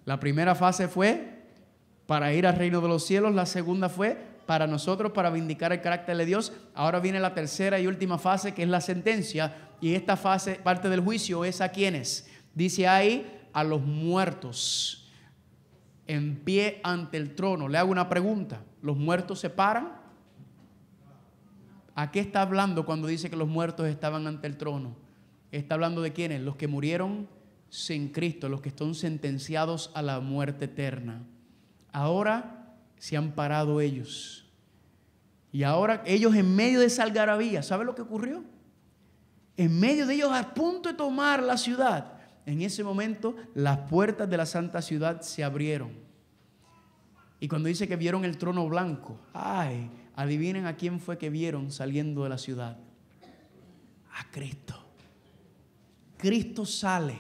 La primera fase fue para ir al reino de los cielos, la segunda fue para nosotros, para vindicar el carácter de Dios. Ahora viene la tercera y última fase, que es la sentencia. Y esta fase, parte del juicio, es a quienes. Dice ahí, a los muertos en pie ante el trono. Le hago una pregunta. ¿Los muertos se paran? ¿A qué está hablando cuando dice que los muertos estaban ante el trono? Está hablando de quiénes? Los que murieron sin Cristo, los que están sentenciados a la muerte eterna. Ahora se han parado ellos. Y ahora ellos en medio de esa algarabía, ¿sabe lo que ocurrió? En medio de ellos a punto de tomar la ciudad, en ese momento las puertas de la santa ciudad se abrieron. Y cuando dice que vieron el trono blanco, ay, adivinen a quién fue que vieron saliendo de la ciudad. A Cristo. Cristo sale.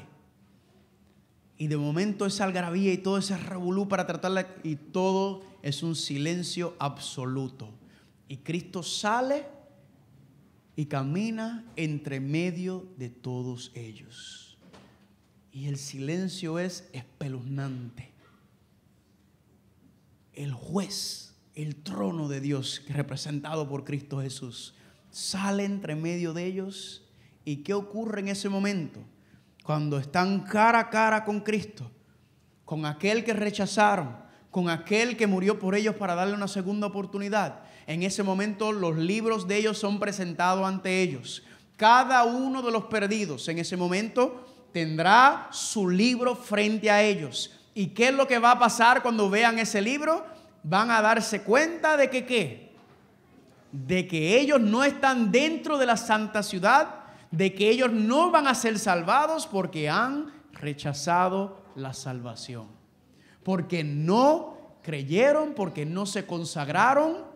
Y de momento esa algarabía y todo ese revolú para tratarla y todo es un silencio absoluto. Y Cristo sale y camina entre medio de todos ellos y el silencio es espeluznante. El juez, el trono de Dios, representado por Cristo Jesús, sale entre medio de ellos. ¿Y qué ocurre en ese momento? Cuando están cara a cara con Cristo, con aquel que rechazaron, con aquel que murió por ellos para darle una segunda oportunidad. En ese momento los libros de ellos son presentados ante ellos. Cada uno de los perdidos en ese momento tendrá su libro frente a ellos. ¿Y qué es lo que va a pasar cuando vean ese libro? Van a darse cuenta de que qué? De que ellos no están dentro de la santa ciudad, de que ellos no van a ser salvados porque han rechazado la salvación. Porque no creyeron, porque no se consagraron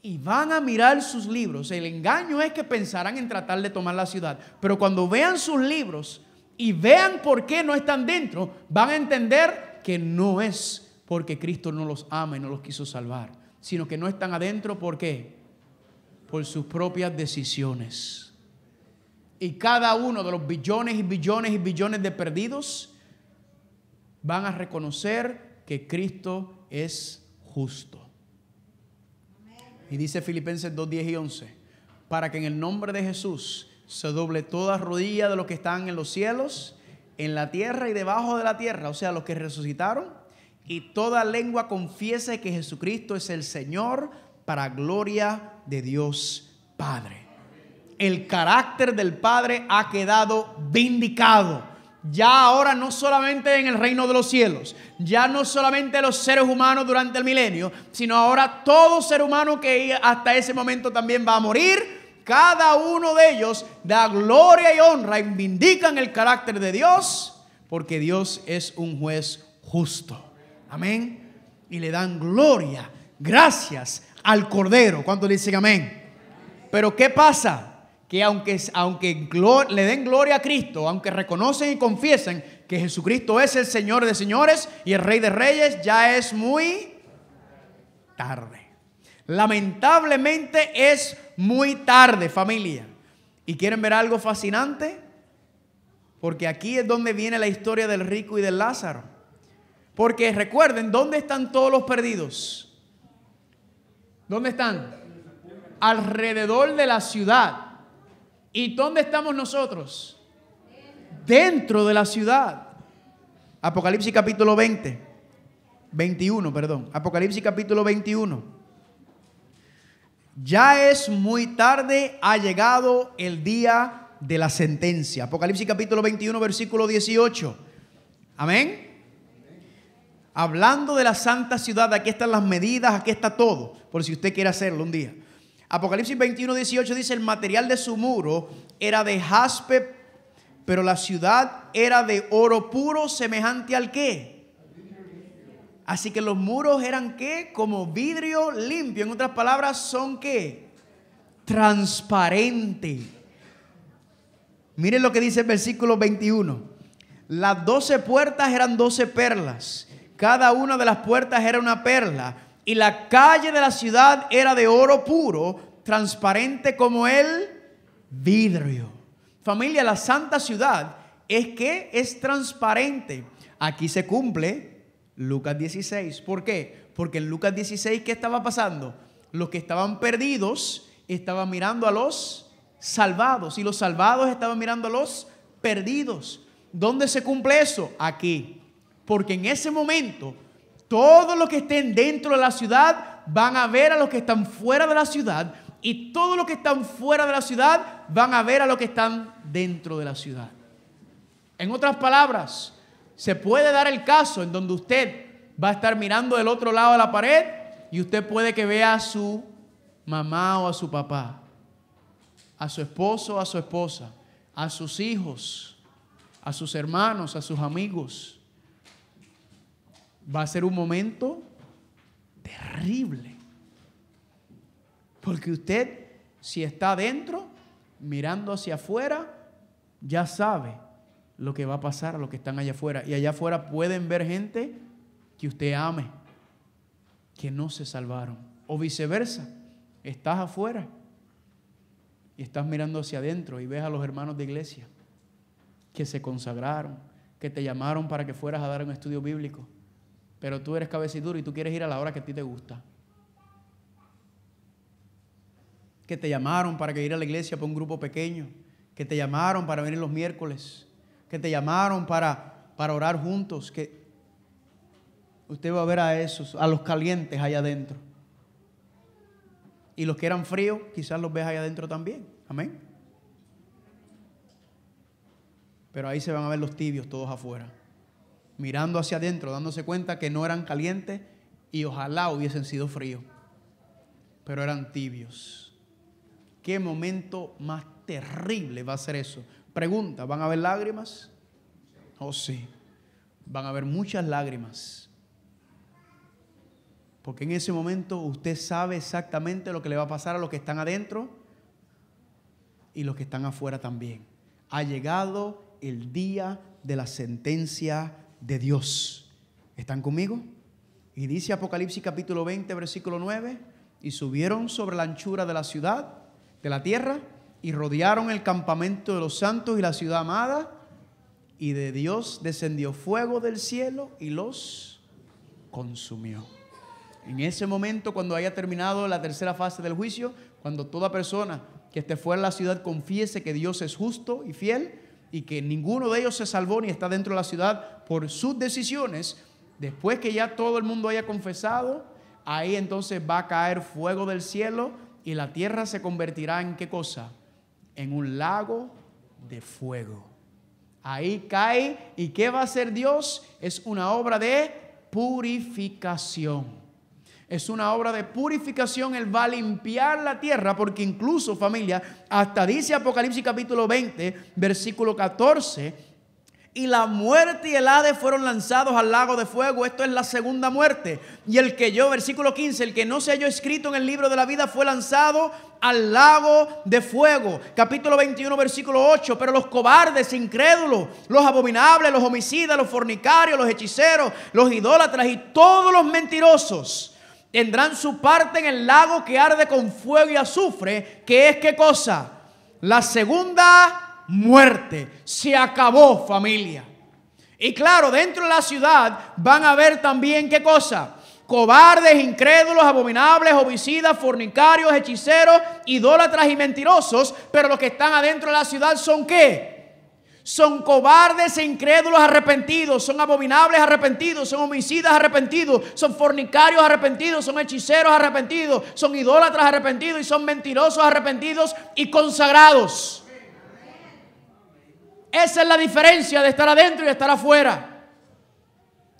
y van a mirar sus libros. El engaño es que pensarán en tratar de tomar la ciudad, pero cuando vean sus libros y vean por qué no están dentro, van a entender que no es porque Cristo no los ama y no los quiso salvar, sino que no están adentro ¿por qué? Por sus propias decisiones. Y cada uno de los billones y billones y billones de perdidos van a reconocer que Cristo es justo. Y dice Filipenses 2, 10 y 11, para que en el nombre de Jesús se doble toda rodilla de los que están en los cielos, en la tierra y debajo de la tierra, o sea, los que resucitaron, y toda lengua confiese que Jesucristo es el Señor para gloria de Dios Padre. El carácter del Padre ha quedado vindicado. Ya ahora no solamente en el reino de los cielos, ya no solamente los seres humanos durante el milenio, sino ahora todo ser humano que hasta ese momento también va a morir, cada uno de ellos da gloria y honra y vindican el carácter de Dios, porque Dios es un juez justo. Amén. Y le dan gloria, gracias al Cordero. ¿Cuánto le dicen amén? Pero ¿qué pasa? Que aunque, aunque le den gloria a Cristo, aunque reconocen y confiesen que Jesucristo es el Señor de señores y el Rey de reyes, ya es muy tarde. Lamentablemente es muy tarde, familia. ¿Y quieren ver algo fascinante? Porque aquí es donde viene la historia del rico y del Lázaro. Porque recuerden, ¿dónde están todos los perdidos? ¿Dónde están? Alrededor de la ciudad. ¿Y dónde estamos nosotros? Dentro de la ciudad. Apocalipsis capítulo 20. 21, perdón. Apocalipsis capítulo 21. Ya es muy tarde, ha llegado el día de la sentencia. Apocalipsis capítulo 21, versículo 18. Amén. Hablando de la santa ciudad, aquí están las medidas, aquí está todo, por si usted quiere hacerlo un día. Apocalipsis 21, 18 dice, el material de su muro era de jaspe, pero la ciudad era de oro puro, semejante al qué? Así que los muros eran qué? Como vidrio limpio. En otras palabras, son qué? Transparente. Miren lo que dice el versículo 21. Las doce puertas eran doce perlas. Cada una de las puertas era una perla. Y la calle de la ciudad era de oro puro, transparente como el vidrio. Familia, la santa ciudad es que es transparente. Aquí se cumple Lucas 16. ¿Por qué? Porque en Lucas 16, ¿qué estaba pasando? Los que estaban perdidos estaban mirando a los salvados y los salvados estaban mirando a los perdidos. ¿Dónde se cumple eso? Aquí. Porque en ese momento todos los que estén dentro de la ciudad van a ver a los que están fuera de la ciudad y todos los que están fuera de la ciudad van a ver a los que están dentro de la ciudad. En otras palabras, se puede dar el caso en donde usted va a estar mirando del otro lado de la pared y usted puede que vea a su mamá o a su papá, a su esposo o a su esposa, a sus hijos, a sus hermanos, a sus amigos. Va a ser un momento terrible. Porque usted, si está adentro, mirando hacia afuera, ya sabe lo que va a pasar a los que están allá afuera. Y allá afuera pueden ver gente que usted ame, que no se salvaron. O viceversa, estás afuera y estás mirando hacia adentro y ves a los hermanos de iglesia que se consagraron, que te llamaron para que fueras a dar un estudio bíblico, pero tú eres cabeciduro y tú quieres ir a la hora que a ti te gusta. Que te llamaron para que ir a la iglesia por un grupo pequeño, que te llamaron para venir los miércoles, que te llamaron para, para orar juntos, que usted va a ver a esos, a los calientes allá adentro. Y los que eran fríos, quizás los ves allá adentro también. Amén. Pero ahí se van a ver los tibios todos afuera, mirando hacia adentro, dándose cuenta que no eran calientes y ojalá hubiesen sido fríos, pero eran tibios. Qué momento más terrible va a ser eso Pregunta, ¿van a haber lágrimas? Oh sí, van a haber muchas lágrimas. Porque en ese momento usted sabe exactamente lo que le va a pasar a los que están adentro y los que están afuera también. Ha llegado el día de la sentencia de Dios. ¿Están conmigo? Y dice Apocalipsis capítulo 20, versículo 9, y subieron sobre la anchura de la ciudad, de la tierra, y rodearon el campamento de los santos y la ciudad amada, y de Dios descendió fuego del cielo y los consumió. En ese momento, cuando haya terminado la tercera fase del juicio, cuando toda persona que esté fuera de la ciudad confiese que Dios es justo y fiel y que ninguno de ellos se salvó ni está dentro de la ciudad por sus decisiones, después que ya todo el mundo haya confesado, ahí entonces va a caer fuego del cielo y la tierra se convertirá en qué cosa? en un lago de fuego. Ahí cae y ¿qué va a hacer Dios? Es una obra de purificación. Es una obra de purificación, Él va a limpiar la tierra, porque incluso familia, hasta dice Apocalipsis capítulo 20, versículo 14, y la muerte y el Hades fueron lanzados al lago de fuego. Esto es la segunda muerte. Y el que yo, versículo 15, el que no se halló escrito en el libro de la vida fue lanzado al lago de fuego. Capítulo 21, versículo 8. Pero los cobardes, incrédulos, los abominables, los homicidas, los fornicarios, los hechiceros, los idólatras y todos los mentirosos tendrán su parte en el lago que arde con fuego y azufre, ¿Qué es qué cosa? La segunda muerte. Se acabó familia. Y claro, dentro de la ciudad van a ver también qué cosa. Cobardes, incrédulos, abominables, homicidas, fornicarios, hechiceros, idólatras y mentirosos. Pero los que están adentro de la ciudad son qué? Son cobardes e incrédulos arrepentidos, son abominables arrepentidos, son homicidas arrepentidos, son fornicarios arrepentidos, son hechiceros arrepentidos, son idólatras arrepentidos y son mentirosos arrepentidos y consagrados. Esa es la diferencia de estar adentro y estar afuera.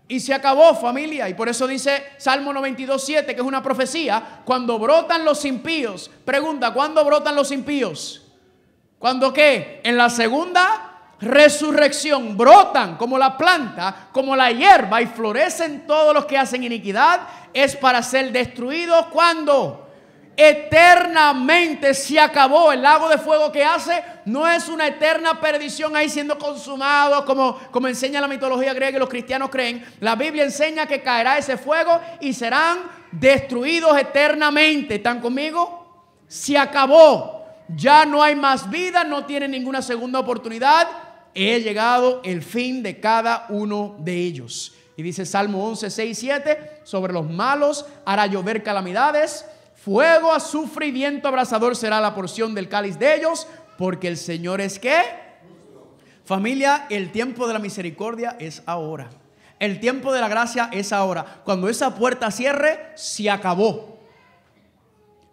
Y se acabó familia. Y por eso dice Salmo 92.7, que es una profecía, cuando brotan los impíos. Pregunta, ¿cuándo brotan los impíos? ¿Cuándo qué? En la segunda resurrección. Brotan como la planta, como la hierba y florecen todos los que hacen iniquidad. Es para ser destruidos. ¿Cuándo? eternamente se acabó. El lago de fuego que hace no es una eterna perdición ahí siendo consumado, como, como enseña la mitología griega y los cristianos creen. La Biblia enseña que caerá ese fuego y serán destruidos eternamente. ¿Están conmigo? Se acabó. Ya no hay más vida, no tiene ninguna segunda oportunidad. He llegado el fin de cada uno de ellos. Y dice Salmo 11, 6, 7, sobre los malos hará llover calamidades Fuego, a y viento abrasador será la porción del cáliz de ellos, porque el Señor es que... Familia, el tiempo de la misericordia es ahora. El tiempo de la gracia es ahora. Cuando esa puerta cierre, se acabó.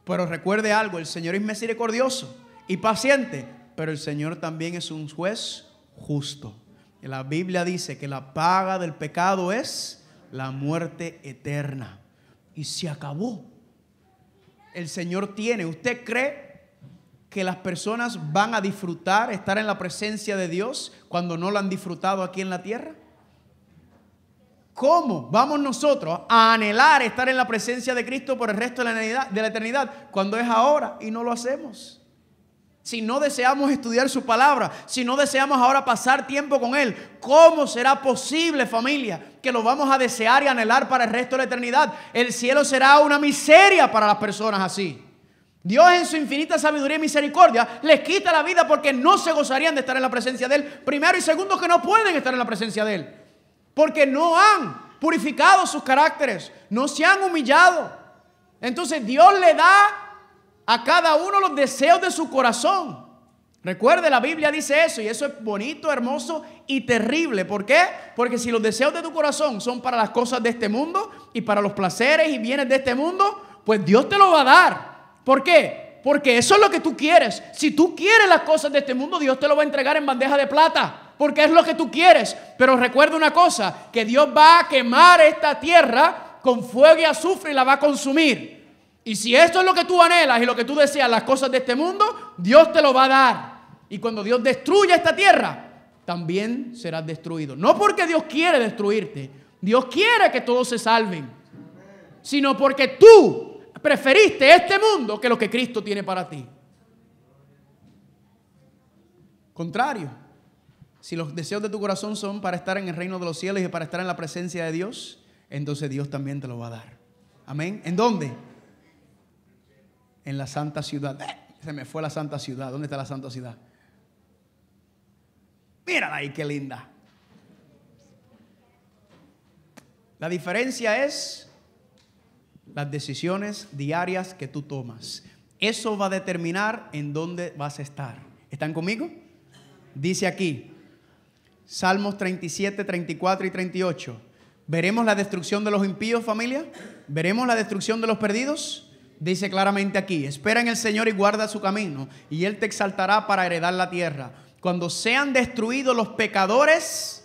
Pero recuerde algo, el Señor es misericordioso y paciente, pero el Señor también es un juez justo. La Biblia dice que la paga del pecado es la muerte eterna. Y se acabó el Señor tiene. ¿Usted cree que las personas van a disfrutar estar en la presencia de Dios cuando no lo han disfrutado aquí en la tierra? ¿Cómo vamos nosotros a anhelar estar en la presencia de Cristo por el resto de la eternidad, de la eternidad cuando es ahora y no lo hacemos? si no deseamos estudiar su palabra, si no deseamos ahora pasar tiempo con Él, ¿cómo será posible familia que lo vamos a desear y anhelar para el resto de la eternidad? El cielo será una miseria para las personas así. Dios en su infinita sabiduría y misericordia les quita la vida porque no se gozarían de estar en la presencia de Él. Primero y segundo que no pueden estar en la presencia de Él. Porque no han purificado sus caracteres, no se han humillado. Entonces Dios le da a cada uno los deseos de su corazón. Recuerde, la Biblia dice eso y eso es bonito, hermoso y terrible. ¿Por qué? Porque si los deseos de tu corazón son para las cosas de este mundo y para los placeres y bienes de este mundo, pues Dios te lo va a dar. ¿Por qué? Porque eso es lo que tú quieres. Si tú quieres las cosas de este mundo, Dios te lo va a entregar en bandeja de plata. Porque es lo que tú quieres. Pero recuerda una cosa, que Dios va a quemar esta tierra con fuego y azufre y la va a consumir. Y si esto es lo que tú anhelas y lo que tú deseas, las cosas de este mundo, Dios te lo va a dar. Y cuando Dios destruya esta tierra, también serás destruido. No porque Dios quiere destruirte, Dios quiere que todos se salven, sino porque tú preferiste este mundo que lo que Cristo tiene para ti. Contrario, si los deseos de tu corazón son para estar en el reino de los cielos y para estar en la presencia de Dios, entonces Dios también te lo va a dar. Amén. ¿En dónde? en la santa ciudad. Eh, se me fue la santa ciudad. ¿Dónde está la santa ciudad? Mírala ahí, qué linda. La diferencia es las decisiones diarias que tú tomas. Eso va a determinar en dónde vas a estar. ¿Están conmigo? Dice aquí, Salmos 37, 34 y 38. ¿Veremos la destrucción de los impíos, familia? ¿Veremos la destrucción de los perdidos? dice claramente aquí, espera en el Señor y guarda su camino, y Él te exaltará para heredar la tierra. Cuando sean destruidos los pecadores,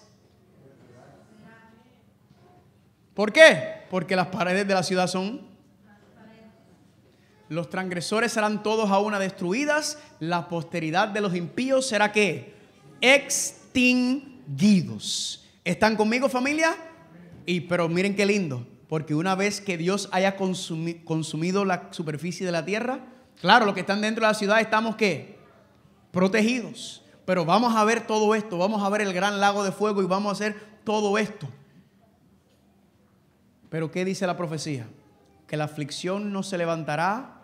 ¿por qué? Porque las paredes de la ciudad son... Los transgresores serán todos a una destruidas, la posteridad de los impíos será que Extinguidos. ¿Están conmigo familia? Y pero miren qué lindo. Porque una vez que Dios haya consumido la superficie de la tierra, claro, los que están dentro de la ciudad estamos qué? Protegidos. Pero vamos a ver todo esto, vamos a ver el gran lago de fuego y vamos a hacer todo esto. Pero ¿qué dice la profecía? Que la aflicción no se levantará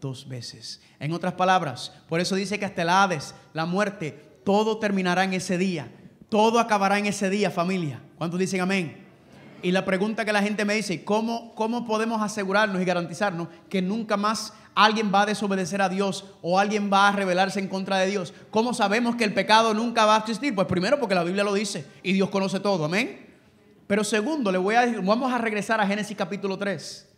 dos veces. En otras palabras, por eso dice que hasta el Hades, la muerte, todo terminará en ese día. Todo acabará en ese día, familia. ¿Cuántos dicen amén? Y la pregunta que la gente me dice, ¿cómo, ¿cómo podemos asegurarnos y garantizarnos que nunca más alguien va a desobedecer a Dios o alguien va a rebelarse en contra de Dios? ¿Cómo sabemos que el pecado nunca va a existir? Pues primero porque la Biblia lo dice y Dios conoce todo, amén. Pero segundo, le voy a decir, vamos a regresar a Génesis capítulo 3.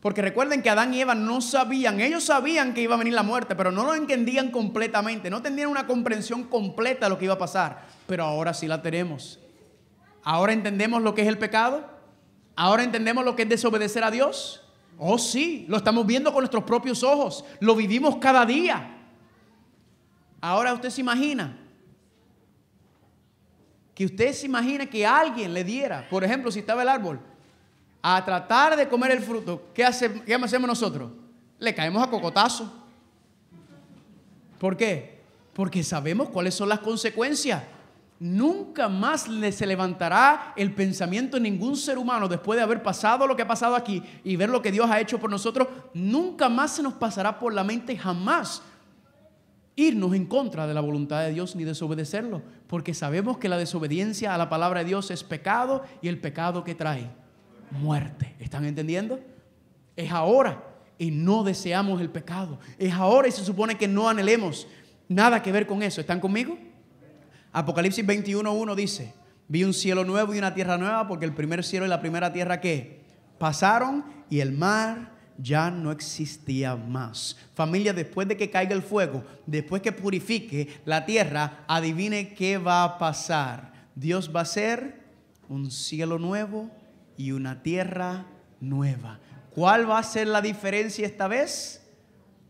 Porque recuerden que Adán y Eva no sabían, ellos sabían que iba a venir la muerte, pero no lo entendían completamente, no tenían una comprensión completa de lo que iba a pasar, pero ahora sí la tenemos. ¿Ahora entendemos lo que es el pecado? ¿Ahora entendemos lo que es desobedecer a Dios? Oh sí, lo estamos viendo con nuestros propios ojos, lo vivimos cada día. Ahora usted se imagina que usted se imagina que alguien le diera, por ejemplo, si estaba el árbol, a tratar de comer el fruto, ¿qué, hace, qué hacemos nosotros? Le caemos a cocotazo. ¿Por qué? Porque sabemos cuáles son las consecuencias nunca más se levantará el pensamiento en ningún ser humano después de haber pasado lo que ha pasado aquí y ver lo que Dios ha hecho por nosotros, nunca más se nos pasará por la mente jamás irnos en contra de la voluntad de Dios ni desobedecerlo, porque sabemos que la desobediencia a la palabra de Dios es pecado y el pecado que trae muerte. ¿Están entendiendo? Es ahora y no deseamos el pecado. Es ahora y se supone que no anhelemos nada que ver con eso. ¿Están conmigo? Apocalipsis 21.1 dice, vi un cielo nuevo y una tierra nueva porque el primer cielo y la primera tierra que pasaron y el mar ya no existía más. Familia, después de que caiga el fuego, después que purifique la tierra, adivine qué va a pasar. Dios va a ser un cielo nuevo y una tierra nueva. ¿Cuál va a ser la diferencia esta vez?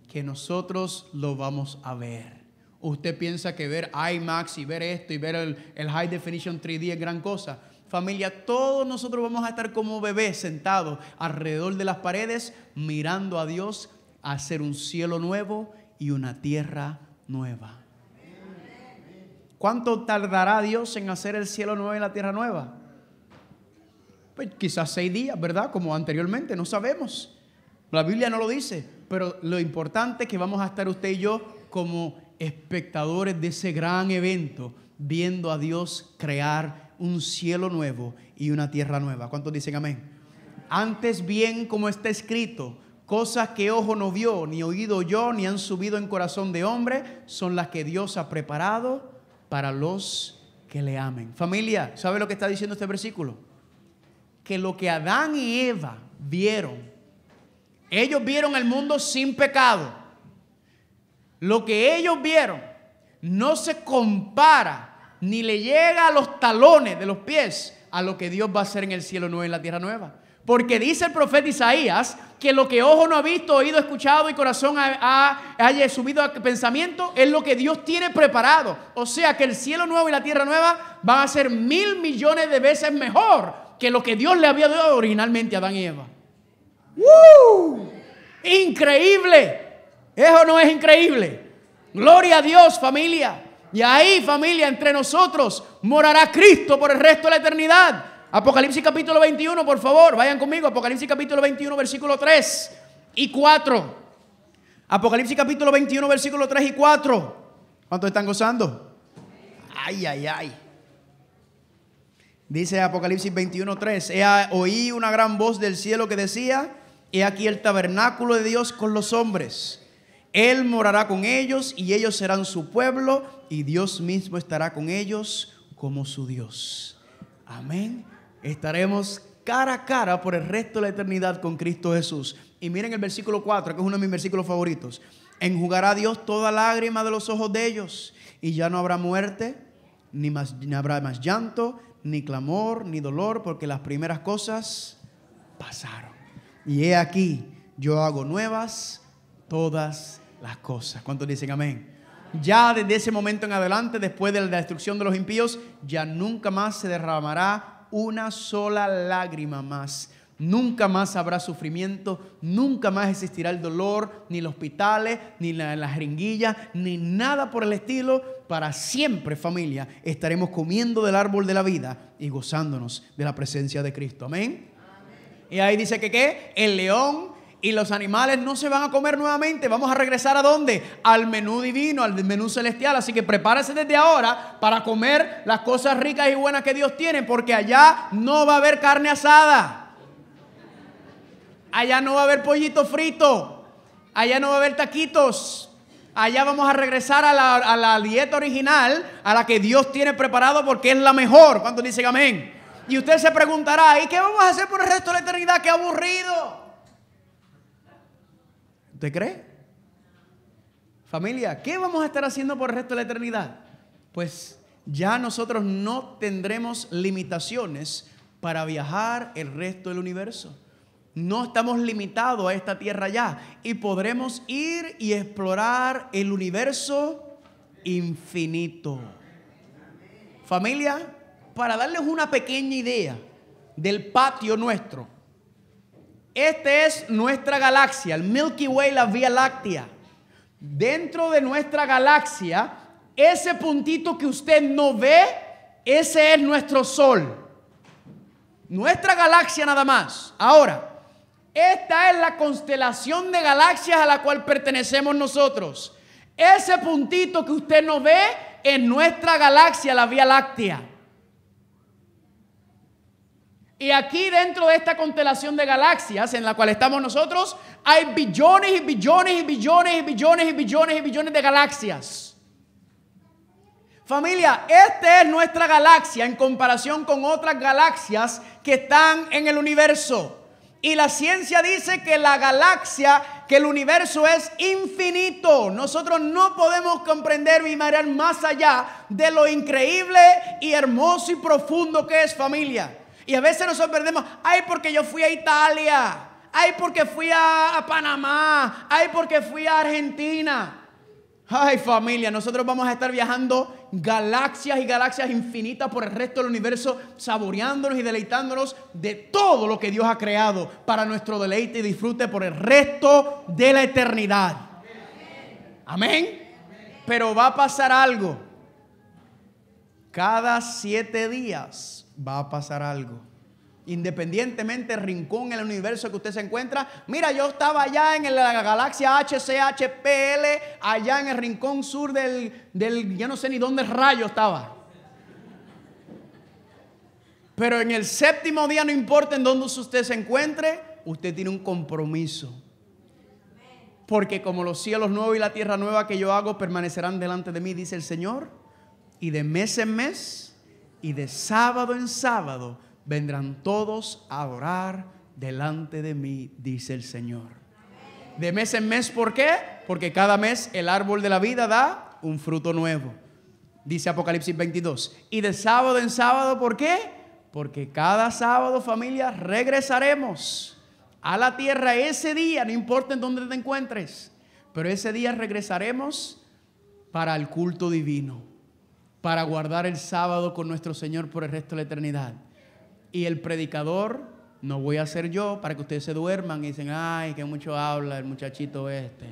Que nosotros lo vamos a ver. Usted piensa que ver IMAX y ver esto y ver el, High Definition 3D es gran cosa. Familia, todos nosotros vamos a estar como bebés sentados alrededor de las paredes mirando a Dios hacer un cielo nuevo y una tierra nueva. ¿Cuánto tardará Dios en hacer el cielo nuevo y la tierra nueva? Pues quizás seis días, ¿verdad? Como anteriormente, no sabemos. La Biblia no lo dice, pero lo importante es que vamos a estar usted y yo como espectadores de ese gran evento, viendo a Dios crear un cielo nuevo y una tierra nueva. ¿Cuántos dicen amén? Antes bien, como está escrito, cosas que ojo no vio, ni oído yo, ni han subido en corazón de hombre, son las que Dios ha preparado para los que le amen. Familia, ¿sabe lo que está diciendo este versículo? Que lo que Adán y Eva vieron, ellos vieron el mundo sin pecado. Lo que ellos vieron no se compara ni le llega a los talones de los pies a lo que Dios va a hacer en el cielo nuevo y en la tierra nueva. Porque dice el profeta Isaías que lo que ojo no ha visto, oído escuchado y corazón haya subido a pensamiento es lo que Dios tiene preparado. O sea que el cielo nuevo y la tierra nueva van a ser mil millones de veces mejor que lo que Dios le había dado originalmente a Adán y Eva. ¡Woo! Increíble. ¿Eso no es increíble? Gloria a Dios, familia. Y ahí, familia, entre nosotros morará Cristo por el resto de la eternidad. Apocalipsis capítulo 21, por favor, vayan conmigo. Apocalipsis capítulo 21, versículo 3 y 4. Apocalipsis capítulo 21, versículo 3 y 4. ¿Cuántos están gozando? Ay, ay, ay. Dice Apocalipsis 21, 3. oí una gran voz del cielo que decía, he aquí el tabernáculo de Dios con los hombres él morará con ellos y ellos serán su pueblo y Dios mismo estará con ellos como su Dios. Amén. Estaremos cara a cara por el resto de la eternidad con Cristo Jesús. Y miren el versículo 4, que es uno de mis versículos favoritos. Enjugará Dios toda lágrima de los ojos de ellos y ya no habrá muerte, ni, más, ni habrá más llanto, ni clamor, ni dolor, porque las primeras cosas pasaron. Y he aquí, yo hago nuevas todas las cosas. ¿Cuántos dicen amén? Ya desde ese momento en adelante, después de la destrucción de los impíos, ya nunca más se derramará una sola lágrima más. Nunca más habrá sufrimiento, nunca más existirá el dolor, ni los hospitales, ni las ringuillas, ni nada por el estilo. Para siempre, familia, estaremos comiendo del árbol de la vida y gozándonos de la presencia de Cristo. amén. Y ahí dice que qué? El león y los animales no se van a comer nuevamente. Vamos a regresar a dónde? Al menú divino, al menú celestial. Así que prepárese desde ahora para comer las cosas ricas y buenas que Dios tiene, porque allá no va a haber carne asada. Allá no va a haber pollito frito. Allá no va a haber taquitos. Allá vamos a regresar a la, dieta original, a la que Dios tiene preparado porque es la mejor. Cuando dice amén? Y usted se preguntará, ¿y qué vamos a hacer por el resto de la eternidad? ¡Qué aburrido! ¿Usted cree? Familia, ¿qué vamos a estar haciendo por el resto de la eternidad? Pues ya nosotros no tendremos limitaciones para viajar el resto del universo. No estamos limitados a esta tierra ya y podremos ir y explorar el universo infinito. Familia, para darles una pequeña idea del patio nuestro, esta es nuestra galaxia, el Milky Way, la Vía Láctea. Dentro de nuestra galaxia, ese puntito que usted no ve, ese es nuestro Sol. Nuestra galaxia nada más. Ahora, esta es la constelación de galaxias a la cual pertenecemos nosotros. Ese puntito que usted no ve en nuestra galaxia, la Vía Láctea. Y aquí dentro de esta constelación de galaxias en la cual estamos nosotros, hay billones y billones y billones y billones y billones y billones de galaxias. Familia, esta es nuestra galaxia en comparación con otras galaxias que están en el universo. Y la ciencia dice que la galaxia, que el universo es infinito. Nosotros no podemos comprender y mirar más allá de lo increíble y hermoso y profundo que es familia. Y a veces nos sorprendemos, ay, porque yo fui a Italia, ay, porque fui a, a Panamá, ay, porque fui a Argentina. Ay familia, nosotros vamos a estar viajando galaxias y galaxias infinitas por el resto del universo, saboreándonos y deleitándonos de todo lo que Dios ha creado para nuestro deleite y disfrute por el resto de la eternidad. Amén. Pero va a pasar algo. Cada siete días va a pasar algo. Independientemente del rincón en el universo que usted se encuentra, mira, yo estaba allá en la galaxia HCHPL, allá en el rincón sur del, del no sé ni dónde rayo estaba. Pero en el séptimo día, no importa en dónde usted se encuentre, usted tiene un compromiso. Porque como los cielos nuevos y la tierra nueva que yo hago permanecerán delante de mí, dice el Señor, y de mes en mes y de sábado en sábado vendrán todos a orar delante de mí, dice el Señor. De mes en mes, ¿por qué? Porque cada mes el árbol de la vida da un fruto nuevo, dice Apocalipsis 22. Y de sábado en sábado, ¿por qué? Porque cada sábado familia regresaremos a la tierra ese día, no importa en dónde te encuentres, pero ese día regresaremos para el culto divino para guardar el sábado con nuestro Señor por el resto de la eternidad. Y el predicador no voy a ser yo para que ustedes se duerman y dicen, ay, que mucho habla el muchachito este.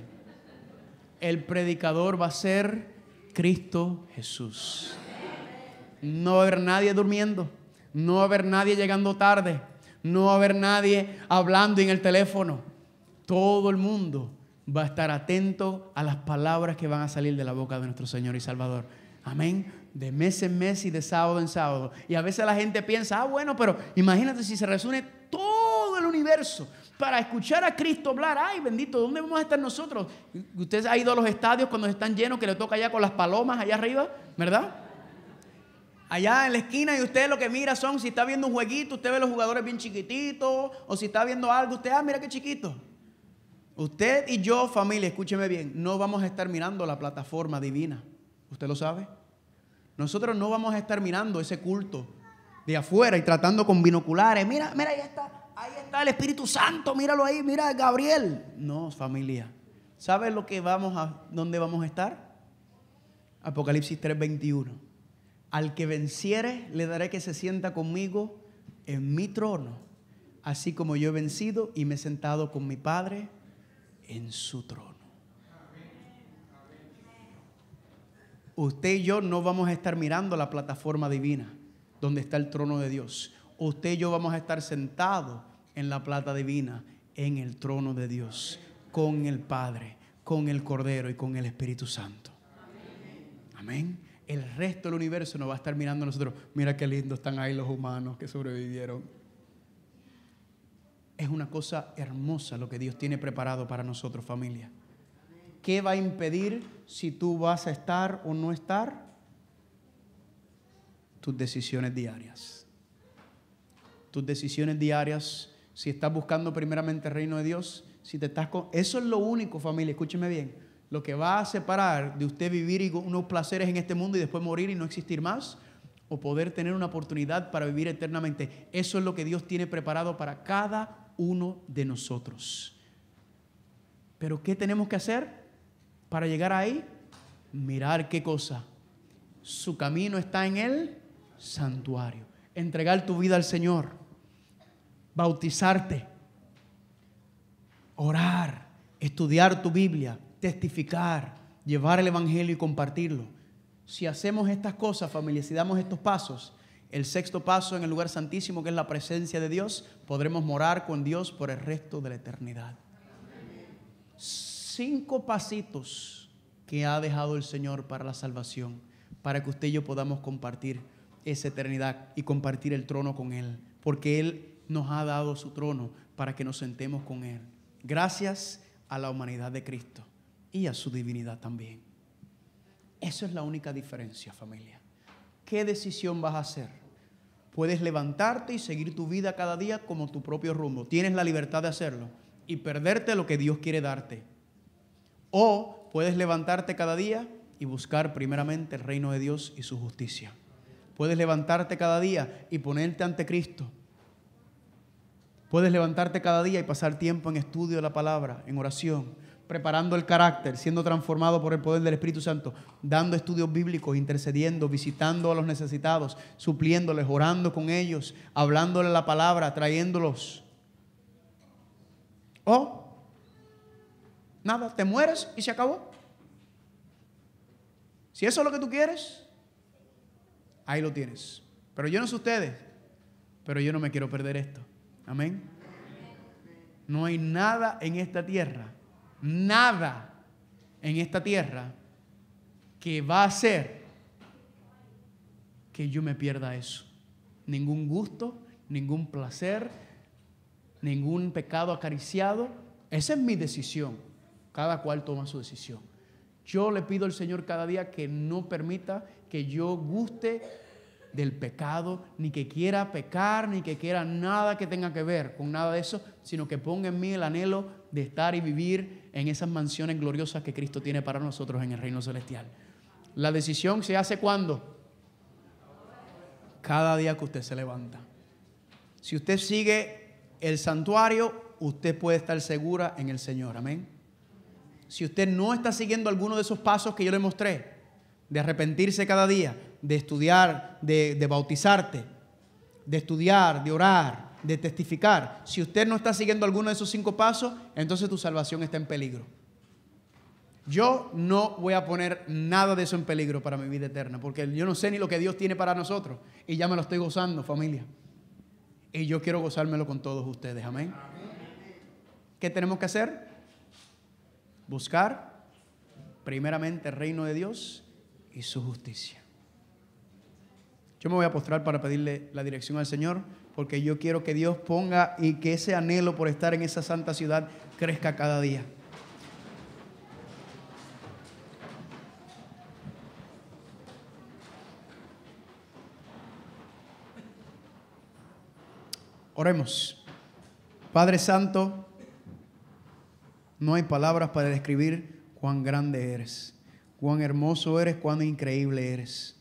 El predicador va a ser Cristo Jesús. No va a haber nadie durmiendo, no va a haber nadie llegando tarde, no va a haber nadie hablando en el teléfono. Todo el mundo va a estar atento a las palabras que van a salir de la boca de nuestro Señor y Salvador. Amén de mes en mes y de sábado en sábado. Y a veces la gente piensa, ah, bueno, pero imagínate si se resume todo el universo para escuchar a Cristo hablar. Ay, bendito, ¿dónde vamos a estar nosotros? Usted ha ido a los estadios cuando están llenos, que le toca allá con las palomas allá arriba, ¿verdad? Allá en la esquina y usted lo que mira son, si está viendo un jueguito, usted ve los jugadores bien chiquititos, o si está viendo algo, usted, ah, mira qué chiquito. Usted y yo, familia, escúcheme bien, no vamos a estar mirando la plataforma divina. ¿Usted lo sabe? Nosotros no vamos a estar mirando ese culto de afuera y tratando con binoculares. Mira, mira, ahí está, ahí está el Espíritu Santo, míralo ahí, mira Gabriel. No, familia. ¿Sabes lo que vamos a, dónde vamos a estar? Apocalipsis 3:21. Al que venciere, le daré que se sienta conmigo en mi trono, así como yo he vencido y me he sentado con mi Padre en su trono. Usted y yo no vamos a estar mirando la plataforma divina donde está el trono de Dios. Usted y yo vamos a estar sentados en la plata divina, en el trono de Dios, con el Padre, con el Cordero y con el Espíritu Santo. Amén. El resto del universo nos va a estar mirando a nosotros. Mira qué lindos están ahí los humanos que sobrevivieron. Es una cosa hermosa lo que Dios tiene preparado para nosotros, familia. ¿Qué va a impedir si tú vas a estar o no estar? Tus decisiones diarias. Tus decisiones diarias, si estás buscando primeramente el reino de Dios, si te estás con... Eso es lo único, familia, escúcheme bien. Lo que va a separar de usted vivir unos placeres en este mundo y después morir y no existir más, o poder tener una oportunidad para vivir eternamente. Eso es lo que Dios tiene preparado para cada uno de nosotros. Pero ¿qué tenemos que hacer? Para llegar ahí, mirar qué cosa. Su camino está en el santuario. Entregar tu vida al Señor. Bautizarte. Orar. Estudiar tu Biblia. Testificar. Llevar el Evangelio y compartirlo. Si hacemos estas cosas, familia, si damos estos pasos, el sexto paso en el lugar santísimo, que es la presencia de Dios, podremos morar con Dios por el resto de la eternidad cinco pasitos que ha dejado el Señor para la salvación, para que usted y yo podamos compartir esa eternidad y compartir el trono con Él, porque Él nos ha dado su trono para que nos sentemos con Él, gracias a la humanidad de Cristo y a su divinidad también. Esa es la única diferencia, familia. ¿Qué decisión vas a hacer? Puedes levantarte y seguir tu vida cada día como tu propio rumbo. Tienes la libertad de hacerlo y perderte lo que Dios quiere darte. O puedes levantarte cada día y buscar primeramente el reino de Dios y su justicia. Puedes levantarte cada día y ponerte ante Cristo. Puedes levantarte cada día y pasar tiempo en estudio de la palabra, en oración, preparando el carácter, siendo transformado por el poder del Espíritu Santo, dando estudios bíblicos, intercediendo, visitando a los necesitados, supliéndoles, orando con ellos, hablándoles la palabra, trayéndolos. O Nada, te mueres y se acabó. Si eso es lo que tú quieres, ahí lo tienes. Pero yo no sé ustedes, pero yo no me quiero perder esto. Amén. No hay nada en esta tierra, nada en esta tierra que va a hacer que yo me pierda eso. Ningún gusto, ningún placer, ningún pecado acariciado. Esa es mi decisión. Cada cual toma su decisión. Yo le pido al Señor cada día que no permita que yo guste del pecado, ni que quiera pecar, ni que quiera nada que tenga que ver con nada de eso, sino que ponga en mí el anhelo de estar y vivir en esas mansiones gloriosas que Cristo tiene para nosotros en el reino celestial. La decisión se hace cuando? Cada día que usted se levanta. Si usted sigue el santuario, usted puede estar segura en el Señor. Amén si usted no está siguiendo alguno de esos pasos que yo le mostré, de arrepentirse cada día, de estudiar, de, bautizarte, de estudiar, de orar, de testificar, si usted no está siguiendo alguno de esos cinco pasos, entonces tu salvación está en peligro. Yo no voy a poner nada de eso en peligro para mi vida eterna, porque yo no sé ni lo que Dios tiene para nosotros y ya me lo estoy gozando, familia. Y yo quiero gozármelo con todos ustedes, amén. ¿Qué tenemos que hacer? Buscar primeramente el reino de Dios y su justicia. Yo me voy a postrar para pedirle la dirección al Señor, porque yo quiero que Dios ponga y que ese anhelo por estar en esa santa ciudad crezca cada día. Oremos. Padre Santo, no hay palabras para describir cuán grande eres, cuán hermoso eres, cuán increíble eres.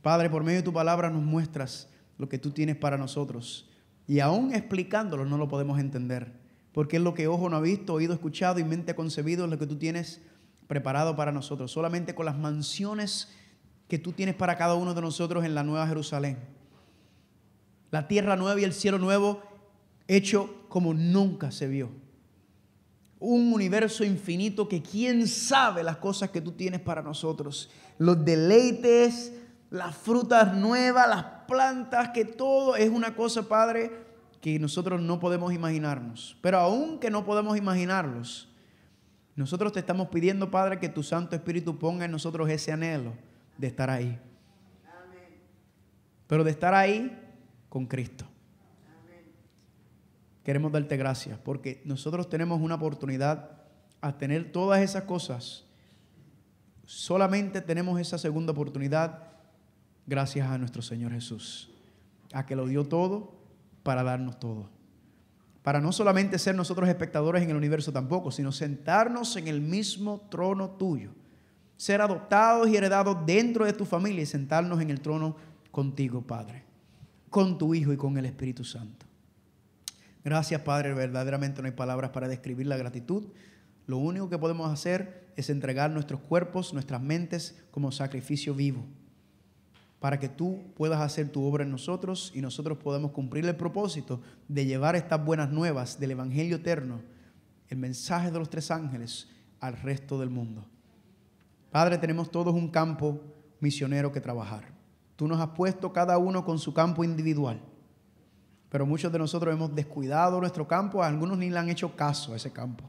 Padre, por medio de tu palabra nos muestras lo que tú tienes para nosotros. Y aún explicándolo no lo podemos entender, porque es lo que ojo no ha visto, oído escuchado y mente concebido, es lo que tú tienes preparado para nosotros. Solamente con las mansiones que tú tienes para cada uno de nosotros en la Nueva Jerusalén. La tierra nueva y el cielo nuevo hecho como nunca se vio un universo infinito que quién sabe las cosas que tú tienes para nosotros. Los deleites, las frutas nuevas, las plantas, que todo es una cosa, Padre, que nosotros no podemos imaginarnos. Pero aunque que no podemos imaginarlos, nosotros te estamos pidiendo, Padre, que tu Santo Espíritu ponga en nosotros ese anhelo de estar ahí. Pero de estar ahí con Cristo queremos darte gracias porque nosotros tenemos una oportunidad a tener todas esas cosas. Solamente tenemos esa segunda oportunidad gracias a nuestro Señor Jesús, a que lo dio todo para darnos todo. Para no solamente ser nosotros espectadores en el universo tampoco, sino sentarnos en el mismo trono tuyo, ser adoptados y heredados dentro de tu familia y sentarnos en el trono contigo, Padre, con tu Hijo y con el Espíritu Santo. Gracias, Padre. Verdaderamente no hay palabras para describir la gratitud. Lo único que podemos hacer es entregar nuestros cuerpos, nuestras mentes como sacrificio vivo, para que tú puedas hacer tu obra en nosotros y nosotros podamos cumplir el propósito de llevar estas buenas nuevas del Evangelio eterno, el mensaje de los tres ángeles, al resto del mundo. Padre, tenemos todos un campo misionero que trabajar. Tú nos has puesto cada uno con su campo individual pero muchos de nosotros hemos descuidado nuestro campo, algunos ni le han hecho caso a ese campo.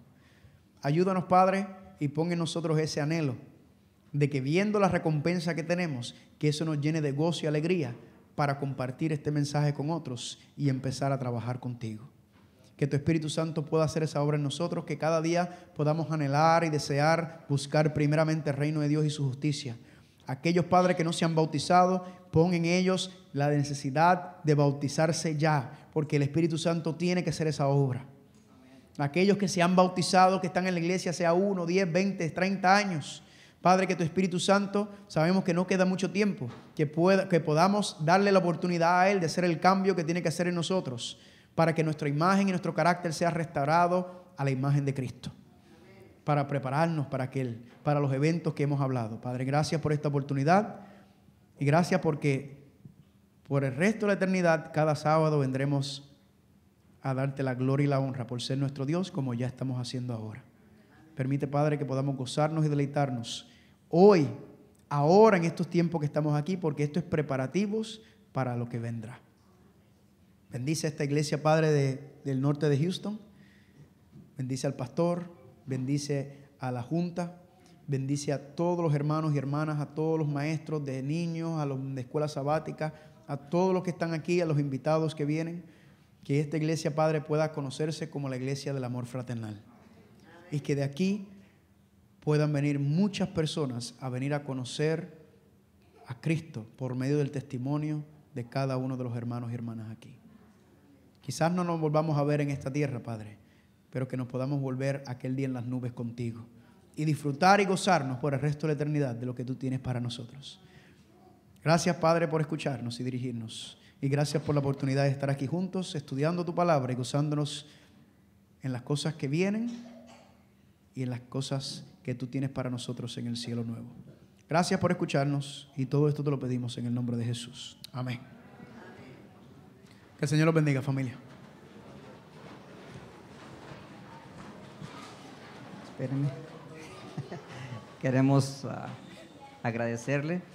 Ayúdanos, Padre, y pon en nosotros ese anhelo de que viendo la recompensa que tenemos, que eso nos llene de gozo y alegría para compartir este mensaje con otros y empezar a trabajar contigo. Que tu Espíritu Santo pueda hacer esa obra en nosotros, que cada día podamos anhelar y desear buscar primeramente el reino de Dios y su justicia Aquellos padres que no se han bautizado, pon en ellos la necesidad de bautizarse ya, porque el Espíritu Santo tiene que hacer esa obra. Aquellos que se han bautizado, que están en la iglesia, sea uno, diez, veinte, treinta años. Padre, que tu Espíritu Santo, sabemos que no queda mucho tiempo, que, pueda, que podamos darle la oportunidad a Él de hacer el cambio que tiene que hacer en nosotros, para que nuestra imagen y nuestro carácter sea restaurado a la imagen de Cristo para prepararnos para aquel, para los eventos que hemos hablado. Padre, gracias por esta oportunidad y gracias porque por el resto de la eternidad, cada sábado vendremos a darte la gloria y la honra por ser nuestro Dios, como ya estamos haciendo ahora. Permite, Padre, que podamos gozarnos y deleitarnos hoy, ahora, en estos tiempos que estamos aquí, porque esto es preparativos para lo que vendrá. Bendice a esta iglesia, Padre, del norte de Houston. Bendice al pastor, bendice a la Junta, bendice a todos los hermanos y hermanas, a todos los maestros de niños, a los de escuela sabática, a todos los que están aquí, a los invitados que vienen, que esta iglesia, Padre, pueda conocerse como la iglesia del amor fraternal. Y que de aquí puedan venir muchas personas a venir a conocer a Cristo por medio del testimonio de cada uno de los hermanos y hermanas aquí. Quizás no nos volvamos a ver en esta tierra, Padre, pero que nos podamos volver aquel día en las nubes contigo y disfrutar y gozarnos por el resto de la eternidad de lo que tú tienes para nosotros. Gracias, Padre, por escucharnos y dirigirnos. Y gracias por la oportunidad de estar aquí juntos, estudiando tu palabra y gozándonos en las cosas que vienen y en las cosas que tú tienes para nosotros en el cielo nuevo. Gracias por escucharnos y todo esto te lo pedimos en el nombre de Jesús. Amén. Que el Señor los bendiga, familia. Queremos ah, agradecerle